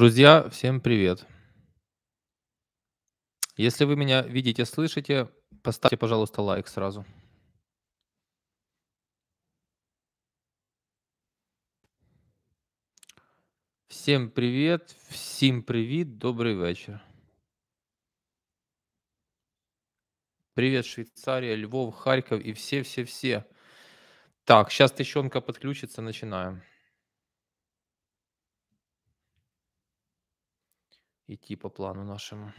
Друзья, всем привет. Если вы меня видите, слышите, поставьте, пожалуйста, лайк сразу. Всем привет, всем привет, добрый вечер. Привет, Швейцария, Львов, Харьков и все-все-все. Так, сейчас тыщенка подключится, начинаем. идти по плану нашему.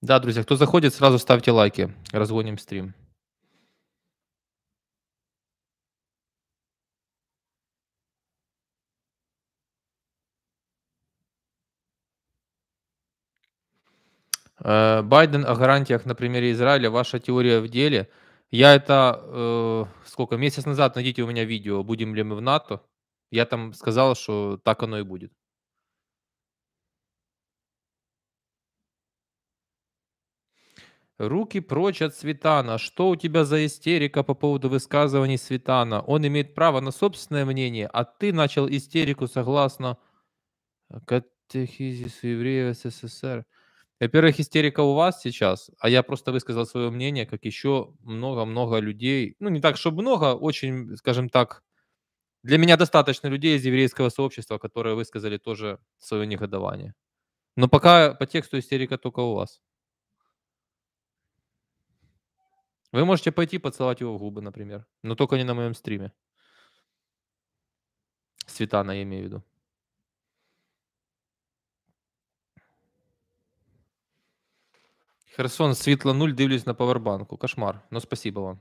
Да, друзья, кто заходит, сразу ставьте лайки. Разгоним стрим. Э, Байден о гарантиях на примере Израиля. Ваша теория в деле – я это, э, сколько, месяц назад, найдите у меня видео, будем ли мы в НАТО. Я там сказал, что так оно и будет. Руки прочь от Светана. Что у тебя за истерика по поводу высказываний Светана? Он имеет право на собственное мнение, а ты начал истерику согласно катехизису евреев СССР. Во-первых, истерика у вас сейчас, а я просто высказал свое мнение, как еще много-много людей, ну не так, чтобы много, очень, скажем так, для меня достаточно людей из еврейского сообщества, которые высказали тоже свое негодование. Но пока по тексту истерика только у вас. Вы можете пойти поцеловать его в губы, например, но только не на моем стриме. Светана, я имею в виду. Херсон, світла нуль, дивлюсь на павербанку. Кошмар. Ну, спасибо вам.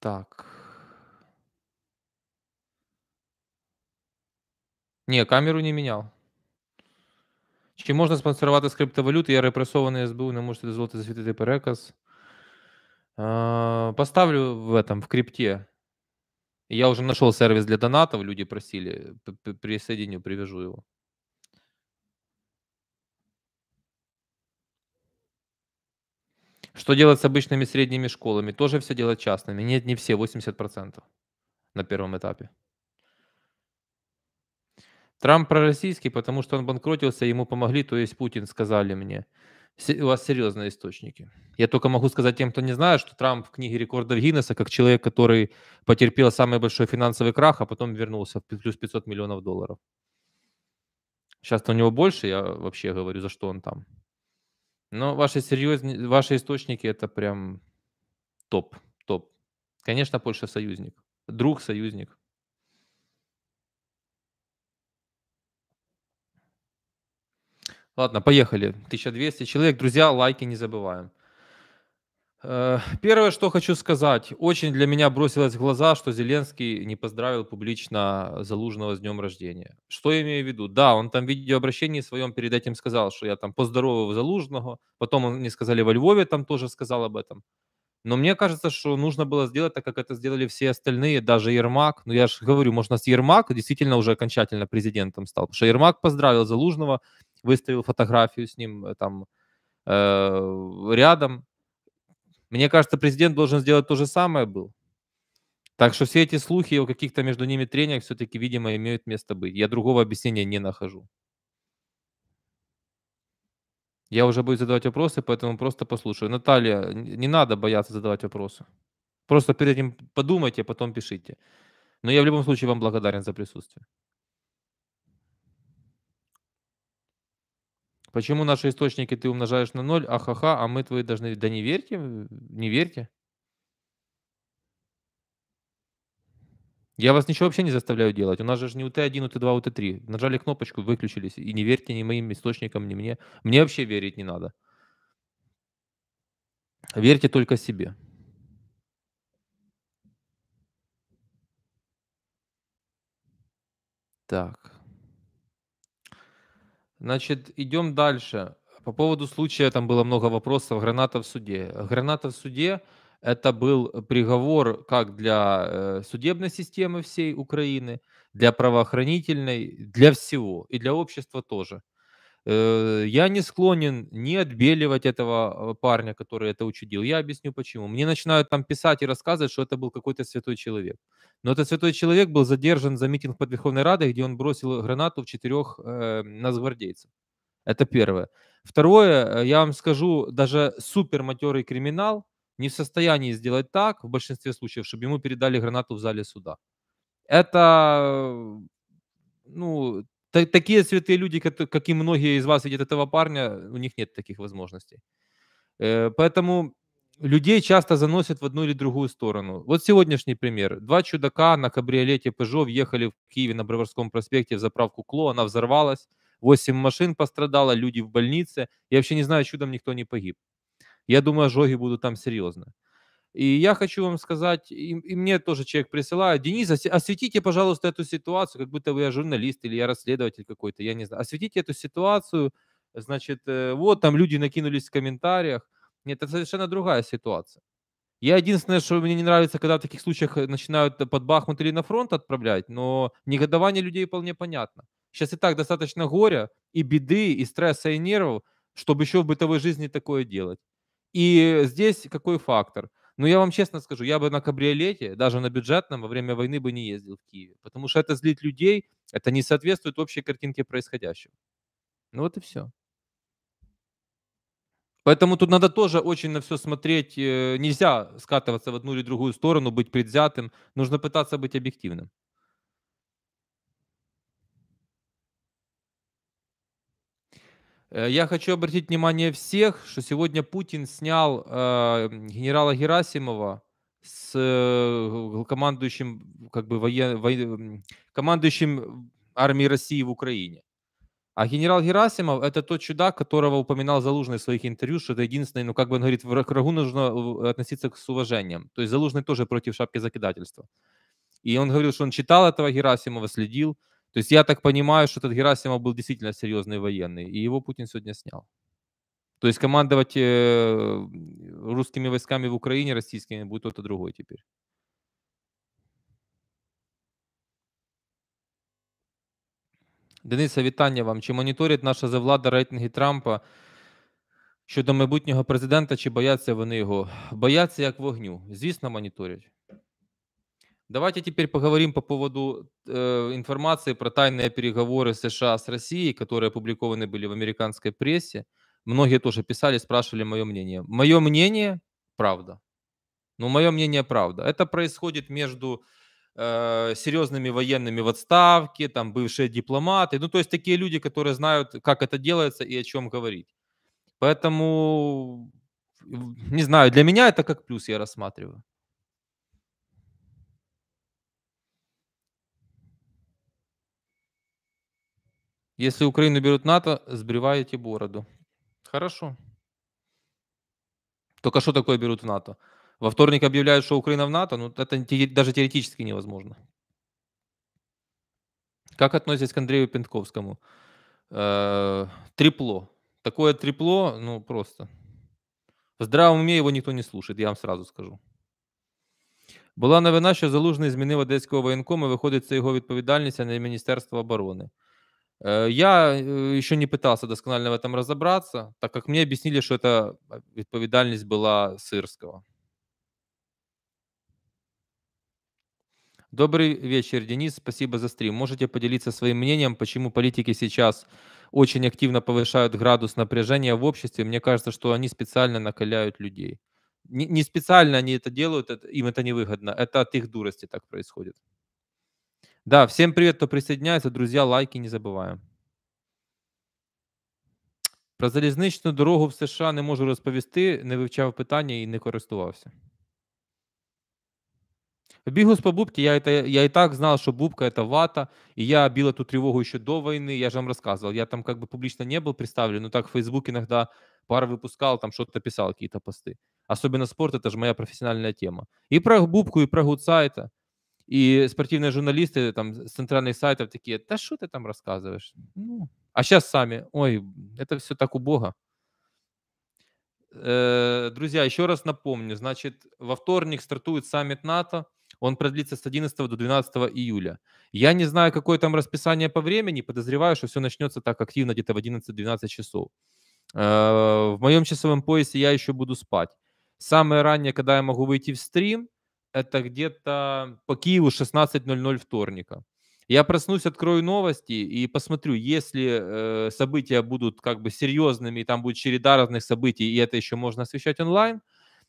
Так. Ні, камеру не міняв. Чи можна спонсорувати з криптовалюти? Я репресований СБУ, не можете дозволити засвітити переказ. Поставлю в этом, в крипте. Я уже нашел сервис для донатов, люди просили. При Присоединю, привяжу его. Что делать с обычными средними школами? Тоже все делать частными. Нет, не все, 80% на первом этапе. Трамп пророссийский, потому что он банкротился, ему помогли, то есть Путин, сказали мне. У вас серьезные источники. Я только могу сказать тем, кто не знает, что Трамп в книге рекордов Гиннесса, как человек, который потерпел самый большой финансовый крах, а потом вернулся в плюс 500 миллионов долларов. Сейчас-то у него больше, я вообще говорю, за что он там. Но ваши серьезные, ваши источники это прям топ, топ. Конечно, Польша союзник, друг союзник. Ладно, поехали. 1200 человек. Друзья, лайки не забываем. Э, первое, что хочу сказать, очень для меня бросилось в глаза, что Зеленский не поздравил публично Залужного с днем рождения. Что я имею в виду? Да, он там в видеообращении своем перед этим сказал, что я там поздоровил Залужного, потом он, мне сказали во Львове, там тоже сказал об этом. Но мне кажется, что нужно было сделать так, как это сделали все остальные, даже Ермак. Ну, я же говорю, может, у нас Ермак действительно уже окончательно президентом стал. Потому что Ермак поздравил Залужного, выставил фотографию с ним э, там э, рядом, мне кажется, президент должен сделать то же самое был. Так что все эти слухи о каких-то между ними трениях все-таки, видимо, имеют место быть. Я другого объяснения не нахожу. Я уже буду задавать вопросы, поэтому просто послушаю. Наталья, не надо бояться задавать вопросы. Просто перед этим подумайте, а потом пишите. Но я в любом случае вам благодарен за присутствие. Почему наши источники ты умножаешь на ноль, ахаха, а мы твои должны... Да не верьте, не верьте. Я вас ничего вообще не заставляю делать. У нас же не УТ-1, УТ-2, УТ-3. Нажали кнопочку, выключились. И не верьте ни моим источникам, ни мне. Мне вообще верить не надо. Верьте только себе. Так. Значит, идем дальше. По поводу случая там было много вопросов. Граната в суде. Граната в суде – это был приговор как для э, судебной системы всей Украины, для правоохранительной, для всего и для общества тоже. Э, я не склонен не отбеливать этого э, парня, который это учудил. Я объясню почему. Мне начинают там писать и рассказывать, что это был какой-то святой человек. Но этот святой человек был задержан за митинг под Верховной Радой, где он бросил гранату в четырех э, нацгвардейцев. Это первое. Второе, э, я вам скажу, даже супер матерый криминал не в состоянии сделать так, в большинстве случаев, чтобы ему передали гранату в зале суда. Это ну, такие святые люди, как, как и многие из вас видят этого парня, у них нет таких возможностей. Э, поэтому людей часто заносят в одну или другую сторону. Вот сегодняшний пример. Два чудака на кабриолете Peugeot въехали в Киеве на Броварском проспекте в заправку Кло, она взорвалась, 8 машин пострадало, люди в больнице. Я вообще не знаю, чудом никто не погиб. Я думаю, ожоги будут там серьезно. И я хочу вам сказать, и, и мне тоже человек присылает, Денис, осветите, пожалуйста, эту ситуацию, как будто вы журналист или я расследователь какой-то, я не знаю. Осветите эту ситуацию, значит, э, вот там люди накинулись в комментариях. Нет, это совершенно другая ситуация. Я единственное, что мне не нравится, когда в таких случаях э, начинают под Бахмут или на фронт отправлять, но негодование людей вполне понятно. Сейчас и так достаточно горя и беды, и стресса, и нервов, чтобы еще в бытовой жизни такое делать. И здесь какой фактор – ну, я вам честно скажу, я бы на кабриолете, даже на бюджетном, во время войны бы не ездил в Киеве, потому что это злит людей, это не соответствует общей картинке происходящего. Ну вот и все. Поэтому тут надо тоже очень на все смотреть. Э, нельзя скатываться в одну или другую сторону, быть предвзятым. Нужно пытаться быть объективным. Э, я хочу обратить внимание всех, что сегодня Путин снял э, генерала Герасимова с э, командующим, как бы, воен, воен, командующим армией России в Украине. А генерал Герасимов – это тот чудак, которого упоминал Залужный в своих интервью, что это единственный, ну, как бы он говорит, врагу нужно э, относиться с уважением. То есть Залужный тоже против шапки закидательства. И он говорил, что он читал этого Герасимова, следил – То есть я так понимаю, что этот Герасимов был действительно серьезный военный, и его Путин сегодня снял. То есть командовать э, русскими войсками в Украине, российскими, будет кто-то другой теперь. Дениса, вітання вам. Чи моніторять наша завлада рейтинги Трампа щодо майбутнього президента? Чи бояться вони його? Бояться як вогню. Звісно, моніторять. Давайте теперь поговорим по поводу э, информации про тайные переговоры США с Россией, которые опубликованы были в американской прессе. Многие тоже писали, спрашивали мое мнение. Мое мнение – правда. Ну, мое мнение – правда. Это происходит между э, серьезными военными в отставке, там, бывшие дипломаты. Ну, то есть такие люди, которые знают, как это делается и о чем говорить. Поэтому, не знаю, для меня это как плюс я рассматриваю. Если Украину берут НАТО, сбриваете бороду. Хорошо. Только что такое берут в НАТО? Во вторник объявляют, что Украина в НАТО, ну это даже теоретически невозможно. Как относитесь к Андрею Пентковскому? Э-э- трепло. Такое трепло, ну просто. В здравом уме его никто не слушает, я вам сразу скажу. Була новина, що Залужний змінив одеського воєнкома, виходить, це його відповідальність, а не Міністерство оборони. Э, я э, еще не пытался досконально в этом разобраться, так как мне объяснили, что это ответственность была Сырского. Добрый вечер, Денис. Спасибо за стрим. Можете поделиться своим мнением, почему политики сейчас очень активно повышают градус напряжения в обществе? Мне кажется, что они специально накаляют людей. Не специально они это делают, им это невыгодно. Это от их дурости так происходит. Да, всем привет, кто присоединяется. Друзья, лайки не забываем. Про залізничну дорогу в США не можу розповісти, не вивчав питання і не користувався. В бігу по Бубке я, я и так знал, що Бубка это вата, и я бил ту тревогу еще до войны, я же вам рассказывал. Я там как бы публично не був представлен, Ну так в Facebook іноді пару випускав, там щось то писал, какие-то посты. Особенно спорт, это ж моя профессиональная тема. І про Бубку, і про Гудсайта. И спортивные журналисты там с центральных сайтов такие, "Та что ты там рассказываешь? Ну, а сейчас сами, ой, это все так убого. Э, друзья, еще раз напомню, значит, во вторник стартует саммит НАТО, он продлится с 11 до 12 июля. Я не знаю, какое там расписание по времени, подозреваю, что все начнется так активно где-то в 11-12 часов. Э, в моем часовом поясе я еще буду спать. Самое раннее, когда я могу выйти в стрим – это где-то по Киеву 16.00 вторника. Я проснусь, открою новости и посмотрю, если э, события будут как бы серьезными, там будет череда разных событий, и это еще можно освещать онлайн,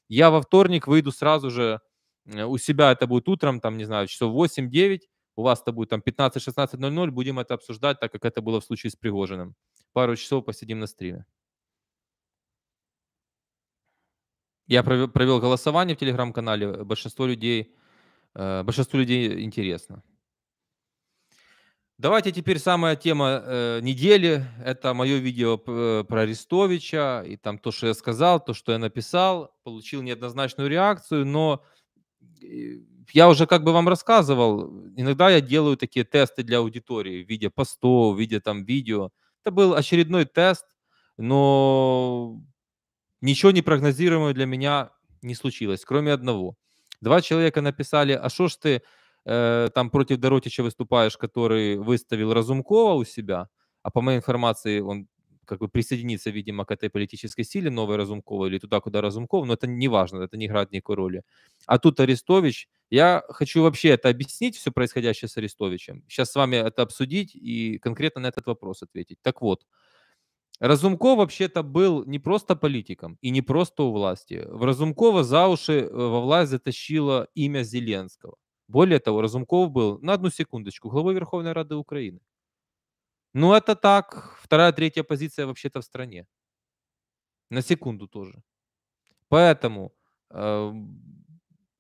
я во вторник выйду сразу же, э, у себя это будет утром, там, не знаю, часов 8-9, у вас это будет там 15-16.00, будем это обсуждать, так как это было в случае с Пригожиным. Пару часов посидим на стриме. Я провел, голосование в телеграм-канале. Э, большинство людей, э, большинство людей интересно. Давайте теперь самая тема э, недели. Это мое видео про Арестовича. И там то, что я сказал, то, что я написал. Получил неоднозначную реакцию, но я уже как бы вам рассказывал, иногда я делаю такие тесты для аудитории в виде постов, в виде там видео. Это был очередной тест, но ничего непрогнозируемого для меня не случилось, кроме одного. Два человека написали, а что ж ты э, там против Доротича выступаешь, который выставил Разумкова у себя, а по моей информации он как бы присоединиться, видимо, к этой политической силе новой Разумкова или туда, куда Разумков, но это не важно, это не играет никакой роли. А тут Арестович, я хочу вообще это объяснить, все происходящее с Арестовичем. Сейчас с вами это обсудить и конкретно на этот вопрос ответить. Так вот, Разумков вообще-то был не просто политиком и не просто у власти. В Разумкова за уши э, во власть затащило имя Зеленского. Более того, Разумков был, на одну секундочку, главой Верховной Рады Украины. Ну это так, вторая-третья позиция вообще-то в стране. На секунду тоже. Поэтому э,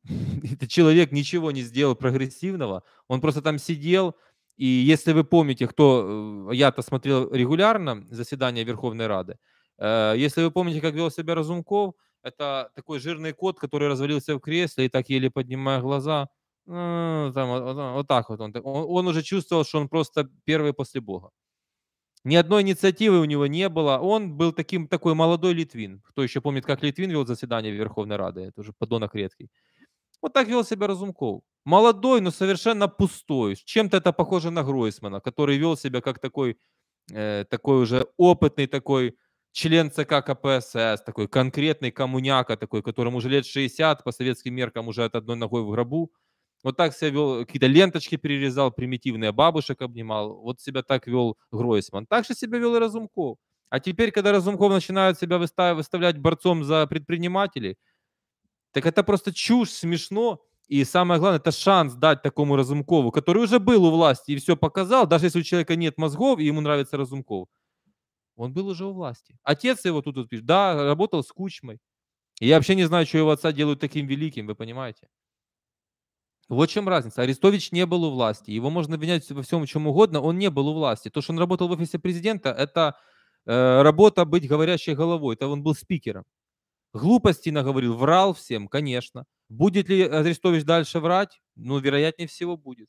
этот человек ничего не сделал прогрессивного, он просто там сидел, и если вы помните, кто, э, я-то смотрел регулярно заседания Верховной Рады, э, если вы помните, как вел себя Разумков, это такой жирный кот, который развалился в кресле и так еле поднимая глаза, э, там, вот, вот так вот он, он. Он уже чувствовал, что он просто первый после Бога. Ни одной инициативы у него не было. Он был таким, такой молодой Литвин. Кто еще помнит, как Литвин вел заседание Верховной Рады? Это уже подонок редкий. Вот так вел себя Разумков. Молодой, но совершенно пустой. Чем-то это похоже на Гройсмана, который вел себя как такой, э, такой уже опытный такой член ЦК КПСС, такой конкретный коммуняка такой, которому уже лет 60, по советским меркам уже от одной ногой в гробу. Вот так себя вел, какие-то ленточки перерезал, примитивные, бабушек обнимал. Вот себя так вел Гройсман. Так же себя вел и Разумков. А теперь, когда Разумков начинает себя выставлять борцом за предпринимателей, так это просто чушь, смешно. И самое главное, это шанс дать такому Разумкову, который уже был у власти и все показал, даже если у человека нет мозгов и ему нравится Разумков. Он был уже у власти. Отец его тут вот пишет, да, работал с Кучмой. И я вообще не знаю, что его отца делают таким великим, вы понимаете? Вот в чем разница. Арестович не был у власти. Его можно обвинять во всем чем угодно, он не был у власти. То, что он работал в офисе президента, это э, работа быть говорящей головой. Это он был спикером. Глупости наговорил, врал всем, конечно. Будет ли Арестович дальше врать? Ну, вероятнее всего, будет.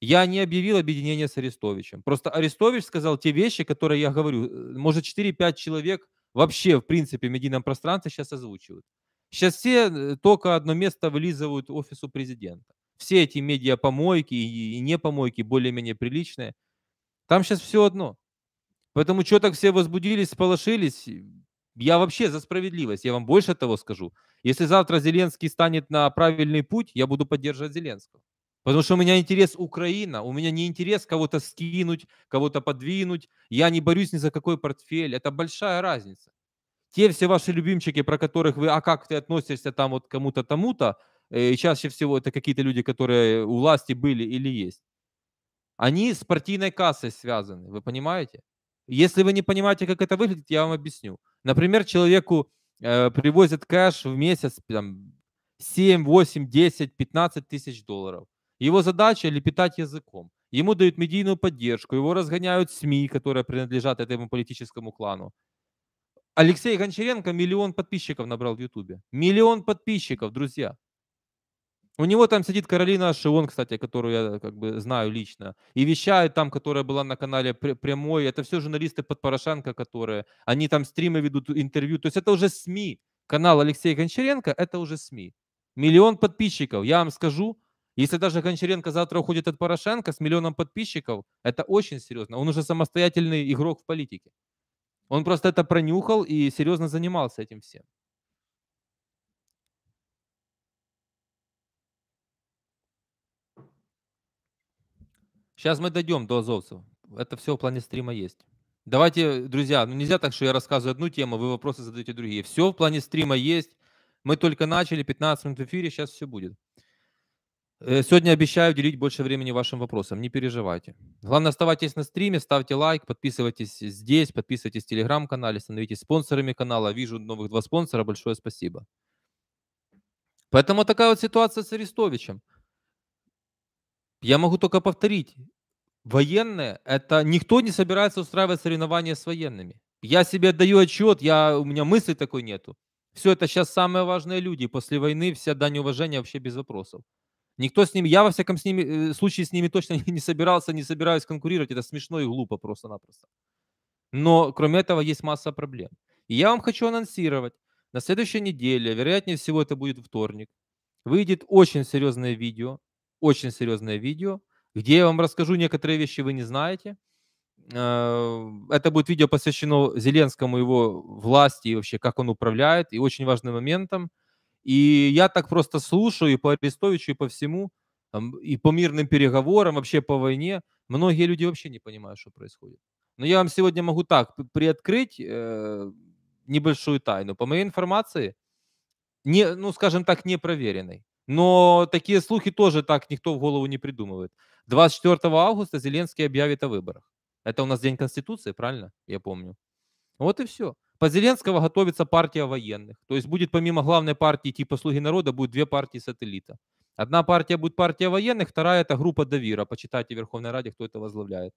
Я не объявил объединение с Арестовичем. Просто Арестович сказал те вещи, которые я говорю. Э, может, 4-5 человек вообще, в принципе, в медийном пространстве сейчас озвучивают. Сейчас все э, только одно место вылизывают офису президента. Все эти медиапомойки и не помойки более-менее приличные. Там сейчас все одно. Поэтому что так все возбудились, сполошились, я вообще за справедливость. Я вам больше того скажу. Если завтра Зеленский станет на правильный путь, я буду поддерживать Зеленского. Потому что у меня интерес Украина, у меня не интерес кого-то скинуть, кого-то подвинуть. Я не борюсь ни за какой портфель. Это большая разница. Те все ваши любимчики, про которых вы, а как ты относишься там вот кому-то тому-то, э, и чаще всего это какие-то люди, которые у власти были или есть. Они с партийной кассой связаны, вы понимаете? Если вы не понимаете, как это выглядит, я вам объясню. Например, человеку э, привозят кэш в месяц там, 7, 8, 10, 15 тысяч долларов. Его задача – лепетать языком. Ему дают медийную поддержку, его разгоняют СМИ, которые принадлежат этому политическому клану. Алексей Гончаренко миллион подписчиков набрал в Ютубе. Миллион подписчиков, друзья. У него там сидит Каролина Шион, кстати, которую я как бы знаю лично. И вещает там, которая была на канале прямой. Это все журналисты под Порошенко, которые... Они там стримы ведут, интервью. То есть это уже СМИ. Канал Алексея Гончаренко – это уже СМИ. Миллион подписчиков. Я вам скажу, если даже Гончаренко завтра уходит от Порошенко с миллионом подписчиков, это очень серьезно. Он уже самостоятельный игрок в политике. Он просто это пронюхал и серьезно занимался этим всем. Сейчас мы дойдем до азовцев. Это все в плане стрима есть. Давайте, друзья, ну нельзя так, что я рассказываю одну тему, вы вопросы задаете другие. Все в плане стрима есть. Мы только начали, 15 минут в эфире, сейчас все будет. Э, сегодня обещаю уделить больше времени вашим вопросам, не переживайте. Главное, оставайтесь на стриме, ставьте лайк, подписывайтесь здесь, подписывайтесь в телеграм-канале, становитесь спонсорами канала. Вижу новых два спонсора, большое спасибо. Поэтому такая вот ситуация с Арестовичем. Я могу только повторить, военные, это никто не собирается устраивать соревнования с военными. Я себе даю отчет, я, у меня мысли такой нету. Все это сейчас самые важные люди. После войны вся дань уважения вообще без вопросов. Никто с ними, я во всяком с ними, э, случае с ними точно не собирался, не собираюсь конкурировать. Это смешно и глупо просто-напросто. Но кроме этого есть масса проблем. И я вам хочу анонсировать. На следующей неделе, вероятнее всего это будет вторник, выйдет очень серьезное видео, очень серьезное видео – где я вам расскажу некоторые вещи, вы не знаете. Э, это будет видео посвящено Зеленскому, его власти и вообще, как он управляет, и очень важным моментом. И я так просто слушаю и по Арестовичу, и по всему, и по мирным переговорам, вообще по войне. Многие люди вообще не понимают, что происходит. Но я вам сегодня могу так приоткрыть э, небольшую тайну. По моей информации, не, ну, скажем так, непроверенной. Но такие слухи тоже так никто в голову не придумывает. 24 августа Зеленский объявит о выборах. Это у нас День Конституции, правильно? Я помню. Вот и все. По Зеленского готовится партия военных. То есть будет помимо главной партии типа «Слуги народа» будет две партии сателлита. Одна партия будет партия военных, вторая это группа Давира. Почитайте в Верховной Раде, кто это возглавляет.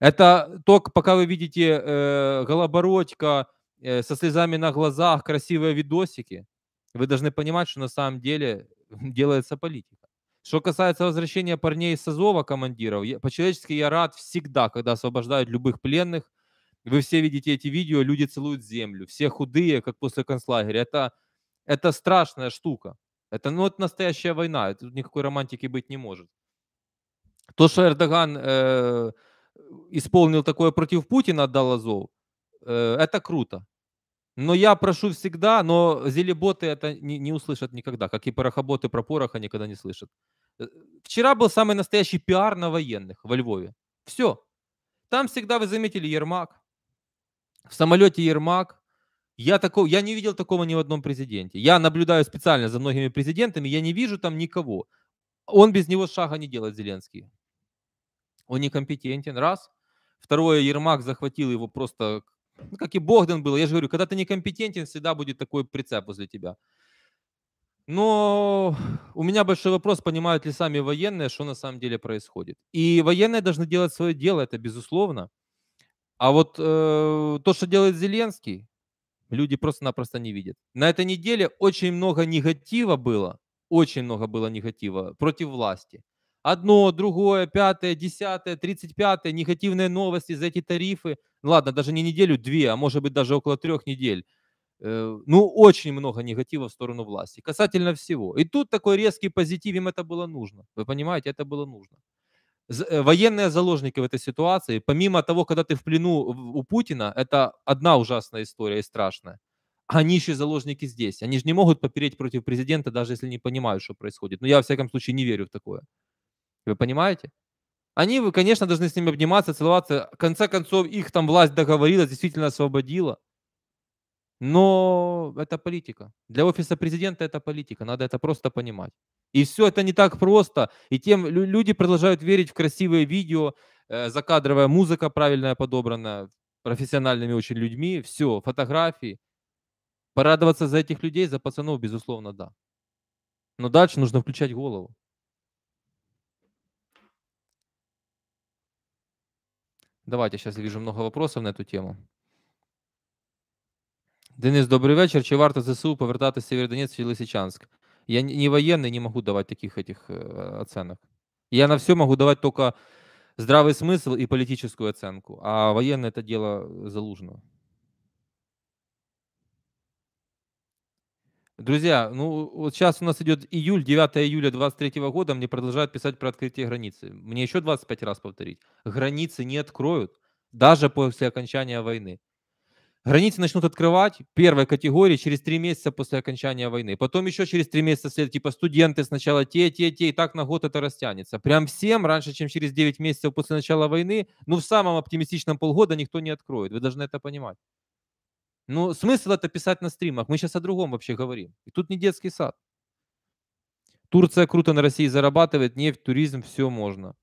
Это только пока вы видите э, голобородька э, со слезами на глазах, красивые видосики. Вы должны понимать, что на самом деле делается политика. Что касается возвращения парней из Азова, командиров, я, по-человечески я рад всегда, когда освобождают любых пленных. Вы все видите эти видео, люди целуют землю, все худые, как после концлагеря. Это, это страшная штука. Это, ну, это настоящая война, это, тут никакой романтики быть не может. То, что Эрдоган э, исполнил такое против Путина, отдал Азов, э, это круто. Но я прошу всегда, но зелеботы это не, не услышат никогда, как и порохоботы про пороха никогда не слышат. Э, вчера был самый настоящий пиар на военных во Львове. Все. Там всегда, вы заметили, Ермак. В самолете Ермак. Я, такого, я не видел такого ни в одном президенте. Я наблюдаю специально за многими президентами, я не вижу там никого. Он без него шага не делает, Зеленский. Он некомпетентен, раз. Второе, Ермак захватил его просто ну, как и Богдан был, я же говорю, когда ты некомпетентен, всегда будет такой прицеп возле тебя. Но у меня большой вопрос, понимают ли сами военные, что на самом деле происходит. И военные должны делать свое дело, это безусловно. А вот э, то, что делает Зеленский, люди просто-напросто не видят. На этой неделе очень много негатива было, очень много было негатива против власти одно, другое, пятое, десятое, тридцать пятое, негативные новости за эти тарифы. Ну ладно, даже не неделю, две, а может быть даже около трех недель. Э, ну, очень много негатива в сторону власти, касательно всего. И тут такой резкий позитив, им это было нужно. Вы понимаете, это было нужно. Э, военные заложники в этой ситуации, помимо того, когда ты в плену у Путина, это одна ужасная история и страшная. Они еще заложники здесь. Они же не могут попереть против президента, даже если не понимают, что происходит. Но ну, я, во всяком случае, не верю в такое. Вы понимаете? Они, вы, конечно, должны с ними обниматься, целоваться. В конце концов, их там власть договорила, действительно освободила. Но это политика. Для офиса президента это политика. Надо это просто понимать. И все это не так просто. И тем люди продолжают верить в красивые видео, э, закадровая музыка правильная подобрана, профессиональными очень людьми, все, фотографии. Порадоваться за этих людей, за пацанов, безусловно, да. Но дальше нужно включать голову. Давайте сейчас вижу много вопросов на эту тему. Денис, добрый вечер. Чи варто ЗСУ повертати Северодонецк чи Лисичанск? Я не военный, не могу давать таких этих е, оценок. Я на все могу давать только здравый смысл и политическую оценку, а военное это дело э, залужного. Друзья, ну вот сейчас у нас идет июль, 9 июля 23 года, мне продолжают писать про открытие границы. Мне еще 25 раз повторить. Границы не откроют, даже после окончания войны. Границы начнут открывать первой категории через три месяца после окончания войны. Потом еще через три месяца след, типа студенты сначала те, те, те, и так на год это растянется. Прям всем раньше, чем через 9 месяцев после начала войны, ну в самом оптимистичном полгода никто не откроет. Вы должны это понимать. Ну, смысл это писать на стримах. Мы сейчас о другом вообще говорим. И тут не детский сад. Турция круто на России зарабатывает, нефть, туризм, все можно.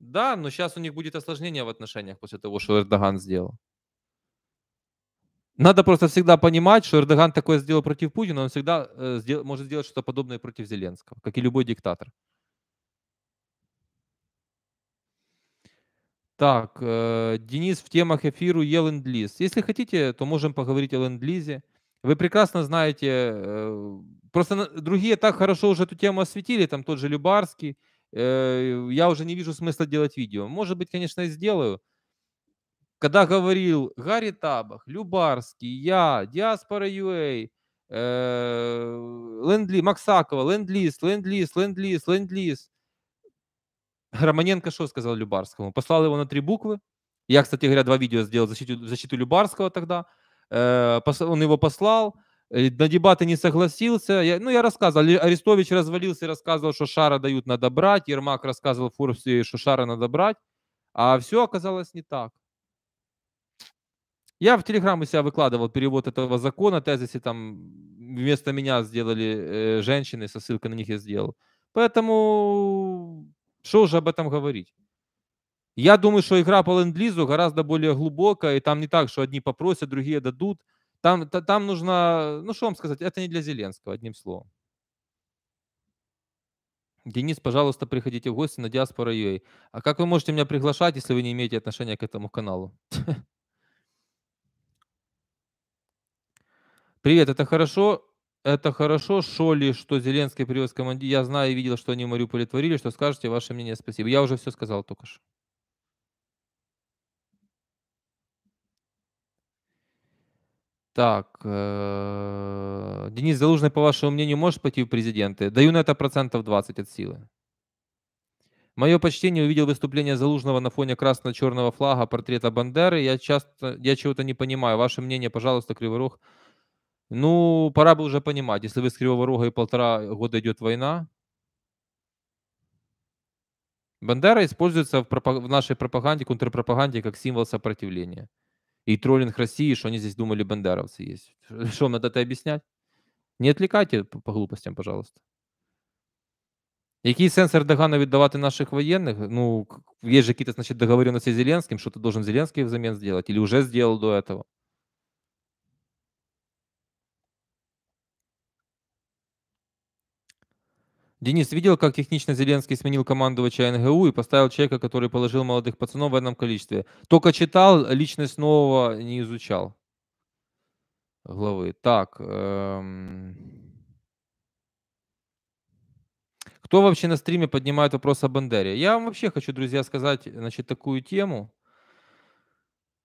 Да, но сейчас у них будет осложнение в отношениях после того, что Эрдоган сделал. Надо просто всегда понимать, что Эрдоган такое сделал против Путина, он всегда э, сдел- может сделать что-то подобное против Зеленского, как и любой диктатор. Так, э, Денис в темах эфиру е ленд Если хотите, то можем поговорить о ленд-лизе. Вы прекрасно знаете, э, просто на- другие так хорошо уже эту тему осветили, там тот же Любарский. Э, я уже не вижу смысла делать видео. Может быть, конечно, и сделаю. Когда говорил Гарри Табах, Любарский, я, Диаспора UA, э, ленд Максакова, Ленд-Лиз, Ленд-Лиз, Ленд-Лиз, Ленд-Лиз, Романенко что сказал Любарскому? Послал его на три буквы. Я, кстати говоря, два видео сделал защиту, защиту Любарского тогда. Э, он его послал, э, на дебаты не согласился. Я, ну, я рассказывал, Арестович развалился и рассказывал, что шара дают надо брать. Ермак рассказывал Фурсе, что шара надо брать. А все оказалось не так. Я в Телеграм у себя выкладывал перевод этого закона, тезисы там вместо меня сделали э, женщины, со ссылкой на них я сделал. Поэтому что уже об этом говорить? Я думаю, что игра по ленд гораздо более глубокая, и там не так, что одни попросят, другие дадут. Там, там нужно, ну что вам сказать, это не для Зеленского, одним словом. Денис, пожалуйста, приходите в гости на Диаспора UA. Э. А как вы можете меня приглашать, если вы не имеете отношения к этому каналу? Привет, это хорошо, это хорошо, Шоли, что Зеленский привез командир. Я знаю и видел, что они в Мариуполе творили. Что скажете? Ваше мнение, спасибо. Я уже все сказал только что. Так, э, Денис Залужный, по вашему мнению, может пойти в президенты? Даю на это процентов 20 от силы. Мое почтение увидел выступление Залужного на фоне красно-черного флага портрета Бандеры. Я часто, я чего-то не понимаю. Ваше мнение, пожалуйста, Криворог. Рог. Ну, пора бы уже понимать, если вы с Кривого Рога и полтора года идет война. Бандера используется в, пропаг... в нашей пропаганде, контрпропаганде, как символ сопротивления. И троллинг России, что они здесь думали, бандеровцы есть. Что, надо это объяснять? Не отвлекайте по, глупостям, пожалуйста. Який сенс Ердогану віддавати наших военных? Ну, есть же какие-то, значит, договоренности с Зеленским, что-то должен Зеленский взамен сделать, или уже сделал до этого. Денис, видел, как технично Зеленский сменил командовача НГУ и поставил человека, который положил молодых пацанов в этом количестве? Только читал, личность нового не изучал. Главы. Так. Эм... Кто вообще на стриме поднимает вопрос о Бандере? Я вам вообще хочу, друзья, сказать, значит, такую тему.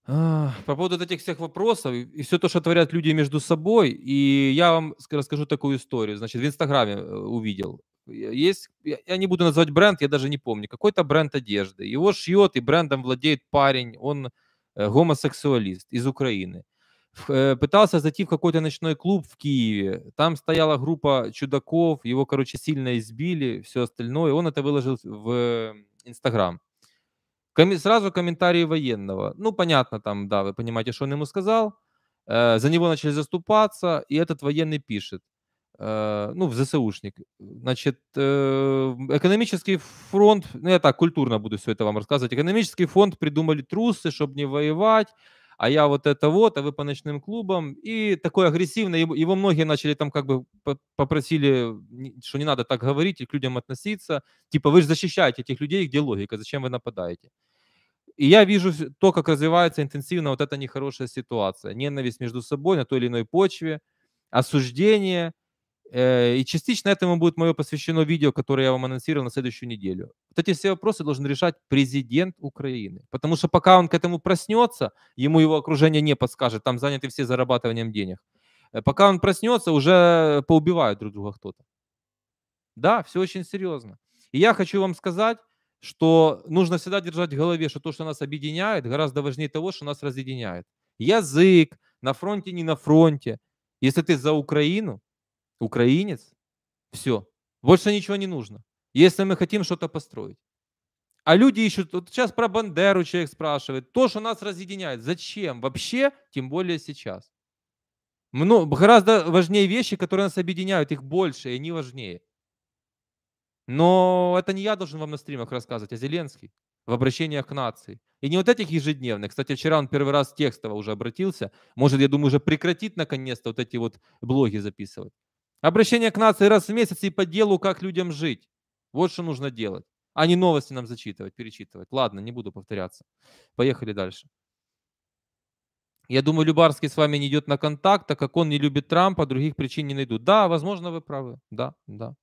А, по поводу этих всех вопросов и все то, что творят люди между собой, и я вам расскажу такую историю. Значит, в Инстаграме э, увидел. Э, есть, я не буду назвать бренд, я даже не помню, какой-то бренд одежды. Его шьет, и брендом владеет парень, он э, гомосексуалист из Украины. Э, пытался зайти в какой-то ночной клуб в Киеве. Там стояла группа чудаков, его, короче, сильно избили, все остальное. Он это выложил в Инстаграм. Сразу комментарии военного. Ну, понятно, там, да, вы понимаете, что он ему сказал. За него начали заступаться, и этот военный пишет. Э, ну, в ЗСУшник. Значит, э, экономический фронт, ну, я так культурно буду все это вам рассказывать, экономический фонд придумали трусы, чтобы не воевать, а я вот это вот, а вы по ночным клубам. И такой агрессивный, его многие начали там как бы попросили, что не надо так говорить и к людям относиться. Типа вы же защищаете этих людей, где логика, зачем вы нападаете? И я вижу то, как развивается интенсивно вот эта нехорошая ситуация. Ненависть между собой на той или иной почве, осуждение, Э, и частично этому будет мое посвящено видео, которое я вам анонсировал на следующую неделю. Вот эти все вопросы должен решать президент Украины. Потому что пока он к этому проснется, ему его окружение не подскажет, там заняты все зарабатыванием денег. Э, пока он проснется, уже поубивают друг друга кто-то. Да, все очень серьезно. И я хочу вам сказать, что нужно всегда держать в голове, что то, что нас объединяет, гораздо важнее того, что нас разъединяет. Язык, на фронте, не на фронте. Если ты за Украину, украинец, все. Больше ничего не нужно, если мы хотим что-то построить. А люди ищут, вот сейчас про Бандеру человек спрашивает, то, что нас разъединяет, зачем вообще, тем более сейчас. Много, гораздо важнее вещи, которые нас объединяют, их больше, и они важнее. Но это не я должен вам на стримах рассказывать, а Зеленский в обращениях к нации. И не вот этих ежедневных. Кстати, вчера он первый раз текстово уже обратился. Может, я думаю, уже прекратит наконец-то вот эти вот блоги записывать. Обращение к нации раз в месяц и по делу, как людям жить. Вот что нужно делать, а не новости нам зачитывать, перечитывать. Ладно, не буду повторяться. Поехали дальше. Я думаю, Любарский с вами не идет на контакт, так как он не любит Трампа, других причин не найду. Да, возможно, вы правы. Да, да.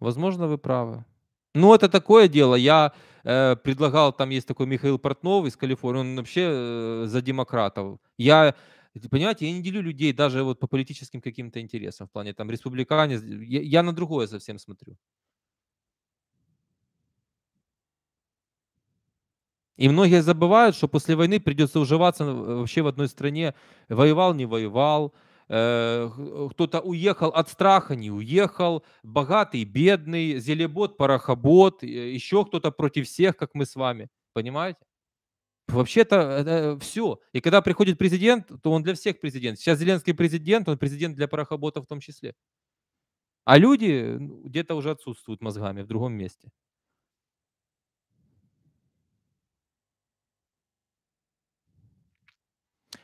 Возможно, вы правы. Ну, это такое дело. Я э, предлагал, там есть такой Михаил Портнов из Калифорнии, он вообще э, за демократов. Я Понимаете, я не делю людей даже вот по политическим каким-то интересам в плане там республиканец. Я, я на другое совсем смотрю. И многие забывают, что после войны придется уживаться э, вообще в одной стране. Воевал, не воевал. Э, кто-то уехал от страха, не уехал. Богатый, бедный, зелебот, порохобот. Э, Еще кто-то против всех, как мы с вами. Понимаете? Вообще-то э, э, все. И когда приходит президент, то он для всех президент. Сейчас Зеленский президент, он президент для парохобота в том числе. А люди где-то уже отсутствуют мозгами в другом месте.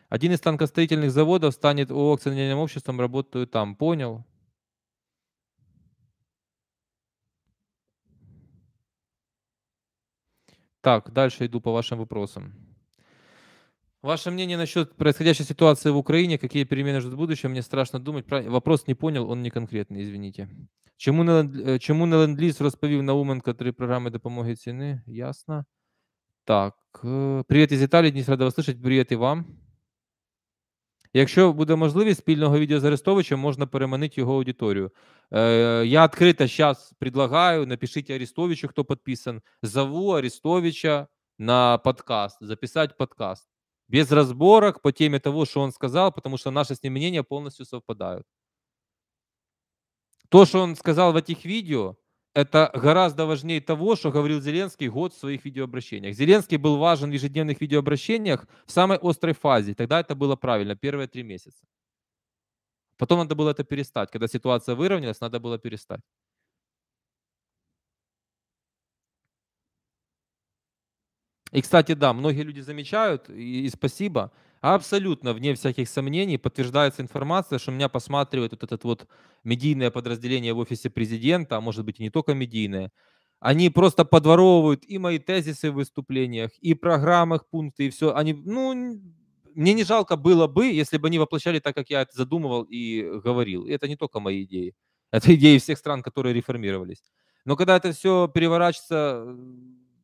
Один из танкостроительных заводов станет ООО акционерным обществом, работаю там. Понял. Так, дальше йду по вашим вопросам. Ваше мнение насчет происходящей ситуации в Украине, какие перемены ждут в будущем, мне страшно думать. Вопрос не понял, он не конкретный, извините. Чому не, э, чому не ленд-ліз розповів Науменко три программы допомоги ціни? Ясно. Так. Э, Привіт із Італії, Дніс рада вас слышать. Привіт і вам. Якщо буде можливість спільного відео з Арестовичем, можна переманити його аудиторію. Э, я открыто сейчас предлагаю, напишите Арестовичу, кто подписан. Зову Арестовича на подкаст, записать подкаст. Без разборок по теме того, что он сказал, потому что наши с ним мнения полностью совпадают. То, что он сказал в этих видео, это гораздо важнее того, что говорил Зеленский год в своих видеообращениях. Зеленский был важен в ежедневных видеообращениях в самой острой фазе. Тогда это было правильно, первые три месяца. Потом надо было это перестать. Когда ситуация выровнялась, надо было перестать. И, кстати, да, многие люди замечают, и, спасибо, абсолютно, вне всяких сомнений, подтверждается информация, что меня посматривает вот это вот медийное подразделение в офисе президента, а может быть и не только медийное. Они просто подворовывают и мои тезисы в выступлениях, и программах пункты, и все. Они, ну, мне не жалко было бы, если бы они воплощали так, как я это задумывал и э, говорил. И это не только мои идеи. Это идеи всех стран, которые реформировались. Но когда это все переворачивается,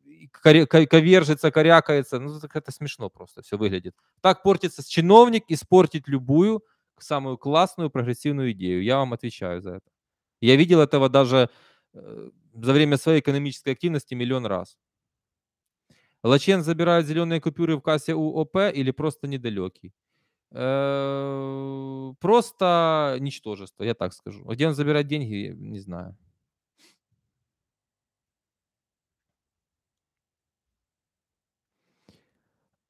э, ковержится, корякается, ну так это смешно просто все выглядит. Так портится чиновник, испортит любую самую классную прогрессивную идею. Я вам отвечаю за это. Я видел этого даже э, за время своей экономической активности миллион раз. Лачен забирают зеленые купюры в кассе у ОП или просто недалекий? Э, просто ничтожество, я так скажу. Где он забирает деньги, не знаю.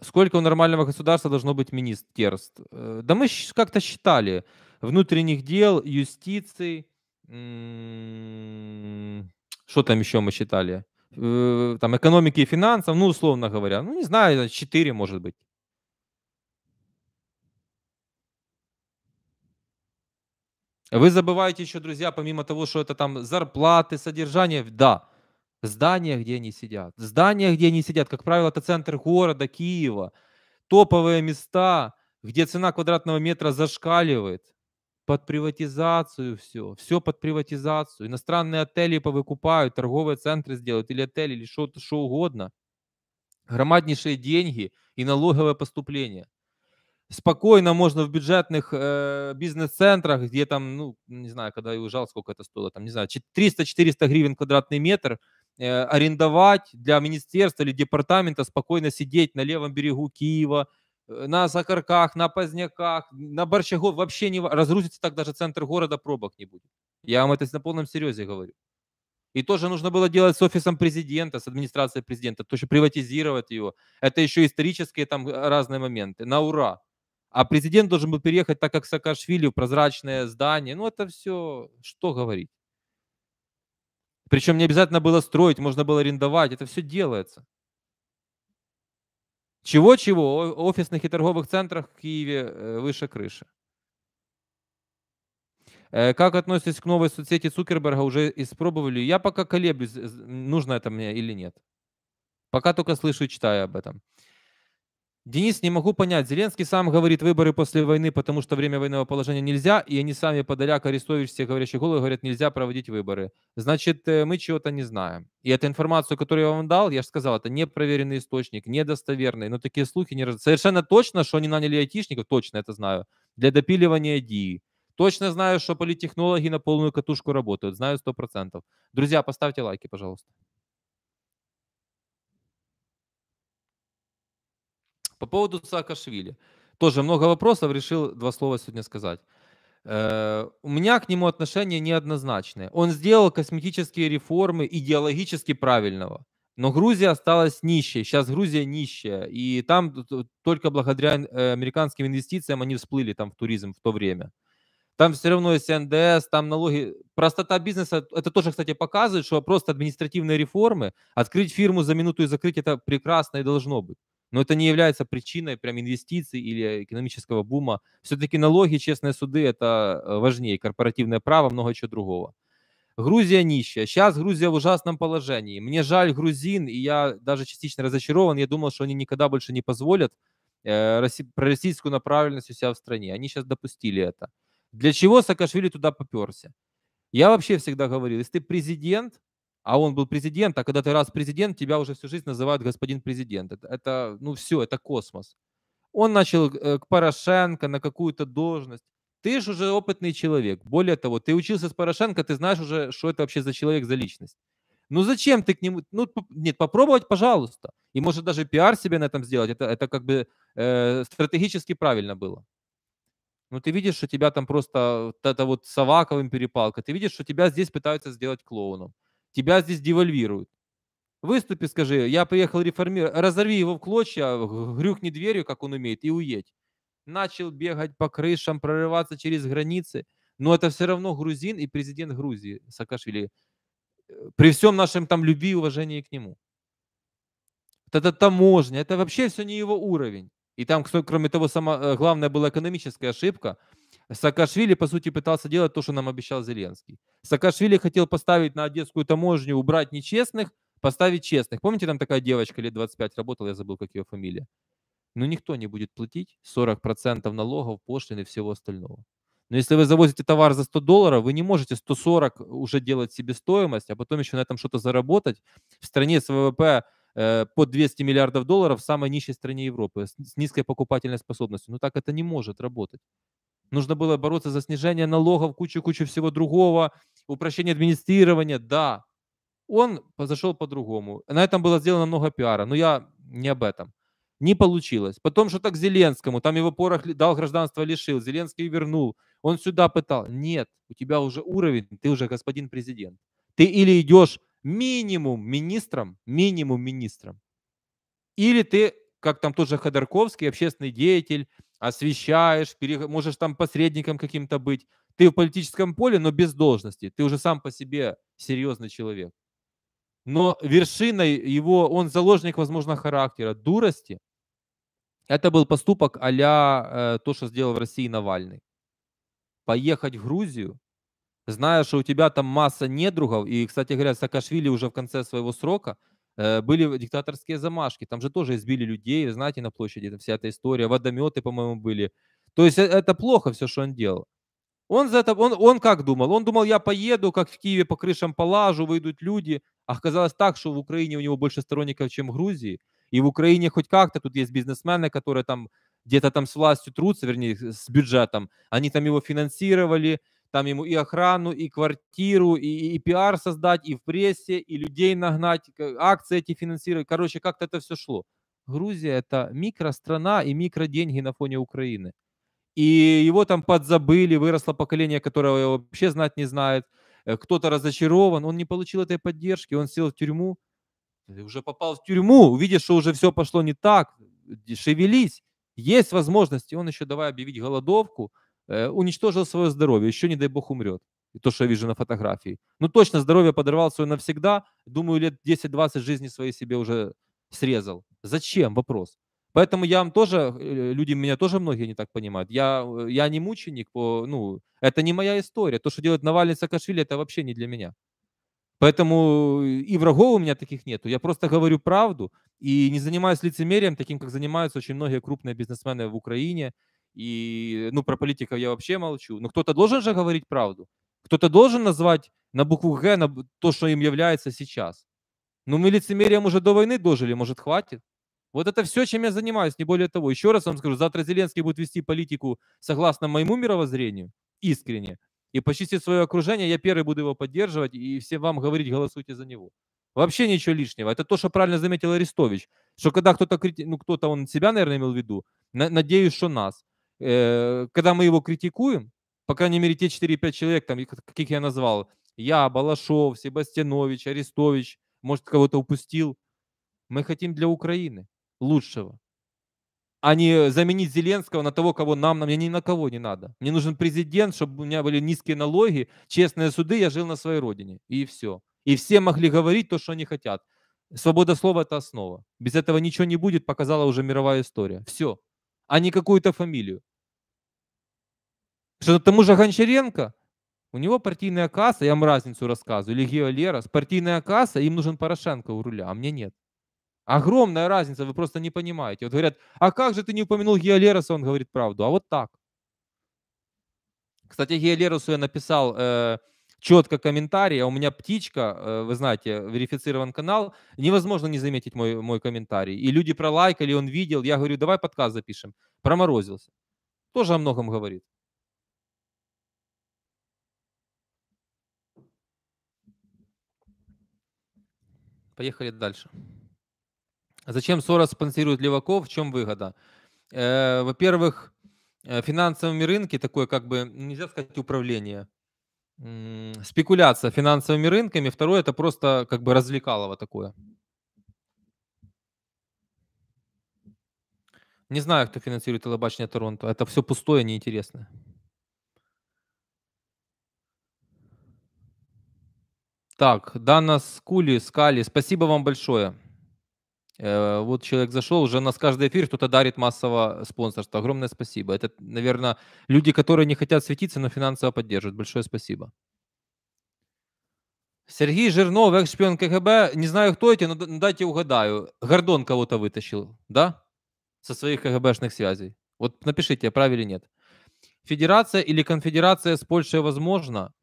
Сколько у нормального государства должно быть министерств? Э, да мы как-то считали. Внутренних дел, юстиции. Что там еще мы считали? э, там, экономики и финансов, ну, условно говоря, ну, не знаю, 4, может быть. Вы забываете еще, друзья, помимо того, что это там зарплаты, содержание, да, здания, где они сидят. Здания, где они сидят, как правило, это центр города Киева, топовые места, где цена квадратного метра зашкаливает под приватизацию все, все под приватизацию. Иностранные отели повыкупают, торговые центры сделают, или отели, или что, что угодно. Громаднейшие деньги и налоговое поступление. Спокойно можно в бюджетных э, бизнес-центрах, где там, ну, не знаю, когда я уезжал, сколько это стоило, там, не знаю, 300-400 гривен квадратный метр, э, арендовать для министерства или департамента, спокойно сидеть на левом берегу Киева Э, на закорках, на Поздняках, на Борщагов вообще не разгрузится так даже центр города, пробок не будет. Я вам это на полном серьезе говорю. И тоже нужно было делать с офисом президента, с администрацией президента, то есть приватизировать его. Это еще исторические там э, разные моменты. На ура. А президент должен был переехать, так как Саакашвили, в прозрачное здание. Ну, это все, что говорить. Причем не обязательно было строить, можно было арендовать. Это все делается. Чего-чего, офисных и торговых центрах в Киеве э, выше крыши. Э, как относитесь к новой соцсети Цукерберга? Уже испробовали? Я пока колеблюсь, э, нужно это мне или нет. Пока только слышу и читаю об этом. Денис, не могу понять, Зеленский сам говорит выборы после войны, потому что время военного положения нельзя, и они сами, Подоляк, Арестович, все говорящие головы, говорят, нельзя проводить выборы. Значит, э, мы чего-то не знаем. И эту информацию, которую я вам дал, я же сказал, это непроверенный источник, недостоверный, но такие слухи не... Совершенно точно, что они наняли айтишников, точно это знаю, для допиливания ДИИ. Точно знаю, что политтехнологи на полную катушку работают, знаю 100%. Друзья, поставьте лайки, пожалуйста. По поводу Саакашвили. Тоже много вопросов, решил два слова сегодня сказать. Э, у меня к нему отношение неоднозначное. Он сделал косметические реформы идеологически правильного, но Грузия осталась нищей. Сейчас Грузия нищая, и там только благодаря э, американским инвестициям они всплыли там в туризм в то время. Там все равно есть НДС, там налоги. Простота бизнеса, это тоже, кстати, показывает, что просто административные реформы, открыть фирму за минуту и закрыть, это прекрасно и должно быть но это не является причиной прям инвестиций или экономического бума. Все-таки налоги, честные суды – это э, важнее, корпоративное право, много чего другого. Грузия нищая. Сейчас Грузия в ужасном положении. Мне жаль грузин, и я даже частично разочарован. Я думал, что они никогда больше не позволят э, пророссийскую направленность у себя в стране. Они сейчас допустили это. Для чего Саакашвили туда поперся? Я вообще всегда говорил, если ты президент, а он был президент, а когда ты раз президент, тебя уже всю жизнь называют господин президент. Это, это ну все, это космос. Он начал э, к Порошенко на какую-то должность. Ты же уже опытный человек. Более того, ты учился с Порошенко, ты знаешь уже, что это вообще за человек, за личность. Ну зачем ты к нему? Ну нет, попробовать, пожалуйста. И может даже пиар себе на этом сделать. Это, это как бы э, стратегически правильно было. Но ну, ты видишь, что тебя там просто вот это вот с Аваковым перепалка. Ты видишь, что тебя здесь пытаются сделать клоуном тебя здесь девальвируют. Выступи, скажи, я приехал реформировать, разорви его в клочья, грюхни дверью, как он умеет, и уедь. Начал бегать по крышам, прорываться через границы, но это все равно грузин и президент Грузии Саакашвили. Э, при всем нашем там любви и уважении к нему. Это таможня, это вообще все не его уровень. И там, кроме того, сама э, главная была экономическая ошибка – Саакашвили, по сути, пытался делать то, что нам обещал Зеленский. Саакашвили хотел поставить на одесскую таможню, убрать нечестных, поставить честных. Помните, там такая девочка лет 25 работала, я забыл, как ее фамилия. Но ну, никто не будет платить 40% налогов, пошлин и всего остального. Но если вы завозите товар за 100 долларов, вы не можете 140 уже делать себе стоимость, а потом еще на этом что-то заработать. В стране с ВВП э, под 200 миллиардов долларов, в самой нищей стране Европы, с низкой покупательной способностью. Но ну, так это не может работать нужно было бороться за снижение налогов, кучу-кучу всего другого, упрощение администрирования, да. Он зашел по-другому. На этом было сделано много пиара, но я не об этом. Не получилось. Потом что-то к Зеленскому, там его порох дал гражданство, лишил, Зеленский вернул. Он сюда пытал. Нет, у тебя уже уровень, ты уже господин президент. Ты или идешь минимум министром, минимум министром, или ты, как там тоже Ходорковский, общественный деятель, освещаешь, пере... можешь там посредником каким-то быть. Ты в политическом поле, но без должности. Ты уже сам по себе серьезный человек. Но вершиной его, он заложник, возможно, характера, дурости. Это был поступок а э, то, что сделал в России Навальный. Поехать в Грузию, зная, что у тебя там масса недругов, и, кстати говоря, Саакашвили уже в конце своего срока – Э, были диктаторские замашки, там же тоже избили людей, знаете, на площади, там вся эта история, водометы, по-моему, были. То есть э, это плохо все, что он делал. Он, за это, он, он как думал? Он думал, я поеду, как в Киеве, по крышам полажу, выйдут люди. А оказалось так, что в Украине у него больше сторонников, чем в Грузии. И в Украине хоть как-то тут есть бизнесмены, которые там где-то там с властью трутся, вернее, с бюджетом. Они там его финансировали, там ему и охрану, и квартиру, и, и, и пиар создать, и в прессе, и людей нагнать, акции эти финансировать. Короче, как-то это все шло. Грузия – это микространа и микроденьги на фоне Украины. И его там подзабыли, выросло поколение, которое вообще знать не знает. Э, кто-то разочарован, он не получил этой поддержки, он сел в тюрьму. Ты э, уже попал в тюрьму, увидишь, что уже все пошло не так, э, шевелись, есть возможности. Он еще давай объявить голодовку, Э, уничтожил свое здоровье, еще, не дай бог, умрет. И то, что я вижу на фотографии. Ну, точно здоровье подорвал свое навсегда. Думаю, лет 10-20 жизни своей себе уже срезал. Зачем? Вопрос. Поэтому я вам тоже, э, люди меня тоже многие не так понимают. Я, э, я не мученик, по, ну, это не моя история. То, что делает Навальный Саакашвили, это вообще не для меня. Поэтому и врагов у меня таких нету. Я просто говорю правду и не занимаюсь лицемерием, таким, как занимаются очень многие крупные бизнесмены в Украине, и, ну, про политиков я вообще молчу. Но кто-то должен же говорить правду. Кто-то должен назвать на букву «Г» на то, что им является сейчас. Ну, мы лицемерием уже до войны дожили, может, хватит? Вот это все, чем я занимаюсь, не более того. Еще раз вам скажу, завтра Зеленский будет вести политику согласно моему мировоззрению, искренне. И почистить свое окружение, я первый буду его поддерживать и всем вам говорить, голосуйте за него. Вообще ничего лишнего. Это то, что правильно заметил Арестович, что когда кто-то, ну кто-то он себя, наверное, имел в виду, надеюсь, что нас, Э, когда мы его критикуем, по крайней мере, те 4-5 человек, там, каких я назвал, я, Балашов, Себастьянович, Арестович, может, кого-то упустил. Мы хотим для Украины лучшего, а не заменить Зеленского на того, кого нам, мне ни на кого не надо. Мне нужен президент, чтобы у меня были низкие налоги, честные суды, я жил на своей родине, и все. И все могли говорить то, что они хотят. Свобода слова – это основа. Без этого ничего не будет, показала уже мировая история. Все. А не какую-то фамилию. Что тому же Гончаренко, у него партийная касса, я вам разницу рассказываю, или Гео Лерос, партийная касса, им нужен Порошенко у руля, а мне нет. Огромная разница, вы просто не понимаете. Вот говорят, а как же ты не упомянул Гео Лероса, он говорит правду, а вот так. Кстати, Гео Леросу я написал э, четко комментарий, а у меня птичка, э, вы знаете, верифицирован канал, невозможно не заметить мой, мой комментарий. И люди пролайкали, он видел, я говорю, давай подкаст запишем. Проморозился. Тоже о многом говорит. Поехали дальше. Зачем Сорос спонсирует леваков? В чем выгода? Э, во-первых, э, финансовыми рынки, такое как бы, ну, нельзя сказать, управление, спекуляция финансовыми рынками. Второе, это просто как бы развлекалово такое. Не знаю, кто финансирует Лобачня Торонто. Это все пустое, неинтересное. Так, Дана Скули, Скали, спасибо вам большое. Э, вот человек зашел, уже нас каждый эфир кто-то дарит массово спонсорство. Огромное спасибо. Это, наверное, люди, которые не хотят светиться, но финансово поддерживают. Большое спасибо. Сергей Жирнов, экс-шпион КГБ. Не знаю, кто эти, но дайте угадаю. Гордон кого-то вытащил, да? Со своих КГБшных связей. Вот напишите, я прав или нет. Федерация или конфедерация с Польшей возможно?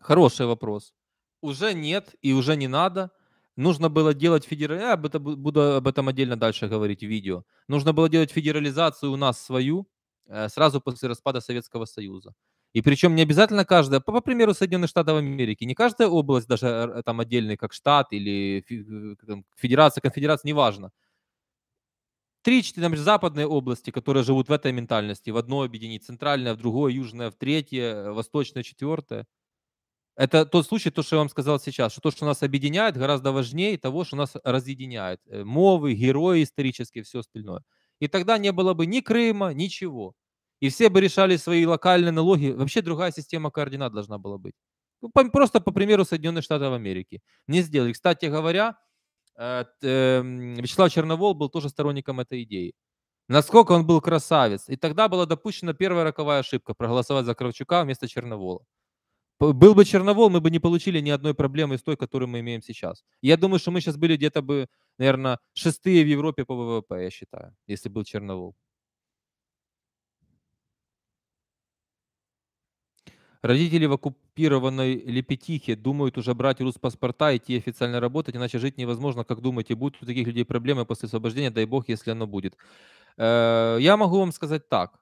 Хороший вопрос уже нет и уже не надо. Нужно было делать федерализацию, я об этом, буду об этом отдельно дальше говорить в видео. Нужно было делать федерализацию у нас свою э, сразу после распада Советского Союза. И причем не обязательно каждая, по, по примеру Соединенных Штатов Америки, не каждая область, даже э, там отдельный, как штат или федерация, конфедерация, неважно. Три-четыре, например, западные области, которые живут в этой ментальности, в одной объединении, центральная, в другой, южная, в третье, э, восточная, четвертая. Это тот случай, то, что я вам сказал сейчас, что то, что нас объединяет, гораздо важнее того, что нас разъединяет. Э, мовы, герои исторические, все остальное. И тогда не было бы ни Крыма, ничего. И все бы решали свои локальные налоги. Вообще другая система координат должна была быть. Ну, просто по примеру Соединенных Штатов Америки. Не сделали. Кстати говоря, э, эм, Вячеслав Черновол был тоже сторонником этой идеи. Насколько он был красавец. И тогда была допущена первая роковая ошибка проголосовать за Кравчука вместо Черновола. Был бы Черновол, мы бы не получили ни одной проблемы из той, которую мы имеем сейчас. Я думаю, что мы сейчас были где-то бы, наверное, шестые в Европе по ВВП, я считаю, если был Черновол. Родители в оккупированной Лепетихе думают уже брать паспорта, идти официально работать, иначе жить невозможно. Как думаете, будут у таких людей проблемы после освобождения? Дай бог, если оно будет. Э, я могу вам сказать так.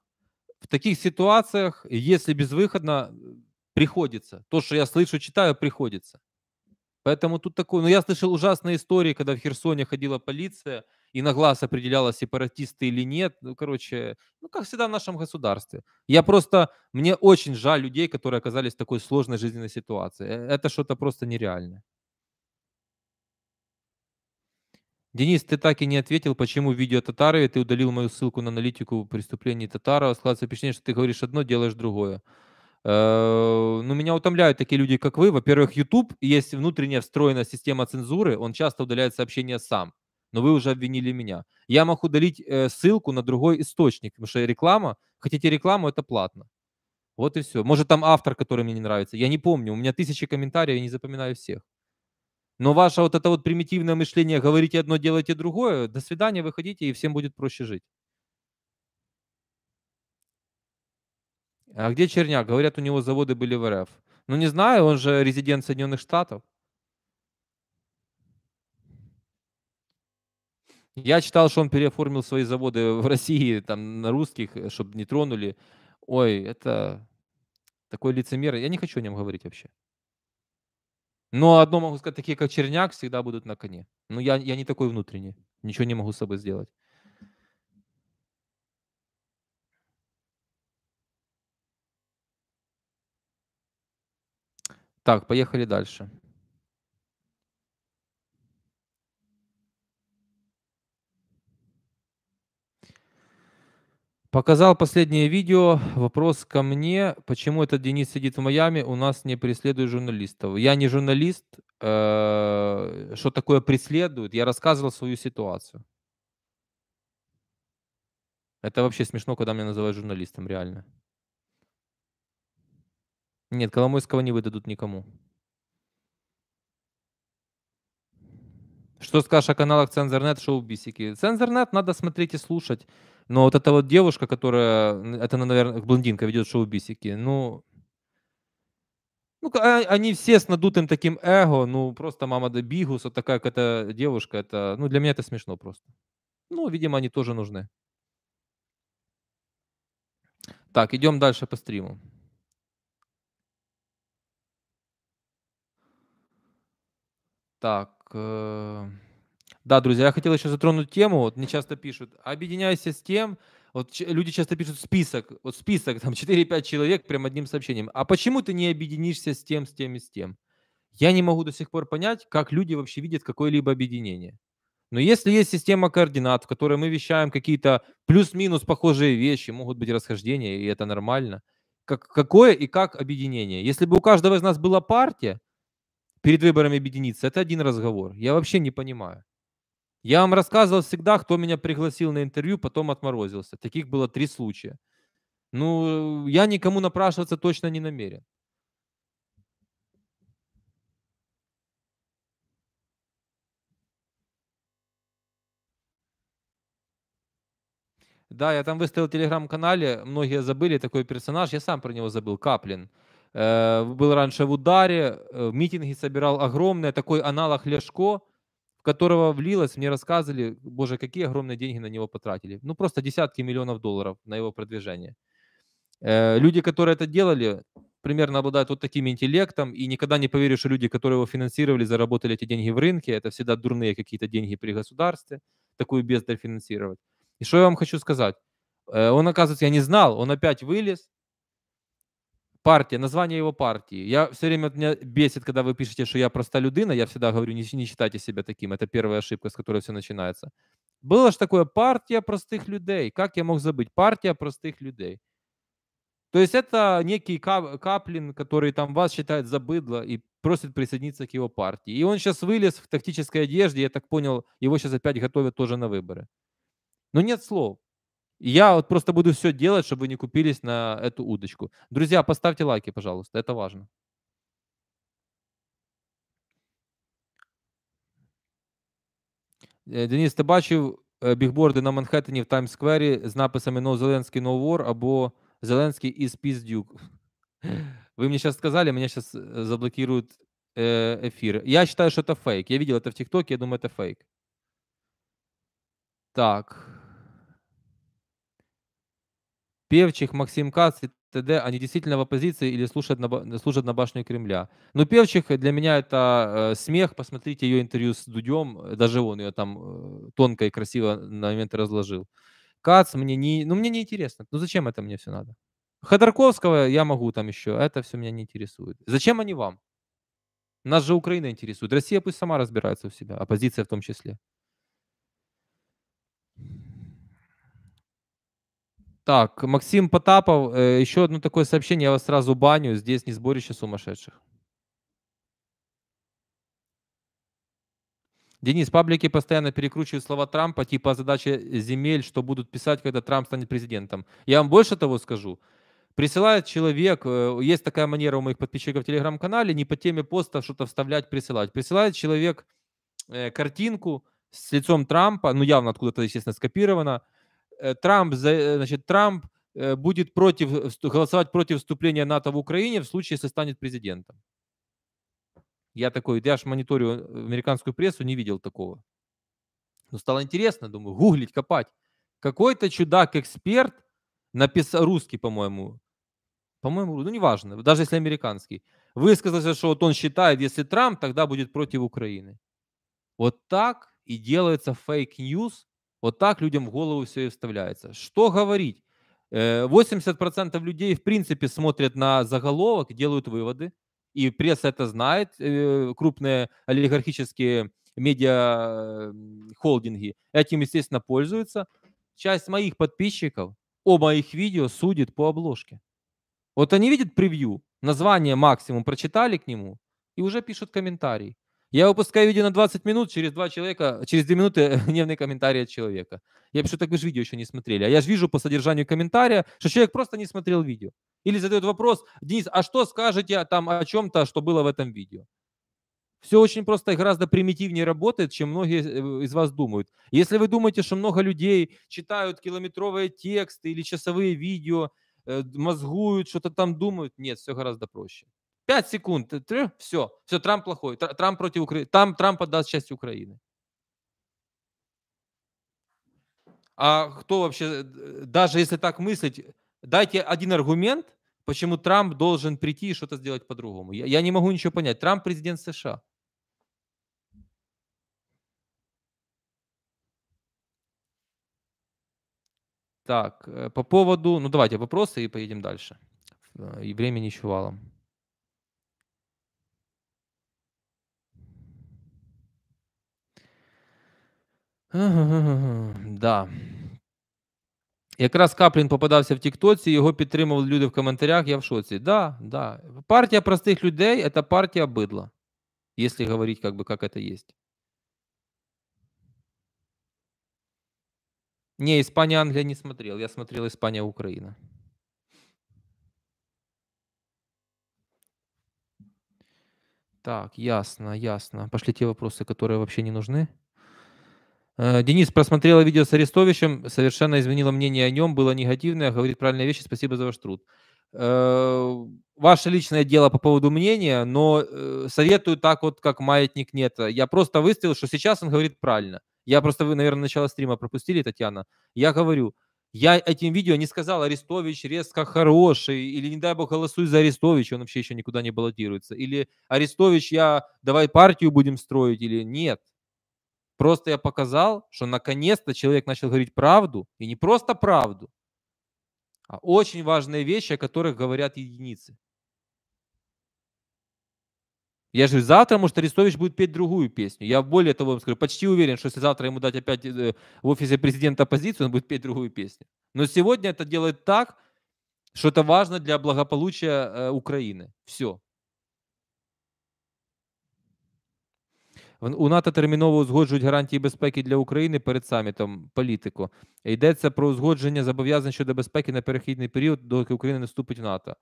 В таких ситуациях, если безвыходно, Приходится. То, что я слышу, читаю, приходится. Поэтому тут такое... Но ну, я слышал ужасные истории, когда в Херсоне ходила полиция и на глаз определяла, сепаратисты или нет. Ну, короче, ну, как всегда в нашем государстве. Я просто... Мне очень жаль людей, которые оказались в такой сложной жизненной ситуации. Э, это что-то просто нереальное. Денис, ты так и не ответил, почему в видео Татарове ты удалил мою ссылку на аналитику преступлений Татарова. Складывается впечатление, что ты говоришь одно, делаешь другое. Э, ну, меня утомляют такие люди, как вы. Во-первых, YouTube, есть внутренняя встроенная система цензуры, он часто удаляет сообщения сам, но вы уже обвинили меня. Я могу удалить э, ссылку на другой источник, потому что реклама, хотите рекламу, это платно. Вот и все. Может, там автор, который мне не нравится. Я не помню, у меня тысячи комментариев, я не запоминаю всех. Но ваше вот это вот примитивное мышление, говорите одно, делайте другое, до свидания, выходите, и всем будет проще жить. А где Черняк? Говорят, у него заводы были в РФ. Ну не знаю, он же резидент Соединенных Штатов. Я читал, что он переоформил свои заводы в России, там, на русских, э, чтобы не тронули. Ой, это такой лицемер. Я не хочу о нем говорить вообще. Но одно могу сказать, такие как Черняк всегда будут на коне. Но ну, я, я не такой внутренний. Ничего не могу с собой сделать. Так, поехали дальше. Показал последнее видео. Вопрос ко мне. Почему этот Денис сидит в Майами? У нас не преследуют журналистов. Я не журналист. Э, что такое преследуют? Я рассказывал свою ситуацию. Это вообще смешно, когда меня называют журналистом, реально. Нет, Коломойского не выдадут никому. Что скажешь о каналах Цензорнет, шоу-бисики? Цензорнет надо смотреть и слушать. Но вот эта вот девушка, которая, это, ну, наверное, блондинка, ведет шоу-бисики, ну, ну, а, они все с надутым таким эго, ну, просто мама да бигус, вот такая какая-то девушка, это, ну, для меня это смешно просто. Ну, видимо, они тоже нужны. Так, идем дальше по стриму. Так. Э, да, друзья, я хотел еще затронуть тему. Вот мне часто пишут, объединяйся с тем, вот люди часто пишут список, вот список, там 4-5 человек прям одним сообщением. А почему ты не объединишься с тем, с тем и с тем? Я не могу до сих пор понять, как люди вообще видят какое-либо объединение. Но если есть система координат, в которой мы вещаем какие-то плюс-минус похожие вещи, могут быть расхождения, и это нормально. Как, какое и как объединение? Если бы у каждого из нас была партия, перед выборами объединиться. Это один разговор. Я вообще не понимаю. Я вам рассказывал всегда, кто меня пригласил на интервью, потом отморозился. Таких было три случая. Ну, я никому напрашиваться точно не намерен. Да, я там выставил в телеграм-канале, многие забыли такой персонаж, я сам про него забыл, Каплин. Э, был раньше в ударе, э, в митинге собирал огромное такой аналог Ляшко, в которого влилось, мне рассказывали, боже, какие огромные деньги на него потратили. Ну, просто десятки миллионов долларов на его продвижение. Э, люди, которые это делали, примерно обладают вот таким интеллектом, и никогда не поверишь, что люди, которые его финансировали, заработали эти деньги в рынке, это всегда дурные какие-то деньги при государстве, такую бездарь финансировать. И что я вам хочу сказать? Он, оказывается, я не знал, он опять вылез, партия, название его партии. Я все время меня бесит, когда вы пишете, что я просто людина. Я всегда говорю, не, не считайте себя таким. Это первая ошибка, с которой все начинается. Было же такое партия простых людей. Как я мог забыть? Партия простых людей. То есть это некий Каплин, который там вас считает за и просит присоединиться к его партии. И он сейчас вылез в тактической одежде, я так понял, его сейчас опять готовят тоже на выборы. Но нет слов. Я вот просто буду все делать, чтобы вы не купились на эту удочку. Друзья, поставьте лайки, пожалуйста, это важно. Э, Денис, ти бачив э, бігборди на Манхеттені в Таймс-сквері з написами «No Зеленський, no war» або «Зеленський is peace Duke». Вы мне сейчас сказали, меня сейчас э, заблокируют эфир. Я считаю, что это фейк. Я видел это в ТикТоке, я думаю, это фейк. Так. Певчих, Максим Кац и т.д., они действительно в оппозиции или слушают на, служат на башню Кремля. Ну Певчих э, для меня это э, смех. Посмотрите ее интервью с Дудем. Э, даже он ее там э, тонко и красиво на момент разложил. Кац мне не... Ну, мне не интересно. Ну, зачем это мне все надо? Ходорковского я могу там еще. Это все меня не интересует. Зачем они вам? Нас же Украина интересует. Россия пусть сама разбирается у себя. Оппозиция в том числе. Так, Максим Потапов, э, еще одно такое сообщение, я вас сразу баню, здесь не сборище сумасшедших. Денис, паблики постоянно перекручивают слова Трампа, типа задача земель, что будут писать, когда Трамп станет президентом. Я вам больше того скажу. Присылает человек, э, есть такая манера у моих подписчиков в телеграм-канале, не по теме поста что-то вставлять, присылать. Присылает человек э, картинку с лицом Трампа, ну явно откуда-то, естественно, скопировано, Э, Трамп, э, значит, Трамп э, будет против, голосовать против вступления НАТО в Украине в случае, если станет президентом. Я такой, я ж мониторю американскую прессу, не видел такого. Но стало интересно, думаю, гуглить, копать. Какой-то чудак-эксперт написал, русский, по-моему, по-моему, ну неважно, даже если американский, высказался, что вот он считает, если Трамп, тогда будет против Украины. Вот так и делается фейк-ньюс, вот так людям в голову все и вставляется. Что говорить? 80% э, людей, в принципе, смотрят на заголовок, делают выводы, и пресса это знает, э, крупные олигархические медиа-холдинги этим, естественно, пользуются. Часть моих подписчиков о моих видео судит по обложке. Вот они видят превью, название максимум прочитали к нему и уже пишут комментарий. Я выпускаю видео на 20 минут, через 2 человека, через 2 минуты гневный комментарий от человека. Я пишу, так вы же видео еще не смотрели. А я же вижу по содержанию комментария, что человек просто не смотрел видео. Или задает вопрос, Денис, а что скажете там о чем-то, что было в этом видео? Все очень просто и гораздо примитивнее работает, чем многие э, из вас думают. Если вы думаете, что много людей читают километровые тексты или часовые видео, э, мозгуют, что-то там думают, нет, все гораздо проще. 5 секунд, 3, все, все, Трамп плохой, Трамп против Украины, там Трамп отдаст часть Украины. А кто вообще, э, даже если так мыслить, дайте один аргумент, почему Трамп должен прийти и что-то сделать по-другому. Я, я не могу ничего понять. Трамп президент США. Так, э, по поводу, ну давайте вопросы и поедем дальше. Э, и времени еще валом. Да. Якраз Каплін попадався в Тіктоці, його підтримували люди в коментарях. Я в шоці. Да, да. Партія простих людей це партія бидла. Якщо говорити, как бы, как это есть. Не, Испания, Англия не смотрел. Я смотрел Испания, Украина. Так, ясно, ясно. Пошли те вопросы, которые вообще не нужны. Э, Денис просмотрела видео с Арестовичем, совершенно изменила мнение о нем, было негативное, говорит правильные вещи, спасибо за ваш труд. Э, ваше личное дело по поводу мнения, но э, советую так вот, как маятник нет. Я просто выставил, что сейчас он говорит правильно. Я просто, вы, наверное, начало стрима пропустили, Татьяна. Я говорю, я этим видео не сказал, Арестович резко хороший, или, не дай бог, голосуй за Арестовича, он вообще еще никуда не баллотируется. Или Арестович, я давай партию будем строить, или нет. Просто я показал, что наконец-то человек начал говорить правду, и не просто правду, а очень важные вещи, о которых говорят единицы. Я же завтра, может, Арестович будет петь другую песню. Я более того вам скажу, почти уверен, что если завтра ему дать опять э, в офисе президента позицию, он будет петь другую песню. Но сегодня это делает так, что это важно для благополучия э, Украины. Все. у НАТО терміново узгоджують гарантії безпеки для України перед самітом політику. Йдеться про узгодження зобов'язань щодо безпеки на перехідний період, доки Україна не вступить в НАТО.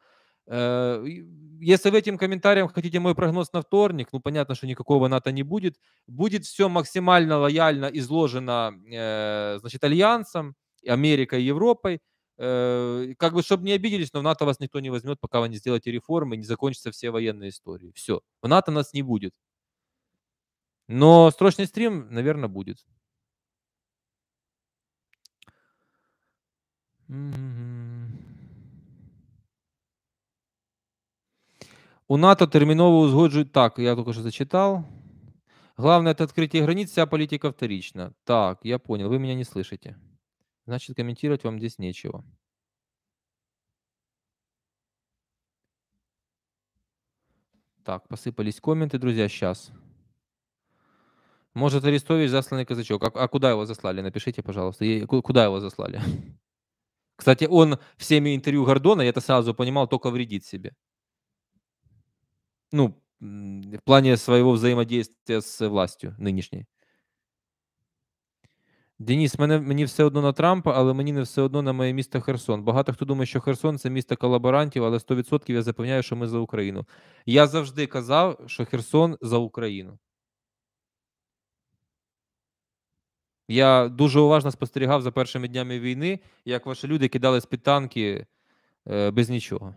Если в этим комментариям хотите мой прогноз на вторник, ну понятно, что никакого НАТО не будет. Будет все максимально лояльно изложено значит, альянсом, Америкой и Европой. Как бы, чтобы не обиделись, но в НАТО вас никто не возьмет, пока вы не сделаете реформы, не закончатся все военные истории. Все, в НАТО нас не будет. Но срочный стрим, наверное, будет. У НАТО терміново узгоджують. Так, я только що зачитав. Главное, это открытие границ, вся политика вторична. Так, я понял, вы меня не слышите. Значит, комментировать вам здесь нечего. Так, посыпались комменты, друзья, сейчас. Сейчас. Может, Арестович засланный казачок. А, а куда его заслали? Напишите, пожалуйста. И, куда его заслали? Кстати, он всеми интервью Гордона, я это сразу понимал, только вредит себе. Ну, в плане своего взаимодействия с властью нынешней. Денис, мене, мені все одно на Трампа, але мені не все одно на моє місто Херсон. Багато хто думає, що Херсон це місто колаборантів, але 100% я запевняю, що ми за Україну. Я завжди казав, що Херсон за Україну. Я дуже уважно спостерігав за першими днями війни, як ваші люди кидали з під танки е, без нічого.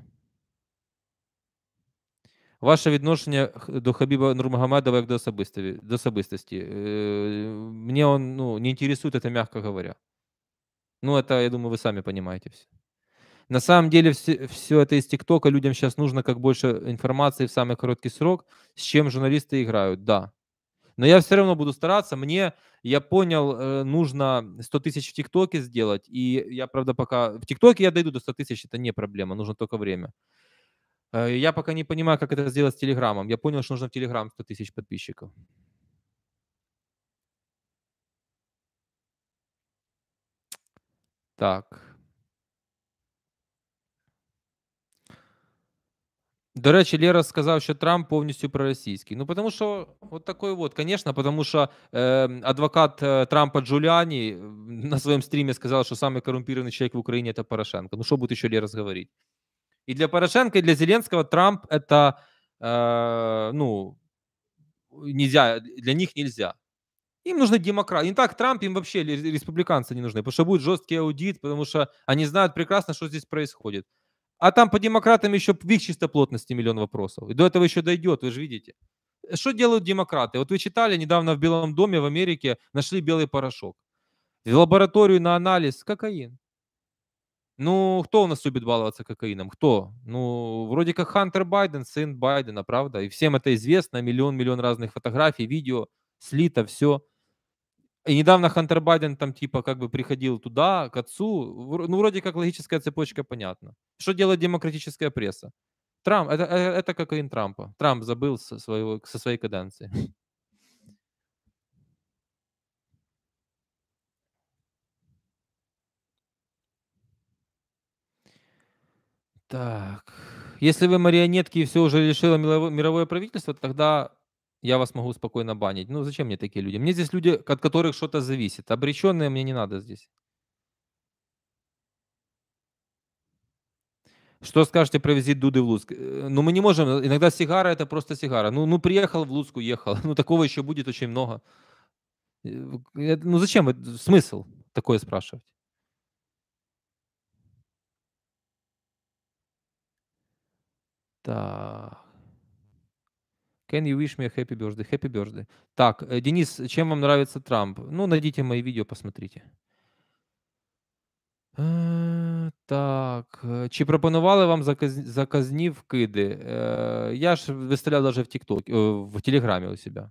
Ваше відношення до Хабіба Нурмагомедова як до особистості. До особистості. Е, Мені он, ну, не інтересує, це, мягко говоря. Ну, это, я думаю, вы сами понимаете все. На самом деле все, все это из ТикТока. Людям сейчас нужно как больше информации в самый короткий срок, с чем журналисты играют. Да, Но я все равно буду стараться. Мне, я понял, э, нужно 100 тысяч в ТикТоке сделать. И я, правда, пока... В ТикТоке я дойду до 100 тысяч, это не проблема, нужно только время. Э, я пока не понимаю, как это сделать с Телеграмом. Я понял, что нужно в Телеграм 100 тысяч подписчиков. Так. До речі, Лера сказав, що Трамп повністю проросійський. Ну тому що от такой вот, звісно, тому що е, адвокат Трампа Джуліані на своєму стрімі сказав, що самий корумпірований чоловік в Україні це Порошенко. Ну що буде ще Лера говорить? І для Порошенка, і для Зеленського Трамп это э, ну нельзя, для них нельзя. Им нужны демократы. Не так Трамп, им вообще республиканцы не нужны, потому что будет жесткий аудит, потому что они знают прекрасно, что здесь происходит. А там по демократам еще в их чистоплотности миллион вопросов. И до этого еще дойдет, вы же видите. Э, что делают демократы? Вот вы читали недавно в Белом доме в Америке нашли белый порошок. В лабораторию на анализ кокаин. Ну, кто у нас любит баловаться кокаином? Кто? Ну, вроде как Хантер Байден, сын Байдена, правда? И всем это известно, миллион-миллион разных фотографий, видео, слито, все. И недавно Хантер Байден там типа как бы приходил туда, к отцу. Ну, вроде как логическая цепочка понятна. Что делает демократическая пресса? Трамп, это, э, это кокаин Трампа. Трамп забыл со, своего, со своей каденции. Так. Если вы марионетки и все уже решило мировое правительство, тогда я вас могу спокойно банить. Ну, зачем мне такие люди? Мне здесь люди, от которых что-то зависит. Обреченные мне не надо здесь. Что скажете про визит Дуды в Луцк? Э, ну, мы не можем. Э, иногда сигара – это просто сигара. Ну, ну приехал в Луцк, уехал. Ну, такого еще будет очень много. Э, ну, зачем? Смысл такое спрашивать? Так. Can you wish me a happy birthday? Happy birthday. Так, э, Денис, чем вам нравится Трамп? Ну, найдите мои видео, посмотрите. Э, так, э, чи пропонували вам заказ... заказні вкиди? Я ж виставляв навіть в Тіктокі, в Телеграмі у себе.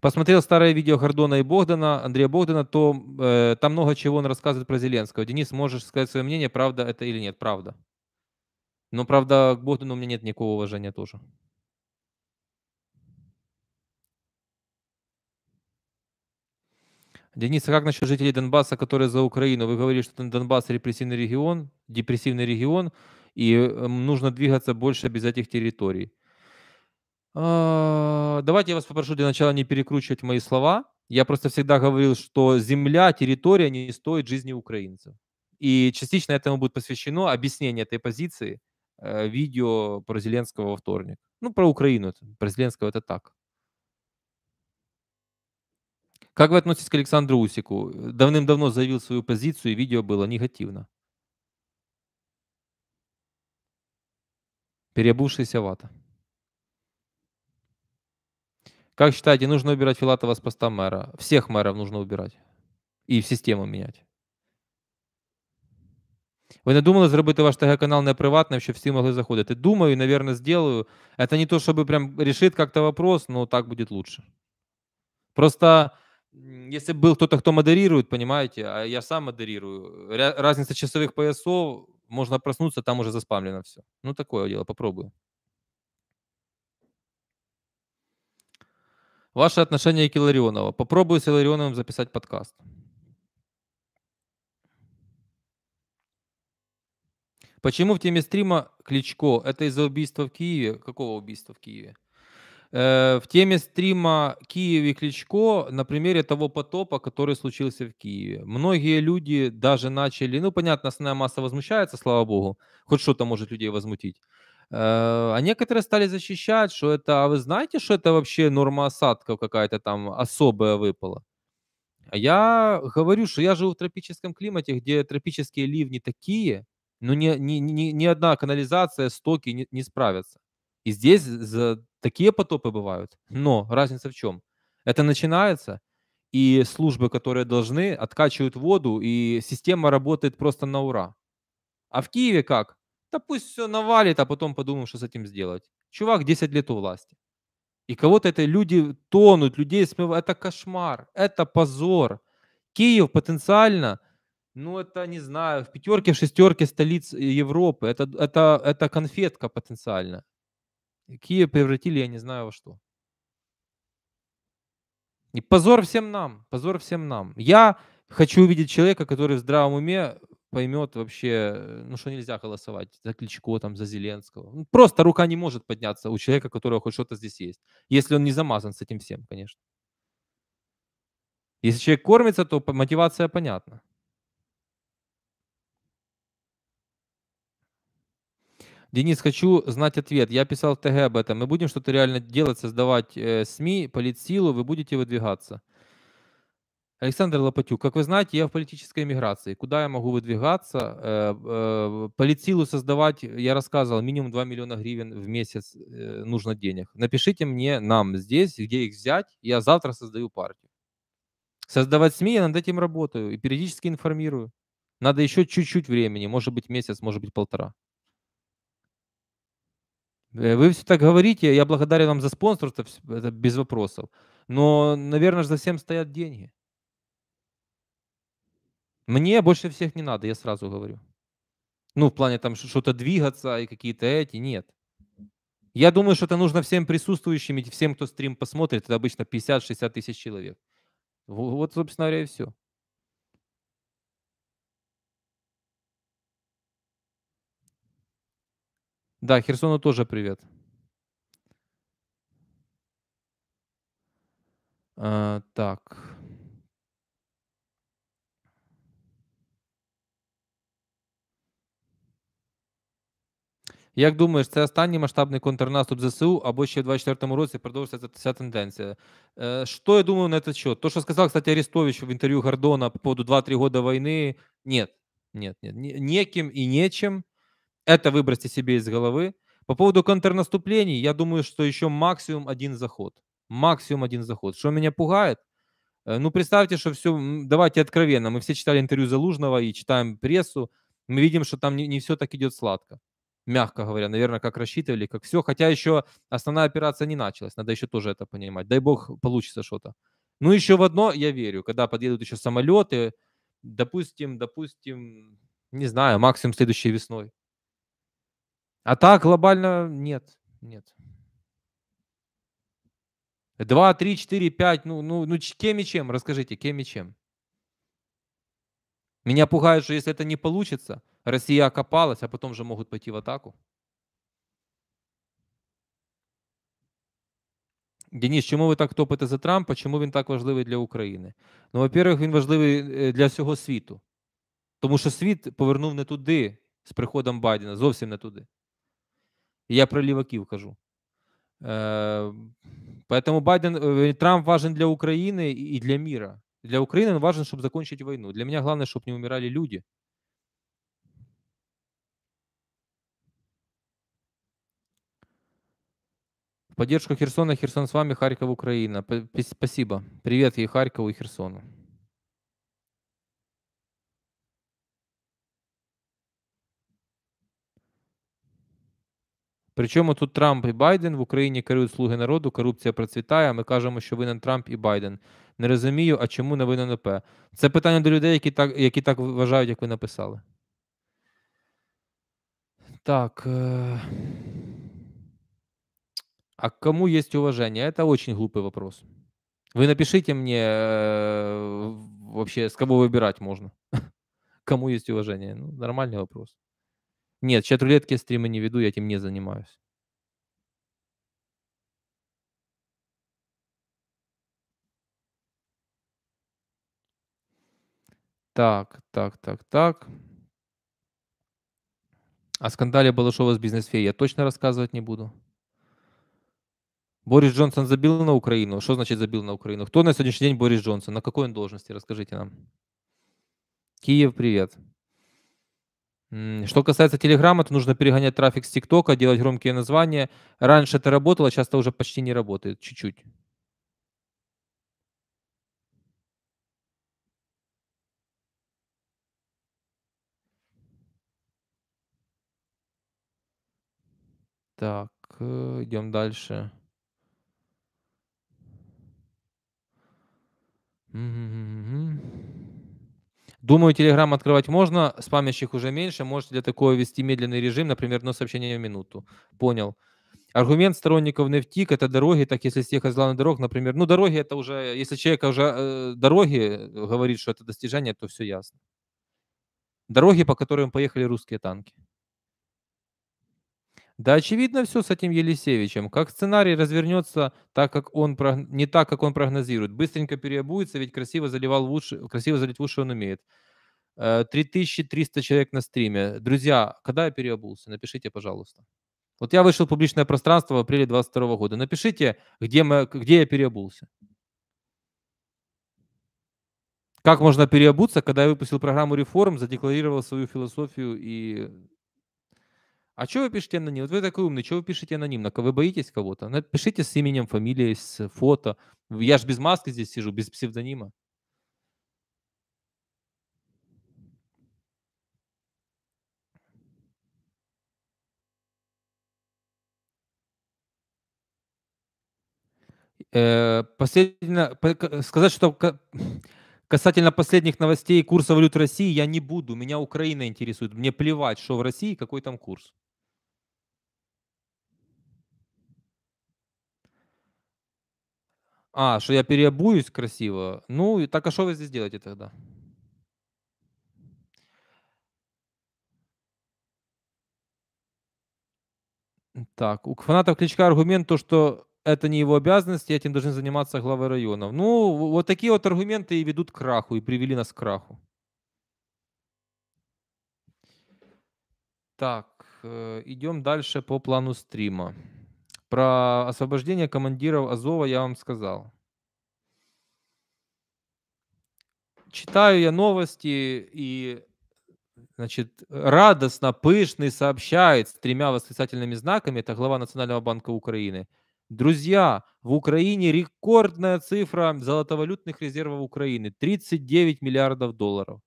посмотрел старое видео Гордона и Богдана, Андрея Богдана, то э, там много чего он рассказывает про Зеленского. Денис, можешь сказать свое мнение, правда это или нет? Правда. Но, правда, к Богдану у меня нет никакого уважения тоже. Денис, а как насчет жителей Донбасса, которые за Украину? Вы говорили, что Донбасс репрессивный регион, депрессивный регион, и э, нужно двигаться больше без этих территорий. А, давайте я вас попрошу для начала не перекручивать мои слова. Я просто всегда говорил, что земля, территория не стоит жизни украинцев. И частично этому будет посвящено объяснение этой позиции э, видео про Зеленского во вторник. Ну, про Украину, про Зеленского это так. Как вы относитесь к Александру Усику? Давным-давно заявил свою позицию, и видео было негативно. Переобувшийся вата. Как считаете, нужно убирать Филатова с поста мэра? Всех мэров нужно убирать. и систему менять. Вы не думали зробити ваш ТГ-канал не приватним, щоб всі могли заходить? Думаю, наверное, сделаю. Это не то, чтобы прям решить как-то вопрос, но так будет лучше. Просто если был кто-то, кто модерирует, понимаете, а я сам модерирую, разница часовых поясов, можно проснуться, там уже заспамлено все. Ну, такое дело, попробую. Ваше отношение к Иларионову. Попробую с Иларионовым записать подкаст. Почему в теме стрима Кличко? Это из-за убийства в Киеве. Какого убийства в Киеве? Э, в теме стрима Киев и Кличко на примере того потопа, который случился в Киеве. Многие люди даже начали, ну понятно, основная масса возмущается, слава богу, хоть что-то может людей возмутить. Э, а некоторые стали защищать, что это, а вы знаете, что это вообще норма осадков какая-то там особая выпала? А я говорю, что я живу в тропическом климате, где тропические ливни такие, ну ни, ни, ни, ни одна канализация, стоки не, не справятся. И здесь за, такие потопы бывают. Но разница в чем? Это начинается, и службы, которые должны, откачивают воду, и система работает просто на ура. А в Киеве как? Да пусть все навалит, а потом подумаем, что с этим сделать. Чувак 10 лет у власти. И кого-то это люди тонут, людей смывают. Это кошмар, это позор. Киев потенциально, ну это, не знаю, в пятерке, в шестерке столиц э, Европы. Это, это, это конфетка потенциально. Киев превратили, я не знаю во что. И позор всем нам, позор всем нам. Я хочу увидеть человека, который в здравом уме поймет вообще, ну, что нельзя голосовать за Кличко, там, за Зеленского. Ну, просто рука не может подняться у человека, у которого хоть что-то здесь есть. Если он не замазан с этим всем, конечно. Если человек кормится, то мотивация понятна. Денис, хочу знать ответ. Я писал в ТГ об этом. Мы будем что-то реально делать, создавать э, СМИ, политсилу, вы будете выдвигаться. Александр Лопатюк, как вы знаете, я в политической миграции. Куда я могу выдвигаться? Э, э, По создавать, я рассказывал, минимум 2 миллиона гривен в месяц э, нужно денег. Напишите мне, нам здесь, где их взять. Я завтра создаю партию. Создавать СМИ я над этим работаю и периодически информирую. Надо еще чуть-чуть времени, может быть месяц, может быть полтора. Вы все так говорите, я благодарен вам за спонсорство, это без вопросов. Но, наверное, за всем стоят деньги. Мне больше всех не надо, я сразу говорю. Ну, в плане там что-то двигаться и какие-то эти, нет. Я думаю, что это нужно всем присутствующим и всем, кто стрим посмотрит, это обычно 50-60 тысяч человек. Вот, собственно говоря, и все. Да, Херсону тоже привет. А, так. Як думаєш, це останній масштабний контрнаступ ЗСУ або ще в 24-му році продовжиться ця тенденція? Что я думаю на этот счет? То, что сказал, кстати, Арестович в интервью Гордона по поводу 2-3 года войны, нет, нет, нет, неким и нечем. Это выбросьте себе из головы. По поводу контрнаступлений, я думаю, что еще максимум один заход. Максимум один заход. Что меня пугает? Э, ну, представьте, что все, давайте откровенно, мы все читали интервью Залужного и читаем прессу, мы видим, что там не, не все так идет сладко мягко говоря, наверное, как рассчитывали, как все. Хотя еще основная операция не началась, надо еще тоже это понимать. Дай бог получится что-то. Ну, еще в одно я верю, когда подъедут еще самолеты, допустим, допустим, не знаю, максимум следующей весной. А так глобально нет, нет. 2, 3, 4, 5, ну, ну, ну кем и чем, расскажите, кем и чем. Меня пугает, что если это не получится, Росія окопалась, а потім вже можуть піти в атаку. Денис, чому ви так топите за Трампа? Чому він так важливий для України? Ну, во-первых, він важливий е, для всього світу, тому що світ повернув не туди з приходом Байдена, зовсім не туди. Я про ліваків кажу. Е, Поэтому Байден е, Трамп важен для України і для міра. Для України він важен, щоб закончить війну. Для мене головне, щоб не вмирали люди. поддержку Херсона, Херсон с вами, Харьков, Украина. Спасибо. Привет и Харькову, и Херсону. Причому тут Трамп і Байден в Україні керують слуги народу, корупція процвітає. а Ми кажемо, що винен Трамп і Байден. Не розумію, а чому не винен ОП? Це питання до людей, які так які так вважають, як ви написали. Так. Е... А к кому есть уважение? Это очень глупый вопрос. Вы напишите мне э, вообще, с кого выбирать можно. Кому есть уважение? Ну, нормальный вопрос. Нет, чат-рулетки стримы не веду, я этим не занимаюсь. Так, так, так, так. О скандале Балашова с бизнес-феей я точно рассказывать не буду. Борис Джонсон забил на Украину. Что значит забил на Украину? Кто на сегодняшний день Борис Джонсон? На какой он должности? Расскажите нам. Киев, привет. Что касается Телеграма, то нужно перегонять трафик с ТикТока, делать громкие названия. Раньше это работало, а сейчас это уже почти не работает. Чуть-чуть. Так, э, идем дальше. Думаю, Telegram открывать можно, спамящих уже меньше. Можете для такого вести медленный режим, например, одно сообщение в минуту. Понял. Аргумент сторонников NFTик – это дороги, так если с тех на дорог, например. Ну, дороги – это уже, если человек уже э, дороги э, говорит, что это достижение, то все ясно. Дороги, по которым поехали русские танки. Да очевидно все с этим Елисевичем. Как сценарий развернется так, как он, не так, как он прогнозирует. Быстренько переобуется, ведь красиво, заливал лучше, красиво залить лучше он умеет. 3300 э, человек на стриме. Друзья, когда я переобулся? Напишите, пожалуйста. Вот я вышел в публичное пространство в апреле 22 года. Напишите, где, мы, где я переобулся. Как можно переобуться, когда я выпустил программу реформ, задекларировал свою философию и а что вы пишете анонимно? Вот вы такой умный, что вы пишете анонимно? Вы боитесь кого-то? Напишите с именем, фамилией, с э, фото. Я же без маски здесь сижу, без псевдонима. Э, последнее, сказать, что касательно последних новостей курса валют России я не буду. Меня Украина интересует. Мне плевать, что в России, какой там курс. А, что я переобуюсь красиво? Ну, и так а что вы здесь делаете тогда? Так, у фанатов Кличка аргумент, то, что это не его обязанность, и этим должны заниматься главы районов. Ну, вот такие вот аргументы и ведут к краху, и привели нас к краху. Так, э, идем дальше по плану стрима. Про освобождение командиров Азова я вам сказал. Читаю я новости и значит, радостно, пышный сообщает с тремя восклицательными знаками, это глава Национального банка Украины. Друзья, в Украине рекордная цифра золотовалютных резервов Украины – 39 миллиардов долларов.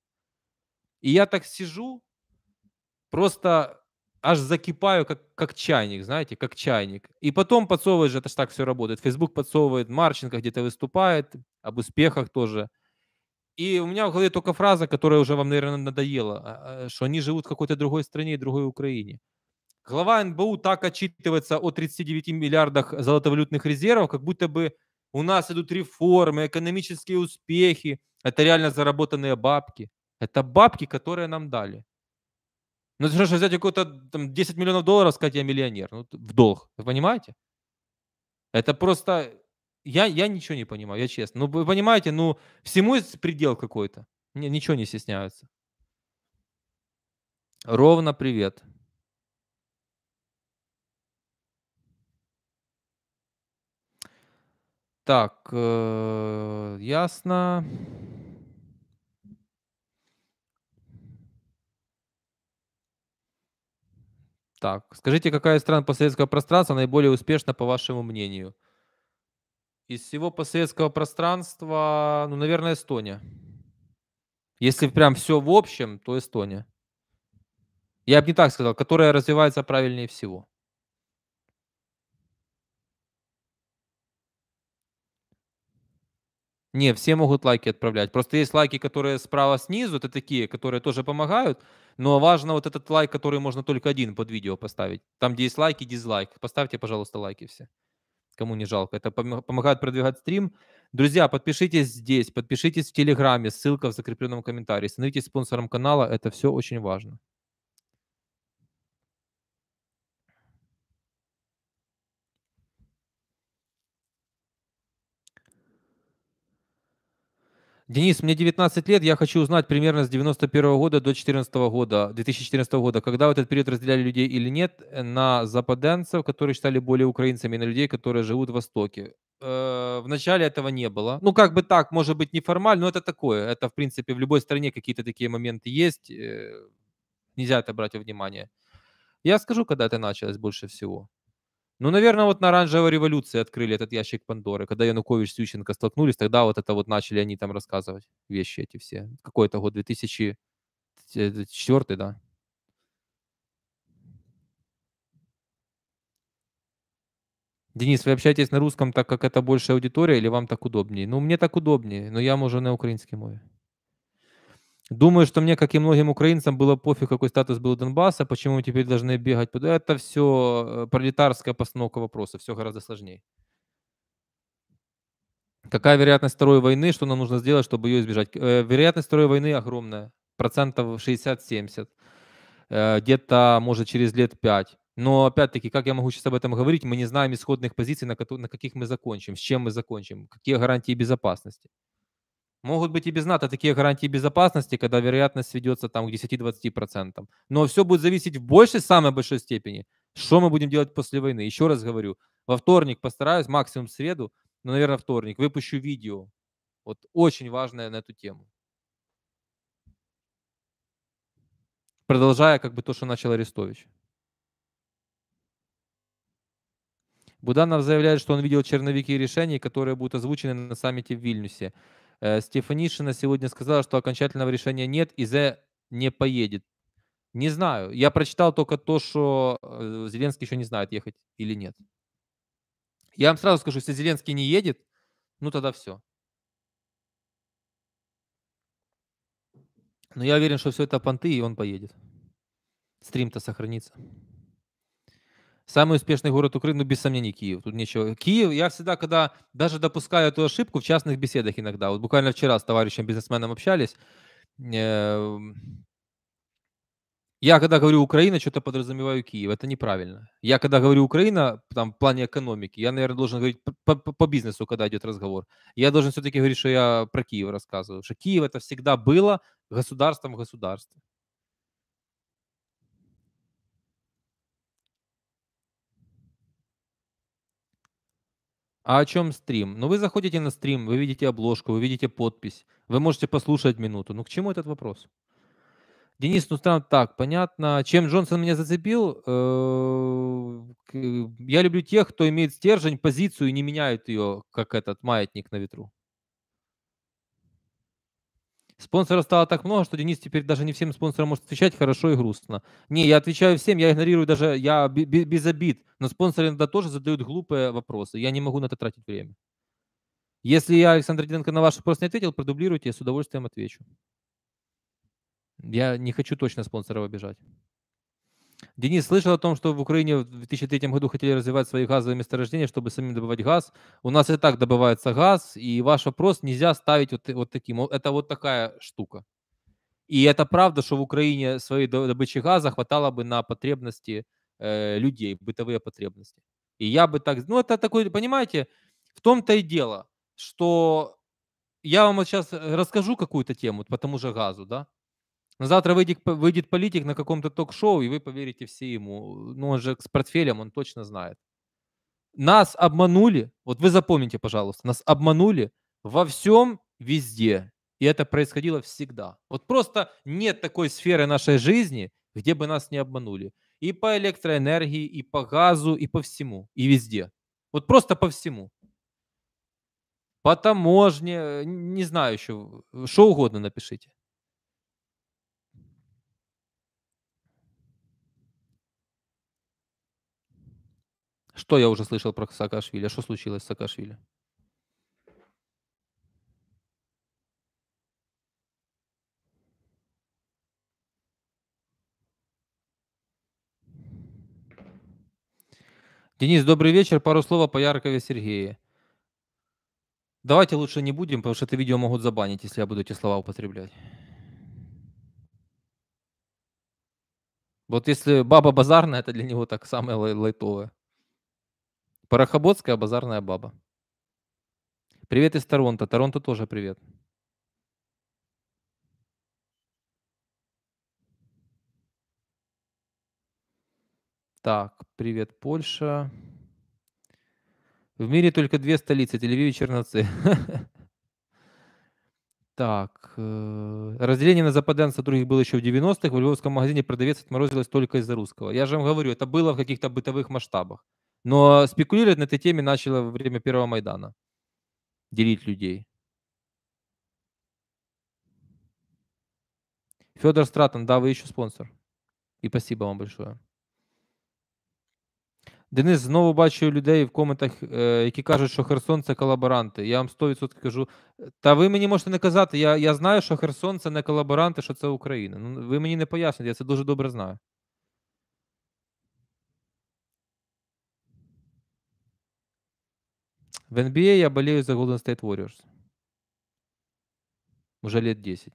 И я так сижу, просто аж закипаю, как, как чайник, знаете, как чайник. И потом подсовывает же, это же так все работает. Фейсбук подсовывает, Марченко где-то выступает, об успехах тоже. И у меня в голове только фраза, которая уже вам, наверное, надоела, а, а, что они живут в какой-то другой стране другой Украине. Глава НБУ так отчитывается о 39 миллиардах золотовалютных резервов, как будто бы у нас идут реформы, экономические успехи. Это реально заработанные бабки. Это бабки, которые нам дали. Ну, ты же взять какой-то там 10 миллионов долларов, сказать, я миллионер, ну, в долг, вы понимаете? Это просто, я, я ничего не понимаю, я честно. Ну, вы понимаете, ну, всему есть предел какой-то, ничего не стесняются. Ровно привет. Так, э, ясно. Так, скажите, какая из стран постсоветского пространства наиболее успешна, по вашему мнению? Из всего постсоветского пространства, ну, наверное, Эстония. Если прям все в общем, то Эстония. Я бы не так сказал, которая развивается правильнее всего. Не, все могут лайки отправлять. Просто есть лайки, которые справа снизу, это такие, которые тоже помогают. Но важно вот этот лайк, который можно только один под видео поставить. Там, где есть лайки, дизлайк. Поставьте, пожалуйста, лайки все. Кому не жалко. Это помогает продвигать стрим. Друзья, подпишитесь здесь, подпишитесь в Телеграме. Ссылка в закрепленном комментарии. Становитесь спонсором канала. Это все очень важно. Денис, мне 19 лет, я хочу узнать примерно с 91 года до 14 года, 2014 года, когда в этот период разделяли людей или нет, на западенцев, которые считали более украинцами, и на людей, которые живут в Востоке. Э, в начале этого не было. Ну, как бы так, может быть, неформально, но это такое. Это, в принципе, в любой стране какие-то такие моменты есть. Э, нельзя это брать во внимание. Я скажу, когда это началось больше всего. Ну, наверное, вот на оранжевой революции открыли этот ящик Пандоры. Когда Янукович с Ющенко столкнулись, тогда вот это вот начали они там рассказывать вещи эти все. Какой то год? 2004, э, да? Денис, вы общаетесь на русском, так как это больше аудитория, или вам так удобнее? Ну, мне так удобнее, но я уже на українській мові. Думаю, что мне, как и многим украинцам, было пофиг, какой статус был Донбасса, почему мы теперь должны бегать. Это все э, пролетарская постановка вопроса, все гораздо сложнее. Какая вероятность второй войны, что нам нужно сделать, чтобы ее избежать? Э, вероятность второй войны огромная, процентов 60-70, э, где-то, может, через лет 5. Но опять-таки, как я могу сейчас об этом говорить, мы не знаем исходных позиций, на, на каких мы закончим, с чем мы закончим, какие гарантии безопасности. Могут быть и без НАТО такие гарантии безопасности, когда вероятность сведется там к 10-20%. Но все будет зависеть в большей, самой большой степени, что мы будем делать после войны. Еще раз говорю, во вторник постараюсь, максимум в среду, но, ну, наверное, вторник, выпущу видео. Вот очень важное на эту тему. Продолжая как бы то, что начал Арестович. Буданов заявляет, что он видел черновики решений, которые будут озвучены на саммите в Вильнюсе. Э, Стефанишина сегодня сказала, что окончательного решения нет, и Зе не поедет. Не знаю. Я прочитал только то, что э, Зеленский еще не знает, ехать или нет. Я вам сразу скажу, если Зеленский не едет, ну тогда все. Но я уверен, что все это понты, и он поедет. Стрим-то сохранится. Самый успешный город Украины, ну, без сомнений, Киев. Тут нечего. Киев, я всегда, когда даже допускаю эту ошибку в частных беседах иногда. Вот буквально вчера с товарищем бизнесменом общались. Эм, я когда говорю Украина, что-то подразумеваю Киев. Это неправильно. Я когда говорю Украина, там, в плане экономики, я, наверное, должен говорить по, бизнесу, когда идет разговор. Я должен все-таки говорить, что я про Киев рассказываю. Что Киев это всегда было государством в А о чем стрим? Ну, вы заходите на стрим, вы видите обложку, вы видите подпись, вы можете послушать минуту. Ну, к чему этот вопрос? Денис, ну там так, понятно. Чем Джонсон меня зацепил? Э, я люблю тех, кто имеет стержень, позицию и не меняет ее, как этот маятник на ветру. Спонсоров стало так много, что Денис теперь даже не всем спонсорам может отвечать хорошо и грустно. Не, я отвечаю всем, я игнорирую даже, я без обид. Но спонсоры иногда тоже задают глупые вопросы. Я не могу на это тратить время. Если я, Александр Диденко, на ваш вопрос не ответил, продублируйте, я с удовольствием отвечу. Я не хочу точно спонсоров обижать. Денис, слышал о том, что в Украине в 2003 году хотели развивать свои газовые месторождения, чтобы самим добывать газ. У нас и так добывается газ, и ваш вопрос нельзя ставить вот, вот таким. Это вот такая штука. И это правда, что в Украине своей добычи газа хватало бы на потребности э, людей, бытовые потребности. И я бы так... Ну, это такой, понимаете, в том-то и дело, что я вам вот сейчас э, расскажу какую-то тему по тому же газу, да, но завтра выйдет, выйдет политик на каком-то ток-шоу, и вы поверите все ему. Ну, он же с портфелем, он точно знает. Нас обманули, вот вы запомните, пожалуйста, нас обманули во всем везде. И это происходило всегда. Вот просто нет такой сферы нашей жизни, где бы нас не обманули. И по электроэнергии, и по газу, и по всему, и везде. Вот просто по всему. По таможне, э, не знаю еще, что угодно напишите. Что я уже слышал про Саакашвили? А что случилось с Саакашвили? Денис, добрый вечер. Пару слов по Яркове Сергея. Давайте лучше не будем, потому что это видео могут забанить, если я буду эти слова употреблять. Вот если баба базарная, это для него так самое лайтовое. Порохоботская базарная баба. Привет из Торонто. Торонто тоже привет. Так, привет, Польша. В мире только две столицы, Тель-Авив и Черноцы. Так, э, разделение на западанцев других было еще в 90-х. В львовском магазине продавец отморозилась только из-за русского. Я же вам говорю, это было в каких-то бытовых масштабах. Но спекулировать на этой теме начало во время первого Майдана. Делить людей. Федор Стратон, да, вы еще спонсор. І спасибо вам большое. Денис, знову бачу людей в коментах, э, які кажуть, що Херсон це колаборанти. Я вам 100% кажу. Та ви мені можете не казати. Я я знаю, що Херсон це не колаборанти, що це Україна. Ну, Ви мені не поясните, я це дуже добре знаю. В NBA а я болею за Golden State Warriors. Уже лет 10.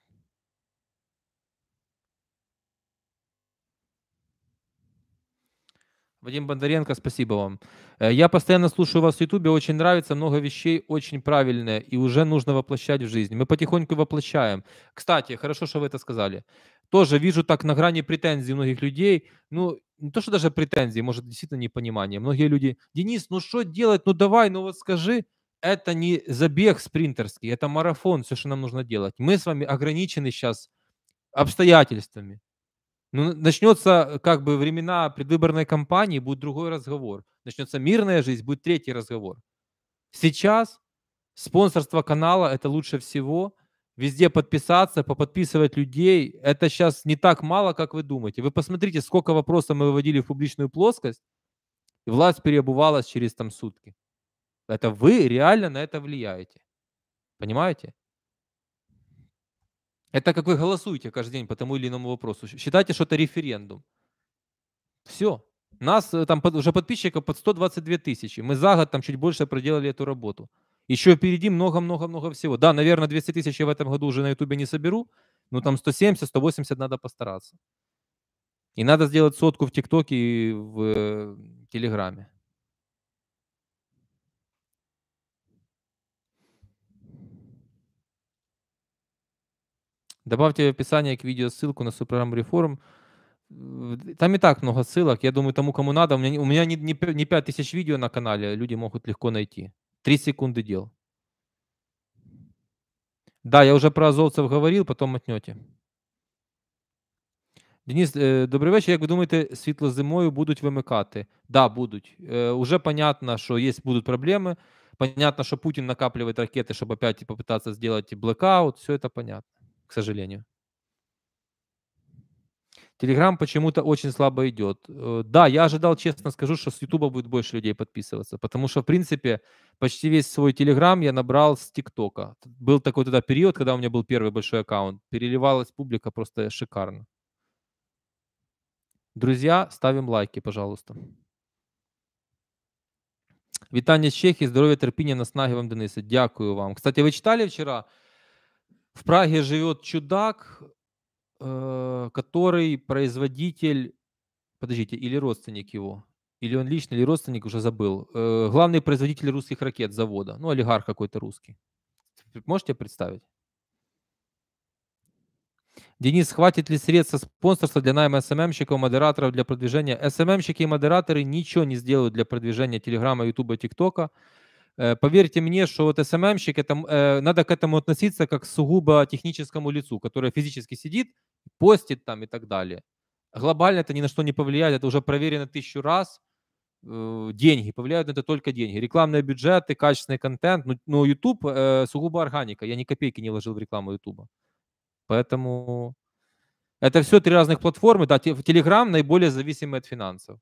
Вадим Бондаренко, спасибо вам. Э, я постоянно слушаю вас в Ютубе, очень нравится, много вещей очень правильные и уже нужно воплощать в жизнь. Мы потихоньку воплощаем. Кстати, хорошо, что вы это сказали. Тоже вижу так на грани претензий многих людей. Ну, не то, что даже претензии, может, действительно непонимание. Многие люди, Денис, ну что делать, ну давай, ну вот скажи, это не забег спринтерский, это марафон, все, что нам нужно делать. Мы с вами ограничены сейчас обстоятельствами. Ну, начнется э, как бы времена предвыборной кампании, будет другой разговор. Начнется мирная жизнь, будет третий разговор. Сейчас спонсорство канала – это лучше всего – везде подписаться, поподписывать людей. Это сейчас не так мало, как вы думаете. Вы посмотрите, сколько вопросов мы выводили в публичную плоскость, и власть переобувалась через там сутки. Это вы реально на это влияете. Понимаете? Это как вы голосуете каждый день по тому или иному вопросу. Считайте, что это референдум. Все. Нас э, там уже подписчиков под 122 тысячи. Мы за год там чуть больше проделали эту работу. Еще впереди много-много-много всего. Да, наверное, 200 тысяч я в этом году уже на Ютубе не соберу, но там 170-180 надо постараться. И надо сделать сотку в ТикТоке и в э, Телеграме. Добавьте в описание к видео ссылку на свою программу реформ. Э, там и так много ссылок. Я думаю, тому, кому надо. У меня, у меня не, не, не 5000 видео на канале, люди могут легко найти. Три секунды дел. Да, я уже про азовцев говорил, потом отнете. Денис, э, добрий вечір. Як ви думаєте, світло зимою будуть вимикати? Да, будуть. Э, уже понятно, що є будуть проблеми. Понятно, що Путін накаплює ракети, щоб опять попытаться сделать блекаут. Все это понятно, к сожалению. Телеграм почему-то очень слабо идет. Э, да, я ожидал, честно скажу, что с Ютуба будет больше людей подписываться, потому что, в принципе, почти весь свой Телеграм я набрал с ТикТока. Был такой тогда период, когда у меня был первый большой аккаунт. Переливалась публика просто шикарно. Друзья, ставим лайки, пожалуйста. Вітання з Чехії, здоров'я, терпіння, наснаги вам, Денисе. Дякую вам. Кстати, вы читали вчера? В Праге живет чудак, Э, который производитель, подождите, или родственник его, или он лично, или родственник, уже забыл, э, главный производитель русских ракет завода, ну, олигарх какой-то русский. Можете представить? Денис, хватит ли средств со спонсорства для найма СММщиков, модераторов для продвижения? СММщики и модераторы ничего не сделают для продвижения Телеграма, Ютуба, ТикТока. TikTok Э, поверьте мне, что вот СММщик, эм это, э, надо к этому относиться как к сугубо техническому лицу, которое физически сидит, постит там и так далее. Глобально это ни на что не повлияет, это уже проверено тысячу раз. Э, деньги, повлияют на это только деньги. Рекламные бюджеты, качественный контент. Но, ну, но ну, YouTube сугубо органика, я ни копейки не вложил в рекламу YouTube. Поэтому это все три разных платформы. Да, Telegram наиболее зависимый от финансов.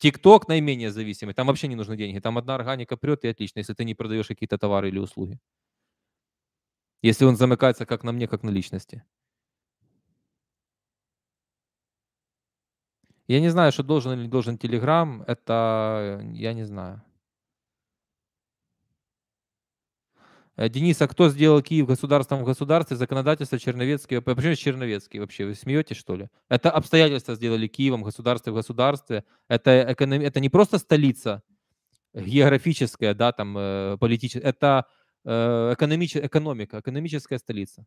TikTok наименее зависимый, там вообще не нужны деньги, там одна органика прет и отлично, если ты не продаешь какие-то товары или услуги. Если он замыкается как на мне, как на личности. Я не знаю, что должен или не должен Telegram, это э, я не знаю. Э, Денис, а кто сделал Киев государством в государстве? Законодательство Черновецкий. Почему Черновецкий вообще? Вы смеетесь, что ли? Это обстоятельства сделали Киевом, государство в государстве. Это, эконом... это не просто столица географическая, да, там, э, политическая. Это э, экономич... экономика, экономическая столица.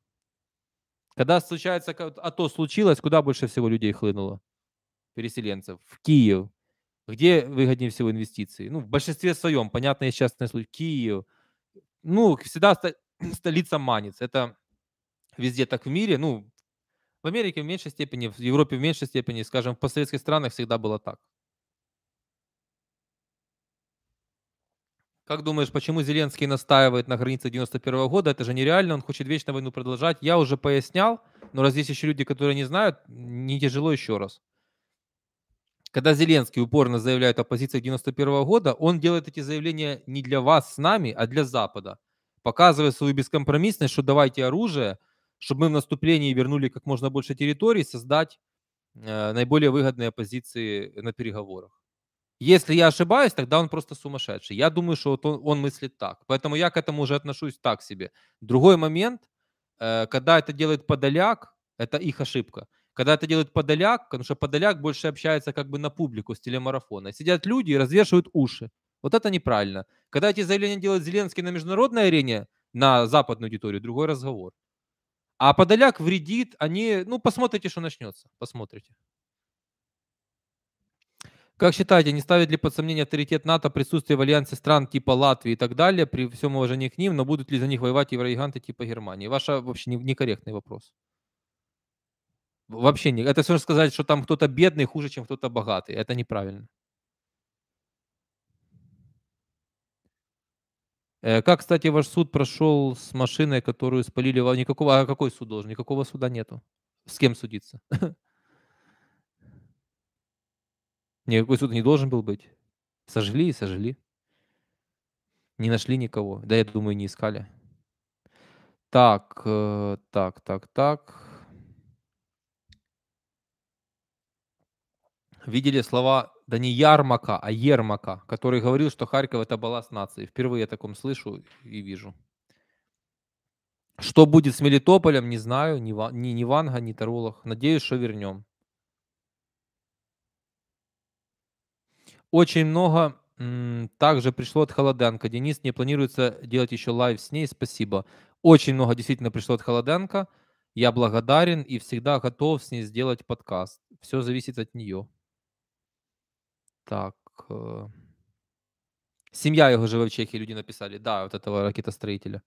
Когда случается, а то случилось, куда больше всего людей хлынуло? Переселенцев. В Киев. Где выгоднее всего инвестиции? Ну, в большинстве своем. Понятно, есть частные случаи. Киев – ну, всегда столица манится. Это везде так в мире. Ну, в Америке в меньшей степени, в Европе в меньшей степени, скажем, в постсоветских странах всегда было так. Как думаешь, почему Зеленский настаивает на границе 91 года? Это же нереально, он хочет вечно войну продолжать. Я уже пояснял, но раз здесь еще люди, которые не знают, не тяжело еще раз когда Зеленский упорно заявляет о позиции 91 года, он делает эти заявления не для вас с нами, а для Запада, показывая свою бескомпромиссность, что давайте оружие, чтобы мы в наступлении вернули как можно больше территорий, создать э, наиболее выгодные позиции на переговорах. Если я ошибаюсь, тогда он просто сумасшедший. Я думаю, что вот он, он мыслит так. Поэтому я к этому уже отношусь так себе. Другой момент, э, когда это делает подоляк, это их ошибка. Когда это делает Подоляк, потому что Подоляк больше общается как бы на публику с телемарафона. Сидят люди и развешивают уши. Вот это неправильно. Когда эти заявления делает Зеленский на международной арене, на западную аудиторию, другой разговор. А Подоляк вредит, они... Ну, посмотрите, что начнется. Посмотрите. Как считаете, не ставит ли под сомнение авторитет НАТО присутствие в альянсе стран типа Латвии и так далее, при всем уважении к ним, но будут ли за них воевать еврогиганты типа Германии? Ваша вообще некорректный вопрос. Вообще не. Это все сказать, что там кто-то бедный хуже, чем кто-то богатый. Это неправильно. Э, как, кстати, ваш суд прошел с машиной, которую спалили Никакого, а какой суд должен? Никакого суда нету. С кем судиться? Никакой суд не должен был быть. Сожгли и сожгли. Не нашли никого. Да, я думаю, не искали. Так, э, так, так, так. видели слова, да не Ярмака, а Ермака, который говорил, что Харьков – это балласт нации. Впервые я таком слышу и вижу. Что будет с Мелитополем, не знаю, ни, ни, ни Ванга, ни Тарулах. Надеюсь, что вернем. Очень много м- также пришло от Холоденко. Денис, не планируется делать еще лайв с ней, спасибо. Очень много действительно пришло от Холоденко. Я благодарен и всегда готов с ней сделать подкаст. Все зависит от нее. Так. Э, Сім'я його живе в Чехії, люди написали. Да, от этого ракетостроителя.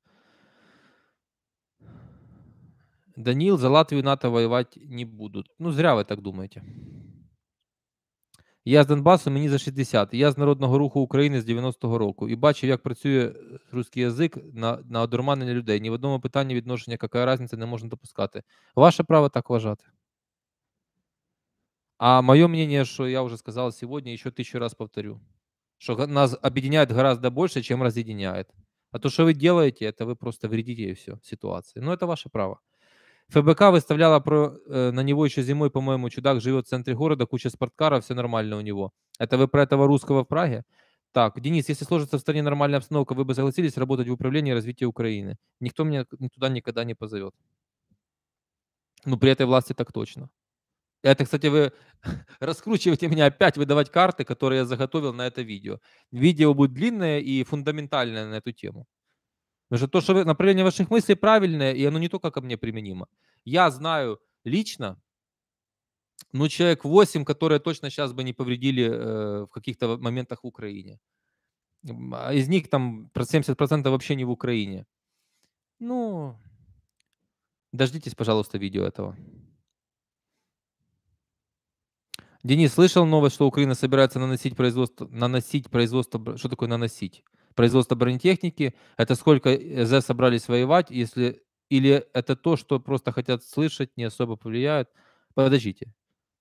Даніл, за Латвію НАТО воювати не будуть. Ну, зря ви так думаєте. Я з Донбасу, мені за 60. Я з народного руху України з 90-го року і бачив, як працює э, русський язик на на одурманення людей. Ні в одному питанні відношення, яка різниця, не можна допускати. Ваше право так вважати. А мое мнение, что я уже сказал сегодня, еще тысячу раз повторю, что нас объединяет гораздо больше, чем разъединяет. А то, что вы делаете, это вы просто вредите и все ситуации. Но это ваше право. ФБК выставляла про, э, на него еще зимой, по-моему, чудак живет в центре города, куча спорткаров, все нормально у него. Это вы про этого русского в Праге? Так, Денис, если сложится в стране нормальная обстановка, вы бы согласились работать в управлении развития Украины? Никто меня туда никогда не позовет. Ну, при этой власти так точно. Это, кстати, вы раскручиваете меня опять выдавать карты, которые я заготовил на это видео. Видео будет длинное и фундаментальное на эту тему. Потому что то, что вы, направление ваших мыслей правильное, и оно не только ко мне применимо. Я знаю лично, ну, человек 8, которые точно сейчас бы не повредили э, в каких-то моментах в Украине. А из них там 70% вообще не в Украине. Ну, дождитесь, пожалуйста, видео этого. Денис, слышал новость, что Украина собирается наносить производство, наносить производство, что такое наносить? Производство бронетехники, это сколько ЭЗ собрались воевать, если или это то, что просто хотят слышать, не особо повлияет? Подождите.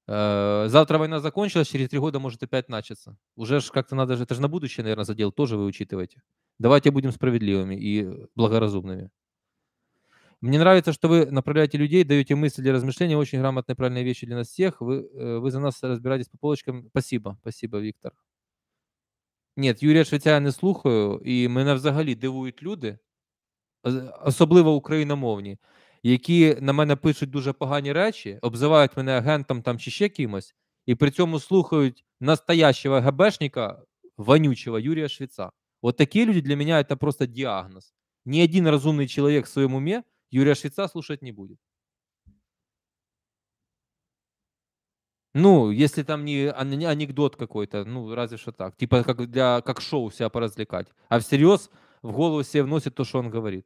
Э, завтра война закончилась, через три года может опять начаться. Уже ж как-то надо, же это же на будущее, наверное, задел тоже вы учитываете. Давайте будем справедливыми и благоразумными. Мне нравится, что вы направляете людей, даете мысли для размышления, очень грамотные, правильные вещи для нас всех. Вы, э, вы за нас разбираетесь по полочкам. Спасибо, спасибо, Віктор. Ні, Юрія Швеця не слухаю, і мене взагалі дивують люди, особливо україномовні, які на мене пишуть дуже погані речі, обзивають мене агентом там чи ще кимось, і при цьому слухають настоящего ГБшника, вонючего Юрия Швеца. Вот такие люди для меня это просто диагноз. Ни один розумний чоловік в своєму уме Юрия Швеца слушать не будет. Ну, если там не анекдот какой-то, ну, разве что так. Типа как, для, как шоу себя поразвлекать. А всерьез в голову себе вносит то, что он говорит.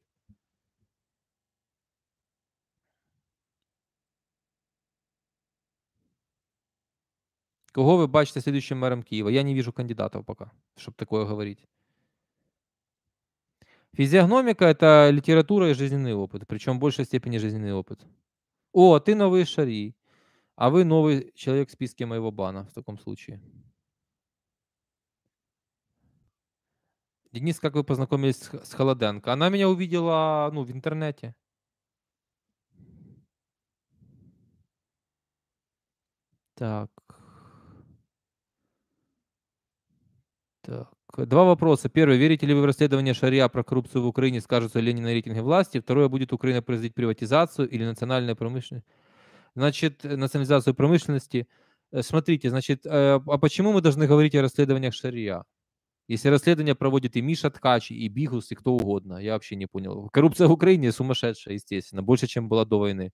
Кого вы бачите следующим мэром Киева? Я не вижу кандидатов пока, чтобы такое говорить. Физиогномика – это литература и жизненный опыт, причем в большей степени жизненный опыт. О, ты новый шари, а вы новый человек в списке моего бана в таком случае. Денис, как вы познакомились с Холоденко? Она меня увидела ну, в интернете. Так. Так. Два вопроса. Первый. Верите ли вы в расследование шария про коррупцию в Украине? скажется ли они на рейтинге власти? Второе. Будет Украина производить приватизацию или национальную промышленность? Значит, э, национализацию промышленности. Э, смотрите, значит, э, а почему мы должны говорить о расследованиях шария? Если расследование проводит и Миша Ткач, и Бигус, и кто угодно. Я вообще не понял. Коррупция в Украине сумасшедшая, естественно. Больше, чем была до войны.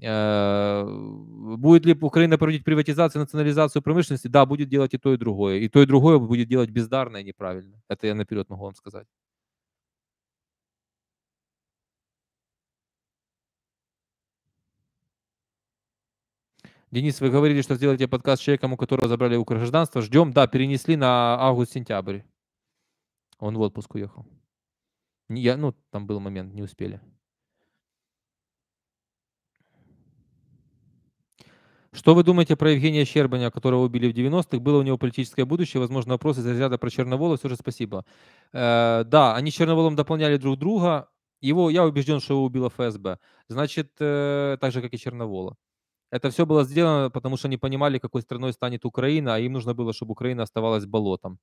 Э, будет ли Украина проводить приватизацию, национализацию промышленности? Да, будет делать и то, и другое. И то, и другое будет делать бездарно и неправильно. Это я наперед могу вам сказать. Денис, вы говорили, что сделаете подкаст с человеком, у которого забрали гражданство. Ждем. Да, перенесли на август-сентябрь. Он в отпуск уехал. Я, ну, там был момент, не успели. Что вы думаете про Евгения Щербаня, которого убили в 90-х? Было у него политическое будущее? Возможно, вопрос из разряда про Черновола. Все же спасибо. Э, да, они с Черноволом дополняли друг друга. Его, я убежден, что его убило ФСБ. Значит, э, так же, как и Черновола. Это все было сделано, потому что они понимали, какой страной станет Украина, а им нужно было, чтобы Украина оставалась болотом.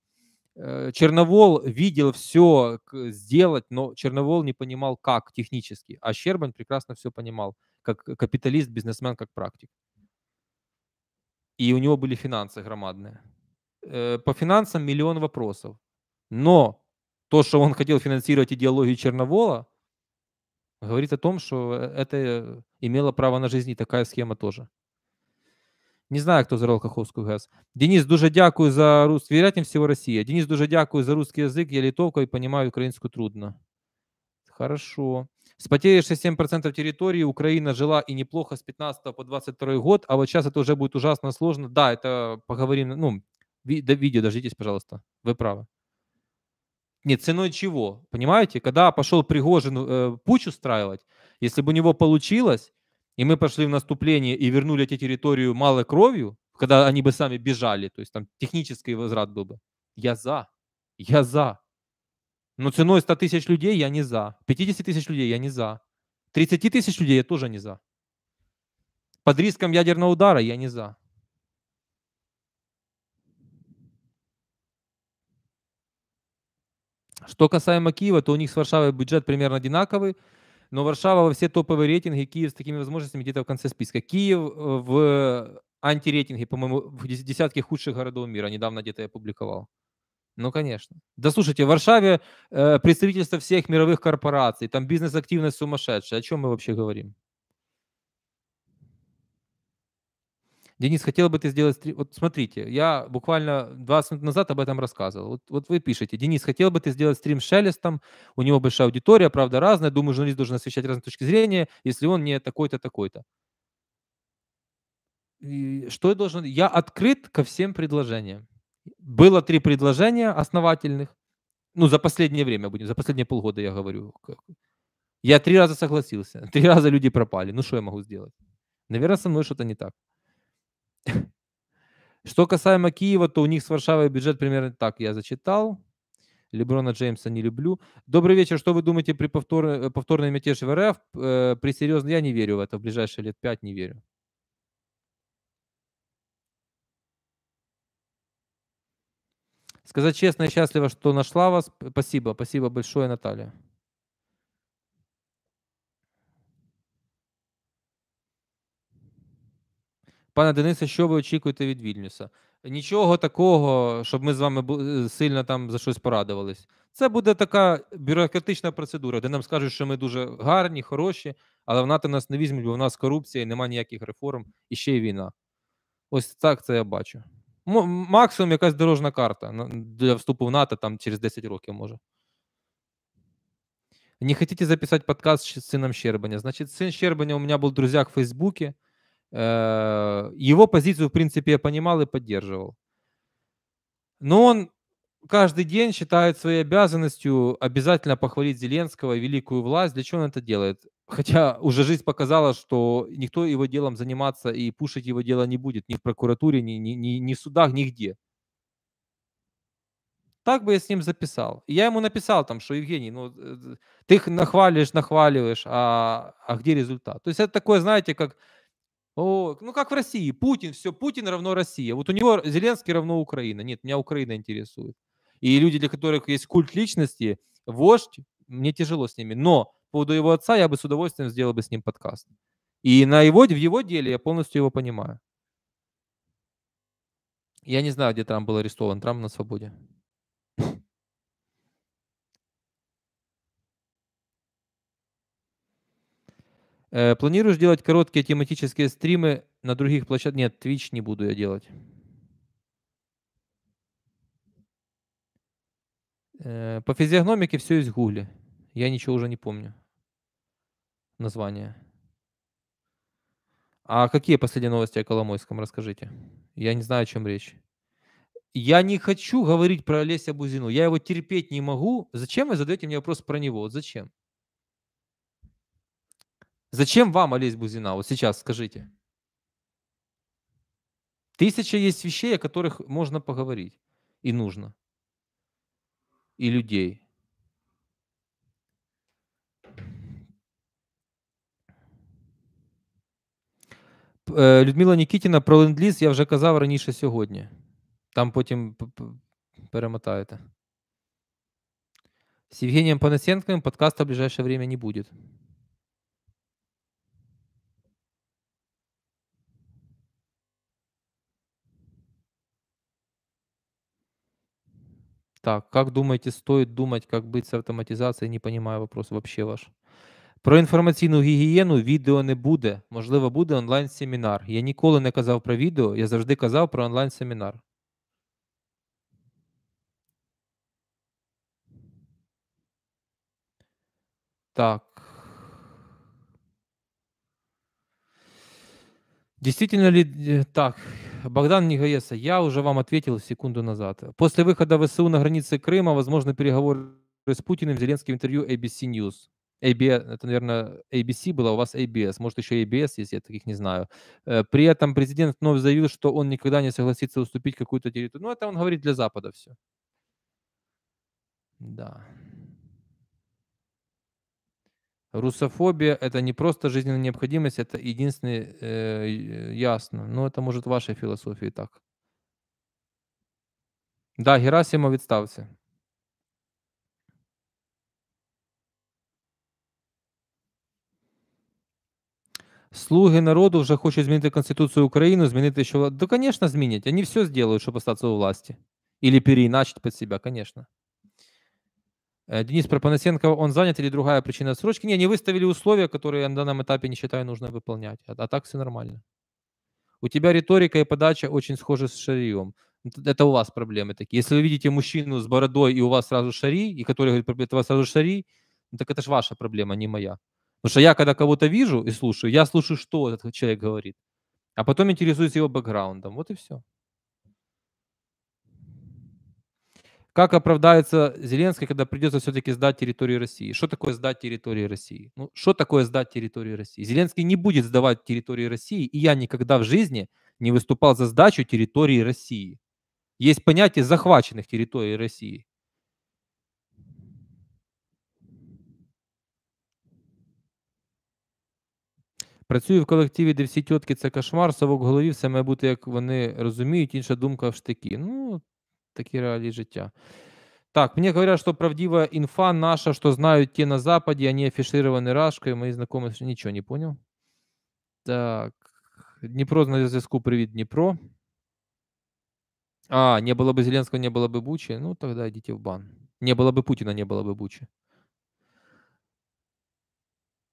Э, Черновол видел все сделать, но Черновол не понимал, как технически. А Щербань прекрасно все понимал, как капиталист, бизнесмен, как практик и у него были финансы громадные. Э, по финансам миллион вопросов. Но то, что он хотел финансировать идеологию Черновола, говорит о том, что это имело право на жизнь, и такая схема тоже. Не знаю, кто зарав Каховскую ГЕС. Денис, дуже дякую за рус. Вероятнее всего, Росія. Денис, дуже дякую за русский язык. Я литовка и понимаю украинскую трудно. Хорошо. С потерей 6-7% территории Украина жила и неплохо с 15 по 22 год, а вот сейчас это уже будет ужасно сложно. Да, это поговорим, ну, ви- видео дождитесь, пожалуйста, вы правы. Нет, ценой чего? Понимаете, когда пошел Пригожин э, путь устраивать, если бы у него получилось, и мы пошли в наступление и вернули эти территорию малой кровью, когда они бы сами бежали, то есть там технический возврат был бы, я за, я за. Но ценой 100 тысяч людей я не за. 50 тысяч людей я не за. 30 тысяч людей я тоже не за. Под риском ядерного удара я не за. Что касаемо Киева, то у них с Варшавой бюджет примерно одинаковый, но Варшава во все топовые рейтинги, Киев с такими возможностями где-то в конце списка. Киев э, в антирейтинге, по-моему, в десятке худших городов мира. Недавно где-то я публиковал. Ну, конечно. Да слушайте, в Варшаве э, представительство всех мировых корпораций, там бизнес-активность сумасшедшая. О чем мы вообще говорим? Денис, хотел бы ты сделать стрим... Вот смотрите, я буквально 20 минут назад об этом рассказывал. Вот, вот вы пишете, Денис, хотел бы ты сделать стрим с Шелестом, у него большая аудитория, правда разная, думаю, журналист должен освещать разные точки зрения, если он не такой-то, такой-то. И что я должен... Я открыт ко всем предложениям. Было три предложения основательных. Ну, за последнее время, будем, за последние полгода я говорю. Я три раза согласился. Три раза люди пропали. Ну, что я могу сделать? Наверное, со мной что-то не так. Что касаемо Киева, то у них с Варшавой бюджет примерно так я зачитал. Леброна Джеймса не люблю. Добрый вечер. Что вы думаете при повтор... Э, повторной мятеже в РФ? Э, при серьезной... Я не верю в это. В ближайшие лет пять не верю. Сказать честно и счастливо, что нашла вас. Спасибо, спасибо большое, Наталья. Пане Денисе, що ви очікуєте від Вільнюса? Нічого такого, щоб ми з вами е, сильно там за щось порадувались. Це буде така бюрократична процедура, де нам скажуть, що ми дуже гарні, хороші, але вона НАТО нас не візьмуть, бо в нас корупція і немає ніяких реформ і ще й війна. Ось так це я бачу. максимум якась дорожна карта для вступу в НАТО там через 10 років може. Не хотите записать подкаст с сыном Щербаня? Значит, сын Щербаня у меня был в друзьях в Фейсбуке. Э, его позицию, в принципе, я понимал и поддерживал. Но он каждый день считает своей обязанностью обязательно похвалить Зеленского и великую власть. Для чего он это делает? Хотя уже жизнь показала, что никто его делом заниматься и пушить его дело не будет ни в прокуратуре, ни, ни, ни, ни в судах, нигде. Так бы я с ним записал. я ему написал там, что Евгений, ну э, э, ты их нахваливаешь, нахваливаешь, а, а где результат? То есть это такое, знаете, как, о, ну как в России, Путин, все, Путин равно Россия. Вот у него Зеленский равно Украина. Нет, меня Украина интересует. И люди, для которых есть культ личности, вождь, мне тяжело с ними. Но по поводу его отца я бы с удовольствием сделал бы с ним подкаст. И на его, в его деле я полностью его понимаю. Я не знаю, где Трамп был арестован. Трамп на свободе. Э, планируешь делать короткие тематические стримы на других площадках? Нет, Twitch не буду я делать. Э, по физиогномике все из гугли. Я ничего уже не помню название. А какие последние новости о Коломойском, расскажите. Я не знаю, о чем речь. Я не хочу говорить про Олеся Бузину. Я его терпеть не могу. Зачем вы задаете мне вопрос про него? Вот зачем? Зачем вам Олесь Бузина? Вот сейчас скажите. Тысяча есть вещей, о которых можно поговорить. И нужно. И людей. Людмила Нікітіна про ленд я вже казав раніше сьогодні. Там потім перемотаєте. С Евгением Панасенковым подкаста в ближайшее время не будет. Так, как думаете, стоит думать, как быть с автоматизацией? Не понимаю вопрос вообще ваш. Про інформаційну гігієну відео не буде. Можливо, буде онлайн-семінар. Я ніколи не казав про відео, я завжди казав про онлайн-семінар. Так. Действительно ли э, так? Богдан Нігаєса, я вже вам ответил секунду назад. После виходу ВСУ на границі Криму возможно, переговори з Путіним Зеленский в интервью ABC News. AB, это, наверное, ABC было, у вас ABS, может, еще ABS есть, я таких не знаю. Э, при этом президент вновь заявил, что он никогда не согласится уступить какую-то территорию. Ну, это он говорит для Запада все. Да. Русофобия – это не просто жизненная необходимость, это единственное, э, ясно. Но ну, это, может, в вашей философии так. Да, Герасимов отставьте. Слуги народу вже хочуть змінити Конституцію України, змінити що Да, звісно, змінять. Вони все сделают, щоб остаться у власти. Или переиначить под себя, конечно. Денис Пропанасенко, он занят или другая причина срочки? Не, они выставили условия, которые на данном этапе, не считаю, нужно выполнять. А, а так все нормально. У тебя риторика и подача очень схожи с Шарием. Это у вас проблемы такие. Если вы видите мужчину с бородой, и у вас сразу Шари, и который говорит, это у вас сразу Шари, ну, так это же ваша проблема, не моя. Потому что я, когда кого-то вижу и слушаю, я слушаю, что этот человек говорит, а потом интересуюсь его бэкграундом. Вот и все. Как оправдается Зеленский, когда придется все-таки сдать территорию России? Что такое сдать территорию России? Ну, что такое сдать территорию России? Зеленский не будет сдавать территорию России, и я никогда в жизни не выступал за сдачу территории России. Есть понятие захваченных территорий России. Працюю в колективі, де всі тітки це кошмар, совок в голові, все має бути, як вони розуміють, інша думка в штики. Ну, такі реалії життя. Так, мне говорят, что правдивая инфа наша, что знают те на Западе, они афишированы Рашкой, мои знакомые, ничего не понял. Так, Дніпро на зв'язку, привіт, Дніпро. А, не было бы Зеленского, не было бы Бучи, ну тогда идите в бан. Не было бы Путина, не было бы Бучи.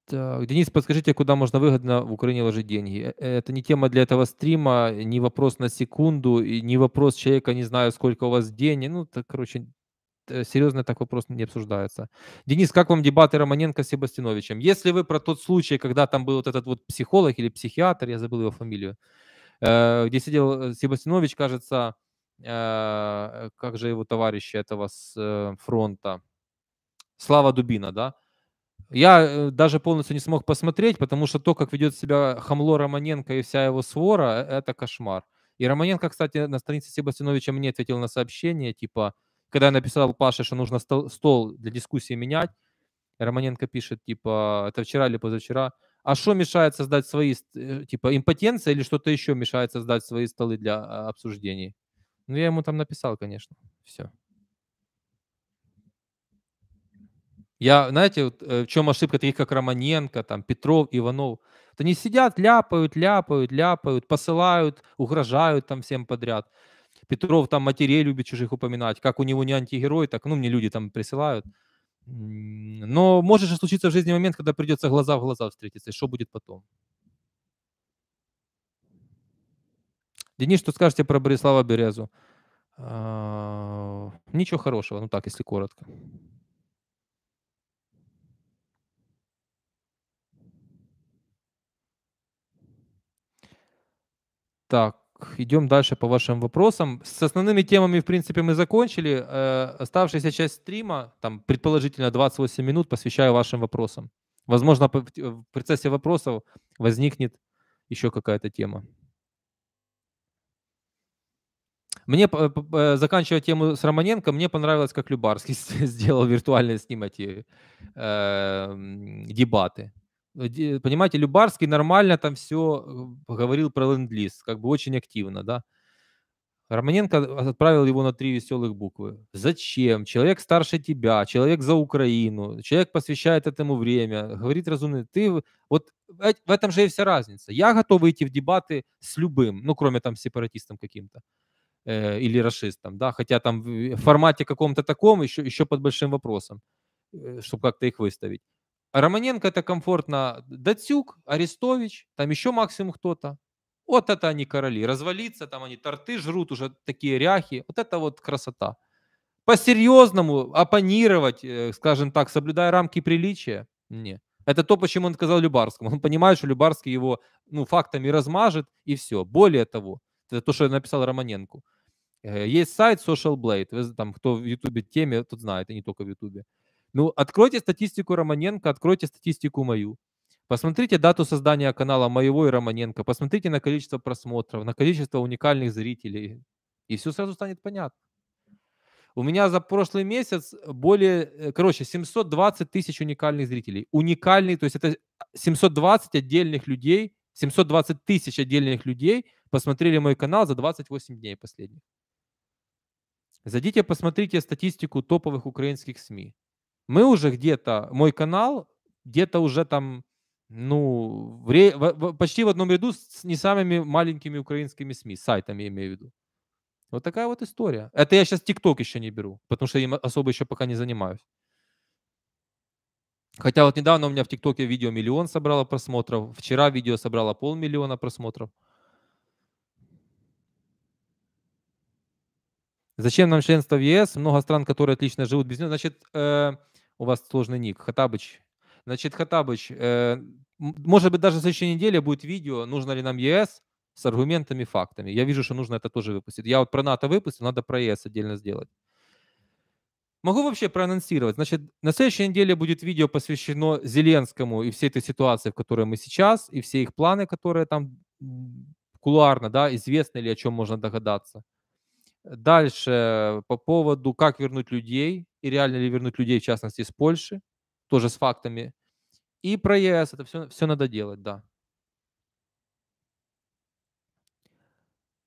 Так, э, Денис, подскажите, куда можно выгодно в Украине ложить деньги? Э, это не тема для этого стрима, не вопрос на секунду, и не вопрос человека, не знаю, сколько у вас денег. Ну, так, короче, э, серьезно так вопрос не обсуждается. Денис, как вам дебаты Романенко с Себастьяновичем? Если вы про тот случай, когда там был вот этот вот психолог или психиатр, я забыл его фамилию, где сидел Себастьянович, кажется, как же его товарищи этого с фронта, Слава Дубина, да? Я э, даже полностью не смог посмотреть, потому что то, как ведет себя Хамло Романенко и вся его свора, э, это кошмар. И Романенко, кстати, на странице Себастьяновича мне ответил на сообщение, типа, когда я написал Паше, что нужно стол для дискуссии менять, Романенко пишет, типа, это вчера или позавчера, а что мешает создать свои, э, типа, импотенция или что-то еще мешает создать свои столы для а, обсуждений? Ну, я ему там написал, конечно, все. Я, знаете, вот, э, в чем ошибка таких, как Романенко, там, Петров, Иванов? Вот они сидят, ляпают, ляпают, ляпают, посылают, угрожают там всем подряд. Петров там матерей любит чужих упоминать, как у него не антигерой, так, ну, мне люди там присылают. Но может же случиться в жизни момент, когда придется глаза в глаза встретиться, и что будет потом? Денис, что скажете про Борислава Березу? А, ничего хорошего, ну так, если коротко. Так, идем дальше по вашим вопросам. С основными темами, в принципе, мы закончили. Э, оставшаяся часть стрима, там, предположительно, 28 минут, посвящаю вашим вопросам. Возможно, в процессе вопросов возникнет еще какая-то тема. Мне, э, заканчивая тему с Романенко, мне понравилось, как Любарский сделал виртуальные с э, дебаты понимаете, Любарский нормально там все э, говорил про ленд-лист, как бы очень активно, да. Романенко отправил его на три веселых буквы. Зачем? Человек старше тебя, человек за Украину, человек посвящает этому время, говорит разумный. Ты вот в этом же и вся разница. Я готов идти в дебаты с любым, ну кроме там сепаратистом каким-то э, или расистом, да, хотя там в формате каком-то таком еще, еще под большим вопросом, э, чтобы как-то их выставить. Романенко это комфортно Датюк, Арестович, там еще максимум кто-то. Вот это они короли. Развалиться, там они торты жрут, уже такие ряхи. Вот это вот красота. По-серьезному оппонировать, э, скажем так, соблюдая рамки приличия, нет. Это то, почему он сказал Любарскому. Он понимает, что Любарский его ну, фактами размажет, и все. Более того, это то, что я написал Романенко. Э, есть сайт Social Blade, вы, там, кто в Ютубе теме, тот знает, и не только в Ютубе. Ну, откройте статистику Романенко, откройте статистику мою. Посмотрите дату создания канала моего и Романенко, посмотрите на количество просмотров, на количество уникальных зрителей, и все сразу станет понятно. У меня за прошлый месяц более, э, короче, 720 тысяч уникальных зрителей. Уникальный, то есть это 720 отдельных людей, 720 тысяч отдельных людей посмотрели мой канал за 28 дней последних. Зайдите, посмотрите статистику топовых украинских СМИ мы уже где-то, мой канал где-то уже там, ну, в в, в, почти в одном ряду с не самыми маленькими украинскими СМИ, сайтами я имею в виду. Вот такая вот история. Это я сейчас ТикТок еще не беру, потому что я им особо еще пока не занимаюсь. Хотя вот недавно у меня в ТикТоке видео миллион собрало просмотров, вчера видео собрало полмиллиона просмотров. Зачем нам членство в ЕС? Много стран, которые отлично живут без него. Значит, э, у вас сложный ник. Хатабыч. Значит, Хатабыч, э, может быть, даже в следующей неделе будет видео, нужно ли нам ЕС с аргументами, фактами. Я вижу, что нужно это тоже выпустить. Я вот про НАТО выпустил, надо про ЕС отдельно сделать. Могу вообще проанонсировать. Значит, на следующей неделе будет видео посвящено Зеленскому и всей этой ситуации, в которой мы сейчас, и все их планы, которые там кулуарно, да, известны или о чем можно догадаться. Дальше по поводу, как вернуть людей и реально ли вернуть людей, в частности, из Польши, тоже с фактами. И про ЕС это все, все надо делать, да.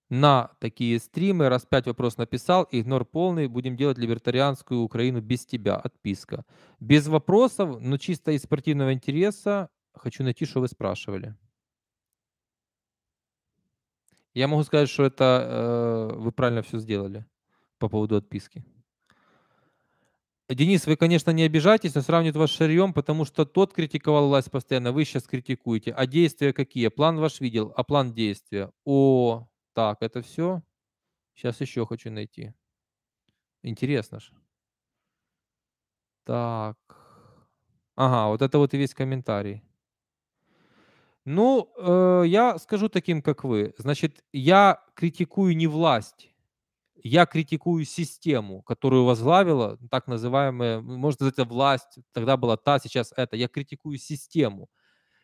На такие стримы, раз пять вопрос написал, игнор полный, будем делать либертарианскую Украину без тебя, отписка. Без вопросов, но чисто из спортивного интереса, хочу найти, что вы спрашивали. Я могу сказать, что это э, вы правильно все сделали по поводу отписки. Денис, вы, конечно, не обижайтесь, но сравнивают вас с Шарьем, потому что тот критиковал власть постоянно, вы сейчас критикуете. А действия какие? План ваш видел, а план действия? О, так, это все? Сейчас еще хочу найти. Интересно же. Так. Ага, вот это вот и весь комментарий. Ну, э, я скажу таким, как вы. Значит, я критикую не власть, я критикую систему, которую возглавила так называемая, можно сказать, власть, тогда была та, сейчас это. Я критикую систему.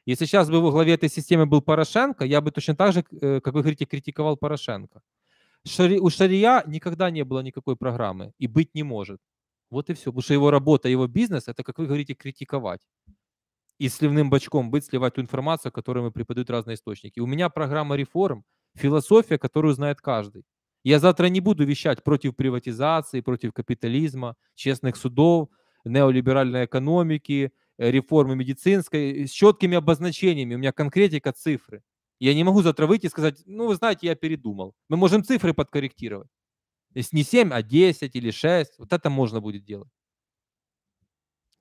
Если сейчас бы во главе этой системы был Порошенко, я бы точно так же, э, как вы говорите, критиковал Порошенко. Шари, у Шария никогда не было никакой программы и быть не может. Вот и все. Потому что его работа, его бизнес, это, как вы говорите, критиковать и сливным бачком быть, сливать ту информацию, которую мы преподают разные источники. У меня программа реформ, философия, которую знает каждый. Я завтра не буду вещать против приватизации, против капитализма, честных судов, неолиберальной экономики, э, реформы медицинской, э, с четкими обозначениями. У меня конкретика цифры. Я не могу завтра выйти и сказать, ну, вы знаете, я передумал. Мы можем цифры подкорректировать. То есть не 7, а 10 или 6. Вот это можно будет делать.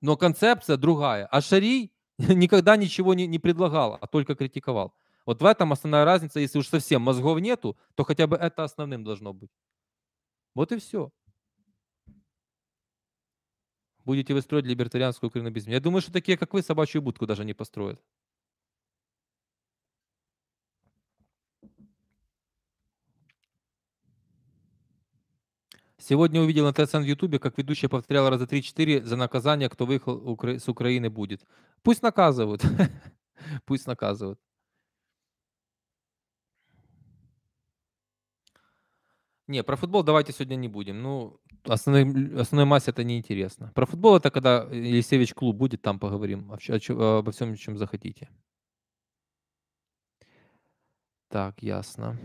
Но концепция другая. А Шарий никогда ничего не, не предлагал, а только критиковал. Вот в этом основная разница. Если уж совсем мозгов нету, то хотя бы это основным должно быть. Вот и все. Будете вы строить либертарианскую Украину без меня. Я думаю, что такие, как вы, собачью будку даже не построят. Сегодня увидел на ТСН в Ютубе, как ведущий повторял раза 3-4 за наказание, кто выехал с Украины будет. Пусть наказывают. Пусть наказывают. Не, про футбол давайте сегодня не будем. Ну, основной, основной массе это неинтересно. Про футбол это когда Елисевич клуб будет, там поговорим о, о, обо всем, чем захотите. Так, ясно.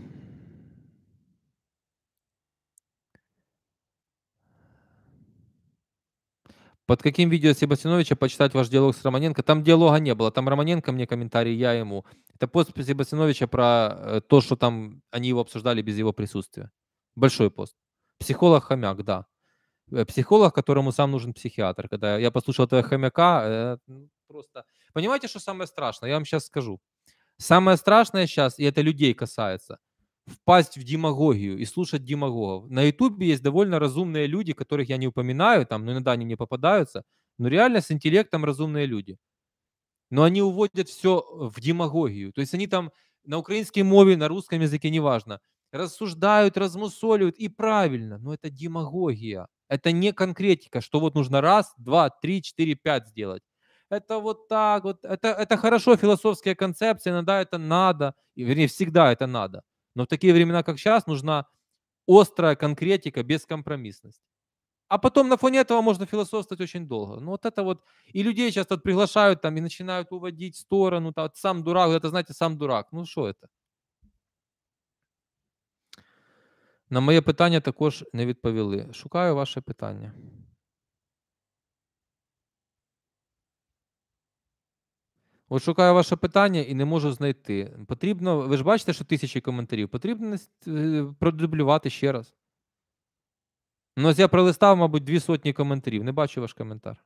Под каким видео Себастьяновича почитать ваш диалог с Романенко? Там диалога не было. Там Романенко мне комментарий, я ему. Это пост Себастьяновича про э, то, что там они его обсуждали без его присутствия. Большой пост. Психолог хомяк, да. Э, Психолог, которому сам нужен психиатр. Когда я послушал этого хомяка, э, ну, просто... Понимаете, что самое страшное? Я вам сейчас скажу. Самое страшное сейчас, и это людей касается – впасть в демагогию и слушать демагогов. На Ютубе есть довольно разумные люди, которых я не упоминаю, там, но иногда они мне попадаются, но реально с интеллектом разумные люди. Но они уводят все в демагогию. То есть они там на украинской мове, на русском языке, неважно, рассуждают, размусоливают, и правильно, но это демагогия. Это не конкретика, что вот нужно раз, два, три, четыре, пять сделать. Это вот так вот. Это, это хорошо, философская концепция, иногда это надо, и, вернее, всегда это надо. Но в такие времена, как сейчас, нужна острая конкретика, бескомпромиссность. А потом на фоне этого можно философствовать очень долго. Ну вот это вот. И людей часто приглашают там и начинают уводить в сторону. Там, сам дурак, это, знаете, сам дурак. Ну что это? На моє питання також не відповіли. Шукаю ваше питання. От шукаю ваше питання і не можу знайти. Потрібно, ви ж бачите, що тисячі коментарів. Потрібно е, продублювати ще раз. Ну, ось я пролистав, мабуть, дві сотні коментарів. Не бачу ваш коментар.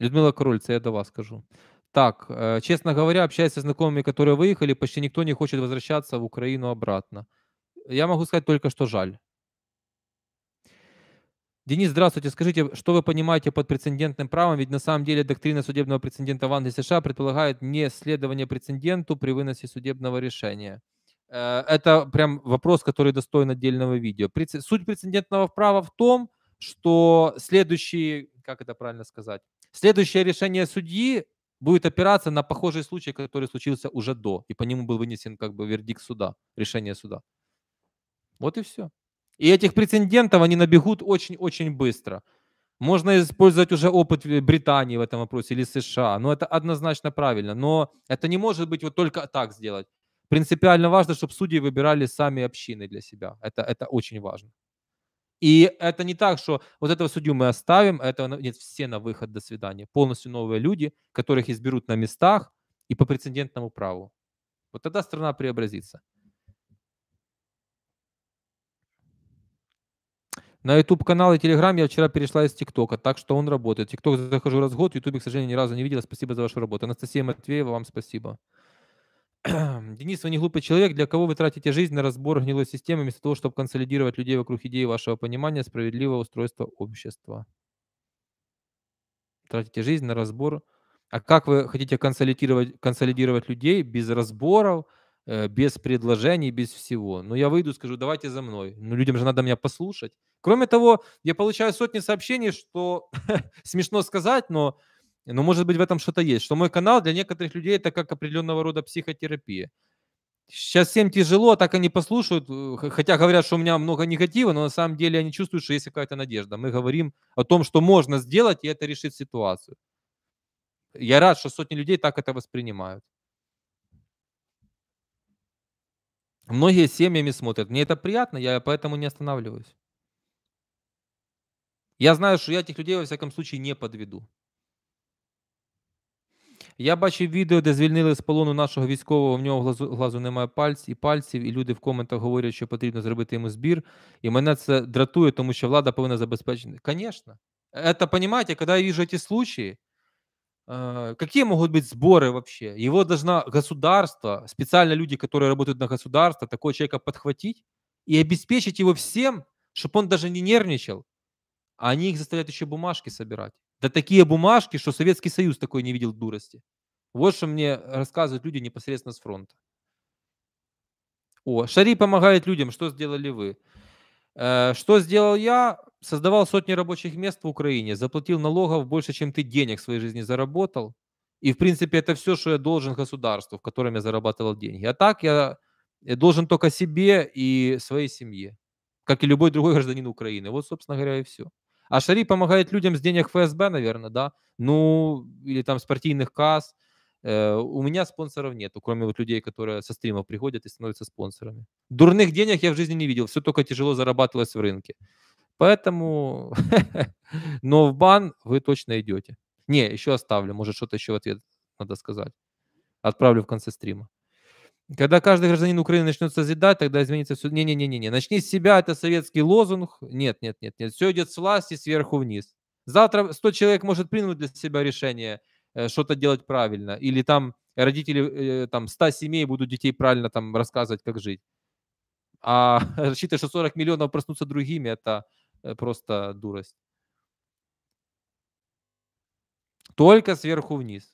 Людмила Король, це я до вас скажу. Так, е, честно говоря, общаюся з знакомыми, которые виїхали, почти ніхто не хоче возвращаться в Україну обратно. Я можу сказати только, що жаль. Денис, здравствуйте. Скажите, что вы понимаете под прецедентным правом? Ведь на самом деле доктрина судебного прецедента в Англии и США предполагает не следование прецеденту при выносе судебного решения. Э, это прям вопрос, который достоин отдельного видео. Суть прецедентного права в том, что следующие, как это правильно сказать, следующее решение судьи будет опираться на похожий случай, который случился уже до, и по нему был вынесен как бы вердикт суда, решение суда. Вот и все. И этих прецедентов они набегут очень-очень быстро. Можно использовать уже опыт Британии в этом вопросе или США, но это однозначно правильно. Но это не может быть вот только так сделать. Принципиально важно, чтобы судьи выбирали сами общины для себя. Это, это очень важно. И это не так, что вот этого судью мы оставим, а этого нет, все на выход, до свидания. Полностью новые люди, которых изберут на местах и по прецедентному праву. Вот тогда страна преобразится. На YouTube-канал и Telegram я вчера перешла из ТикТока, так что он работает. ТикТок захожу раз в год, в YouTube, к сожалению, ни разу не видела. Спасибо за вашу работу. Анастасия Матвеева, вам спасибо. Денис, вы не глупый человек. Для кого вы тратите жизнь на разбор гнилой системы, вместо того, чтобы консолидировать людей вокруг идеи вашего понимания справедливого устройства общества? Тратите жизнь на разбор. А как вы хотите консолидировать, консолидировать людей без разборов, э, без предложений, без всего? Ну, я выйду, и скажу, давайте за мной. Ну, людям же надо меня послушать. Кроме того, я получаю сотни сообщений, что смешно сказать, но, но может быть в этом что-то есть, что мой канал для некоторых людей это как определенного рода психотерапия. Сейчас всем тяжело, а так они послушают, э, хотя говорят, что у меня много негатива, но на самом деле они чувствуют, что есть какая-то надежда. Мы говорим о том, что можно сделать, и это решит ситуацию. Я рад, что сотни людей так это воспринимают. Многие семьями смотрят. Мне это приятно, я поэтому не останавливаюсь. Я знаю, что я этих людей, во всяком случае, не подведу. Я бачив відео, де звільнили з полону нашого військового, в нього глазу, глазу немає пальць і пальців, і люди в коментах говорять, що потрібно зробити йому збір. І мене це дратує, тому що влада повинна забезпечити. Звісно. Это, понимаете, когда я вижу эти случаи, э, какие могут быть сборы вообще? Его должно государство, специально люди, которые работают на государство, такого человека подхватить и обеспечить его всем, чтобы он даже не нервничал, а они их заставляют еще бумажки собирать. Да такие бумажки, что Советский Союз такой не видел дурости. Вот что мне рассказывают люди непосредственно с фронта. О, Шари помогает людям. Что сделали вы? Э, что сделал я? Создавал сотни рабочих мест в Украине, заплатил налогов больше, чем ты денег в своей жизни заработал. И, в принципе, это все, что я должен государству, в котором я зарабатывал деньги. А так я э, должен только себе и своей семье, как и любой другой гражданин Украины. Вот, собственно говоря, и все. А Шари помогает людям с денег ФСБ, наверное, да? Ну, или там с партийных касс. Э, у меня спонсоров нет, кроме вот людей, которые со стримов приходят и становятся спонсорами. Дурных денег я в жизни не видел, все только тяжело зарабатывалось в рынке. Поэтому, но в бан вы точно идете. Не, еще оставлю, может что-то еще в ответ надо сказать. Отправлю в конце стрима. Когда каждый гражданин Украины начнет созидать, тогда изменится все. Не-не-не-не, начни с себя, это советский лозунг. Нет, нет, нет, нет. Все идет с власти сверху вниз. Завтра 100 человек может принять для себя решение э, что-то делать правильно. Или там родители э, там 100 семей будут детей правильно там рассказывать, как жить. А рассчитывать, что 40 миллионов проснутся другими, это э, просто дурость. Только сверху вниз.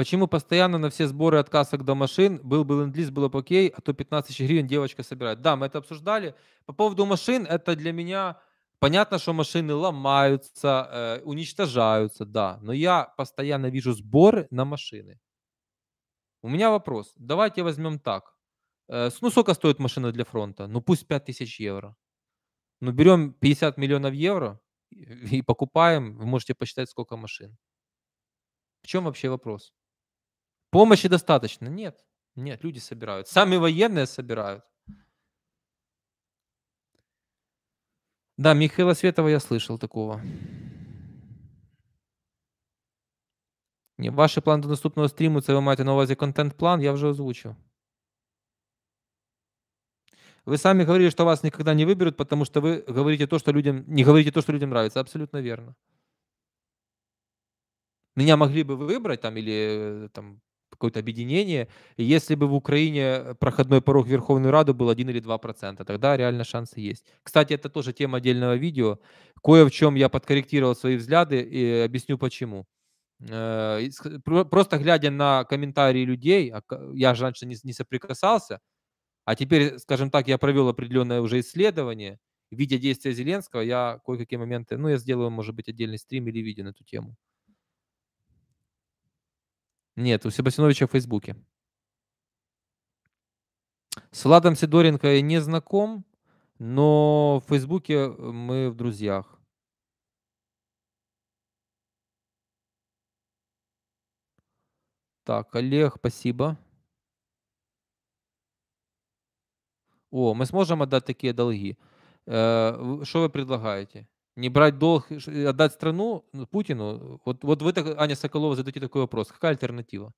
Почему постоянно на все сборы от касок до машин был бы ленд было бы окей, а то 15 тысяч гривен девочка собирает? Да, мы это обсуждали. По поводу машин, это для меня понятно, что машины ломаются, э, уничтожаются, да, но я постоянно вижу сборы на машины. У меня вопрос. Давайте возьмем так. Э, ну, сколько стоит машина для фронта? Ну, пусть 5 тысяч евро. Ну, берем 50 миллионов евро и покупаем, вы можете посчитать, сколько машин. В чем вообще вопрос? Помощи достаточно. Нет, нет, люди собирают. Сами военные собирают. Да, Михаила Светова я слышал такого. Ні, ваші плани до наступного стріму, це ви на увазі контент-план, я уже озвучив. Вы сами говорили, что вас никогда не выберут, потому что вы говорите то, что людям, не говорите то, что людям нравится. Абсолютно верно. Меня могли бы выбрать там или э, там какое-то объединение. И если бы в Украине э, проходной порог Верховной Рады был 1 или 2%, тогда реально шансы есть. Кстати, это тоже тема отдельного видео. Кое в чем я подкорректировал свои взгляды и объясню почему. Э, э, просто глядя на комментарии людей, а я же раньше не соприкасался, а теперь, скажем так, я провел определенное уже исследование, видя действия Зеленского, я кое-какие моменты, ну, я сделаю, может быть, отдельный стрим или видео на эту тему. Нет, у Себастьяновича в Фейсбуке. С Владом Сидоренко не знаком, но в Фейсбуке э, мы в друзьях. Так, Олег, спасибо. О, мы сможем отдать такие долги. Э, что вы предлагаете? не брать долг, отдать страну ну, Путину? Вот, вот вы, так, Аня Соколова, задаете такой вопрос. Какая альтернатива?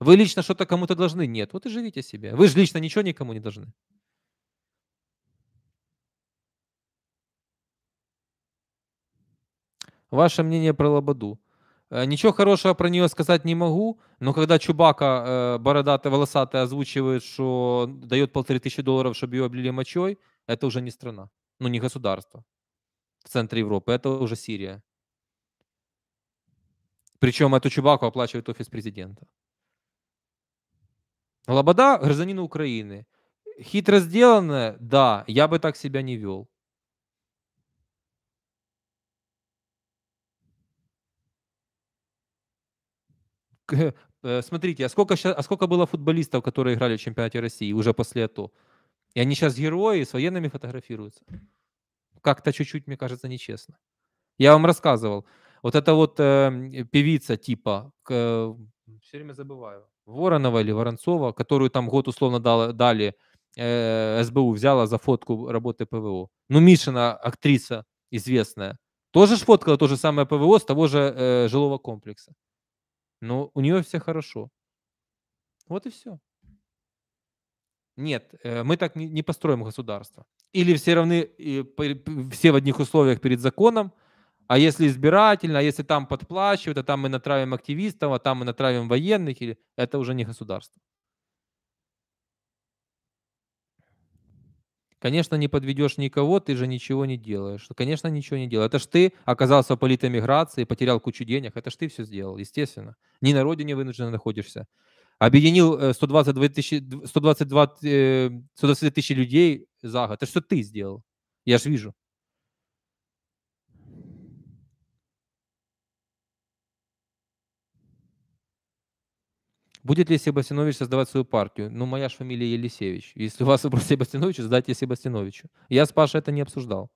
Вы лично что-то кому-то должны? Нет. Вот и живите себе. Вы же лично ничего никому не должны. Ваше мнение про Лободу. Э, ничего хорошего про нее сказать не могу, но когда Чубака э, бородатый, волосатый озвучивает, что дает полторы тысячи долларов, чтобы ее облили мочой, это уже не страна, ну не государство в центре Европы, это уже Сирия. Причем эту чебаку оплачивает офис президента. Лобода – гражданин Украины. Хитро сделанное? Да, я бы так себя не вел. Э, смотрите, а сколько, сейчас, а сколько было футболистов, которые играли в чемпионате России уже после этого? И они сейчас герои с военными фотографируются как-то чуть-чуть, мне кажется, нечестно. Я вам рассказывал. Вот эта вот эм, э, певица типа, к, э, все время забываю, Воронова или Воронцова, которую там год условно дала, дали, э, СБУ взяла за фотку работы ПВО. Ну, Мишина, актриса известная, тоже ж фоткала то же самое ПВО с того же э, жилого комплекса. Но ну, у нее все хорошо. Вот и все. Нет, э, мы так не построим государство. Или все равны, все в одних условиях перед законом, а если избирательно, а если там подплачивают, а там мы натравим активистов, а там мы натравим военных, или это уже не государство. Конечно, не подведешь никого, ты же ничего не делаешь. Конечно, ничего не делал. Это ж ты оказался в политэмиграции, потерял кучу денег. Это ж ты все сделал, естественно. Не на родине вынужденно находишься объединил 122 э, тысячи, 122, 120 тысяч людей за год. Это что ты сделал? Я же вижу. Будет ли Себастьянович создавать свою партию? Ну, моя же фамилия Елисевич. Если у вас вопрос Себастьяновича, задайте Себастьяновичу. Я с Пашей это не обсуждал.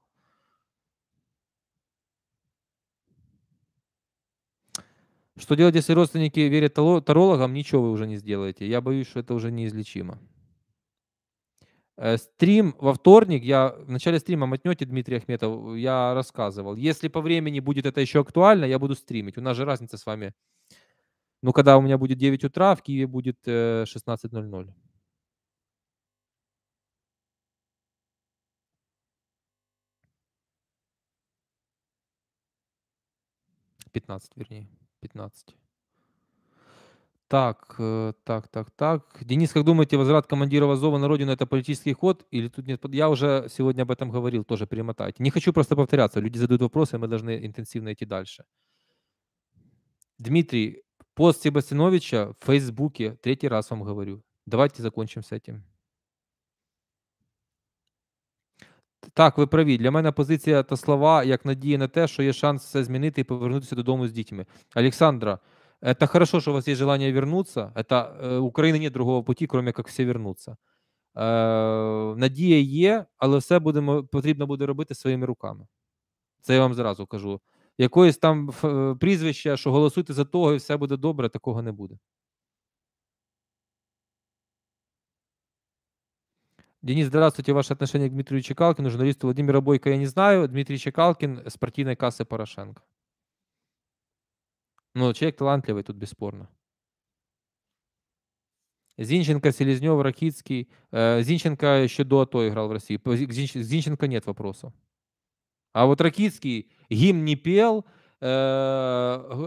Что делать, если родственники верят тарологам? Ничего вы уже не сделаете. Я боюсь, что это уже неизлечимо. Э, стрим во вторник, я в начале стрима мотнете Дмитрий Ахметов, я рассказывал. Если по времени будет это еще актуально, я буду стримить. У нас же разница с вами. Ну, когда у меня будет 9 утра, в Киеве будет 16.00. Э, Пятнадцать, вернее. 15. Так, э, так, так, так. Денис, как думаете, возврат командирова Зова на родину – это политический ход или тут нет? Я уже сегодня об этом говорил, тоже перемотайте. Не хочу просто повторяться. Люди задают вопросы, мы должны интенсивно идти дальше. Дмитрий, пост Себастьяновича в Фейсбуке, третий раз вам говорю. Давайте закончим с этим. Так, ви праві. Для мене позиція та слова як надія на те, що є шанс все змінити і повернутися додому з дітьми. Олександра, це хорошо, що у вас є желання повернутися. Это е, э, е, Украины другого пути, крім як всі вернуться. Е, Надія є, але все будемо, потрібно буде робити своїми руками. Це я вам зразу кажу. Якоїсь там е, прізвище, що голосуйте за того, і все буде добре, такого не буде. Денис, здравствуйте. Ваше отношение к Дмитрию Чекалкину, журналисту Владимира Бойко я не знаю. Дмитрий Чекалкин с партийной кассы Порошенко. Ну, человек талантливый тут бесспорно. Зинченко, Селезнев, Ракицкий. Э, Зинченко еще до АТО играл в России. К Зинченко нет вопросов. А вот Ракицкий гимн не пел, э,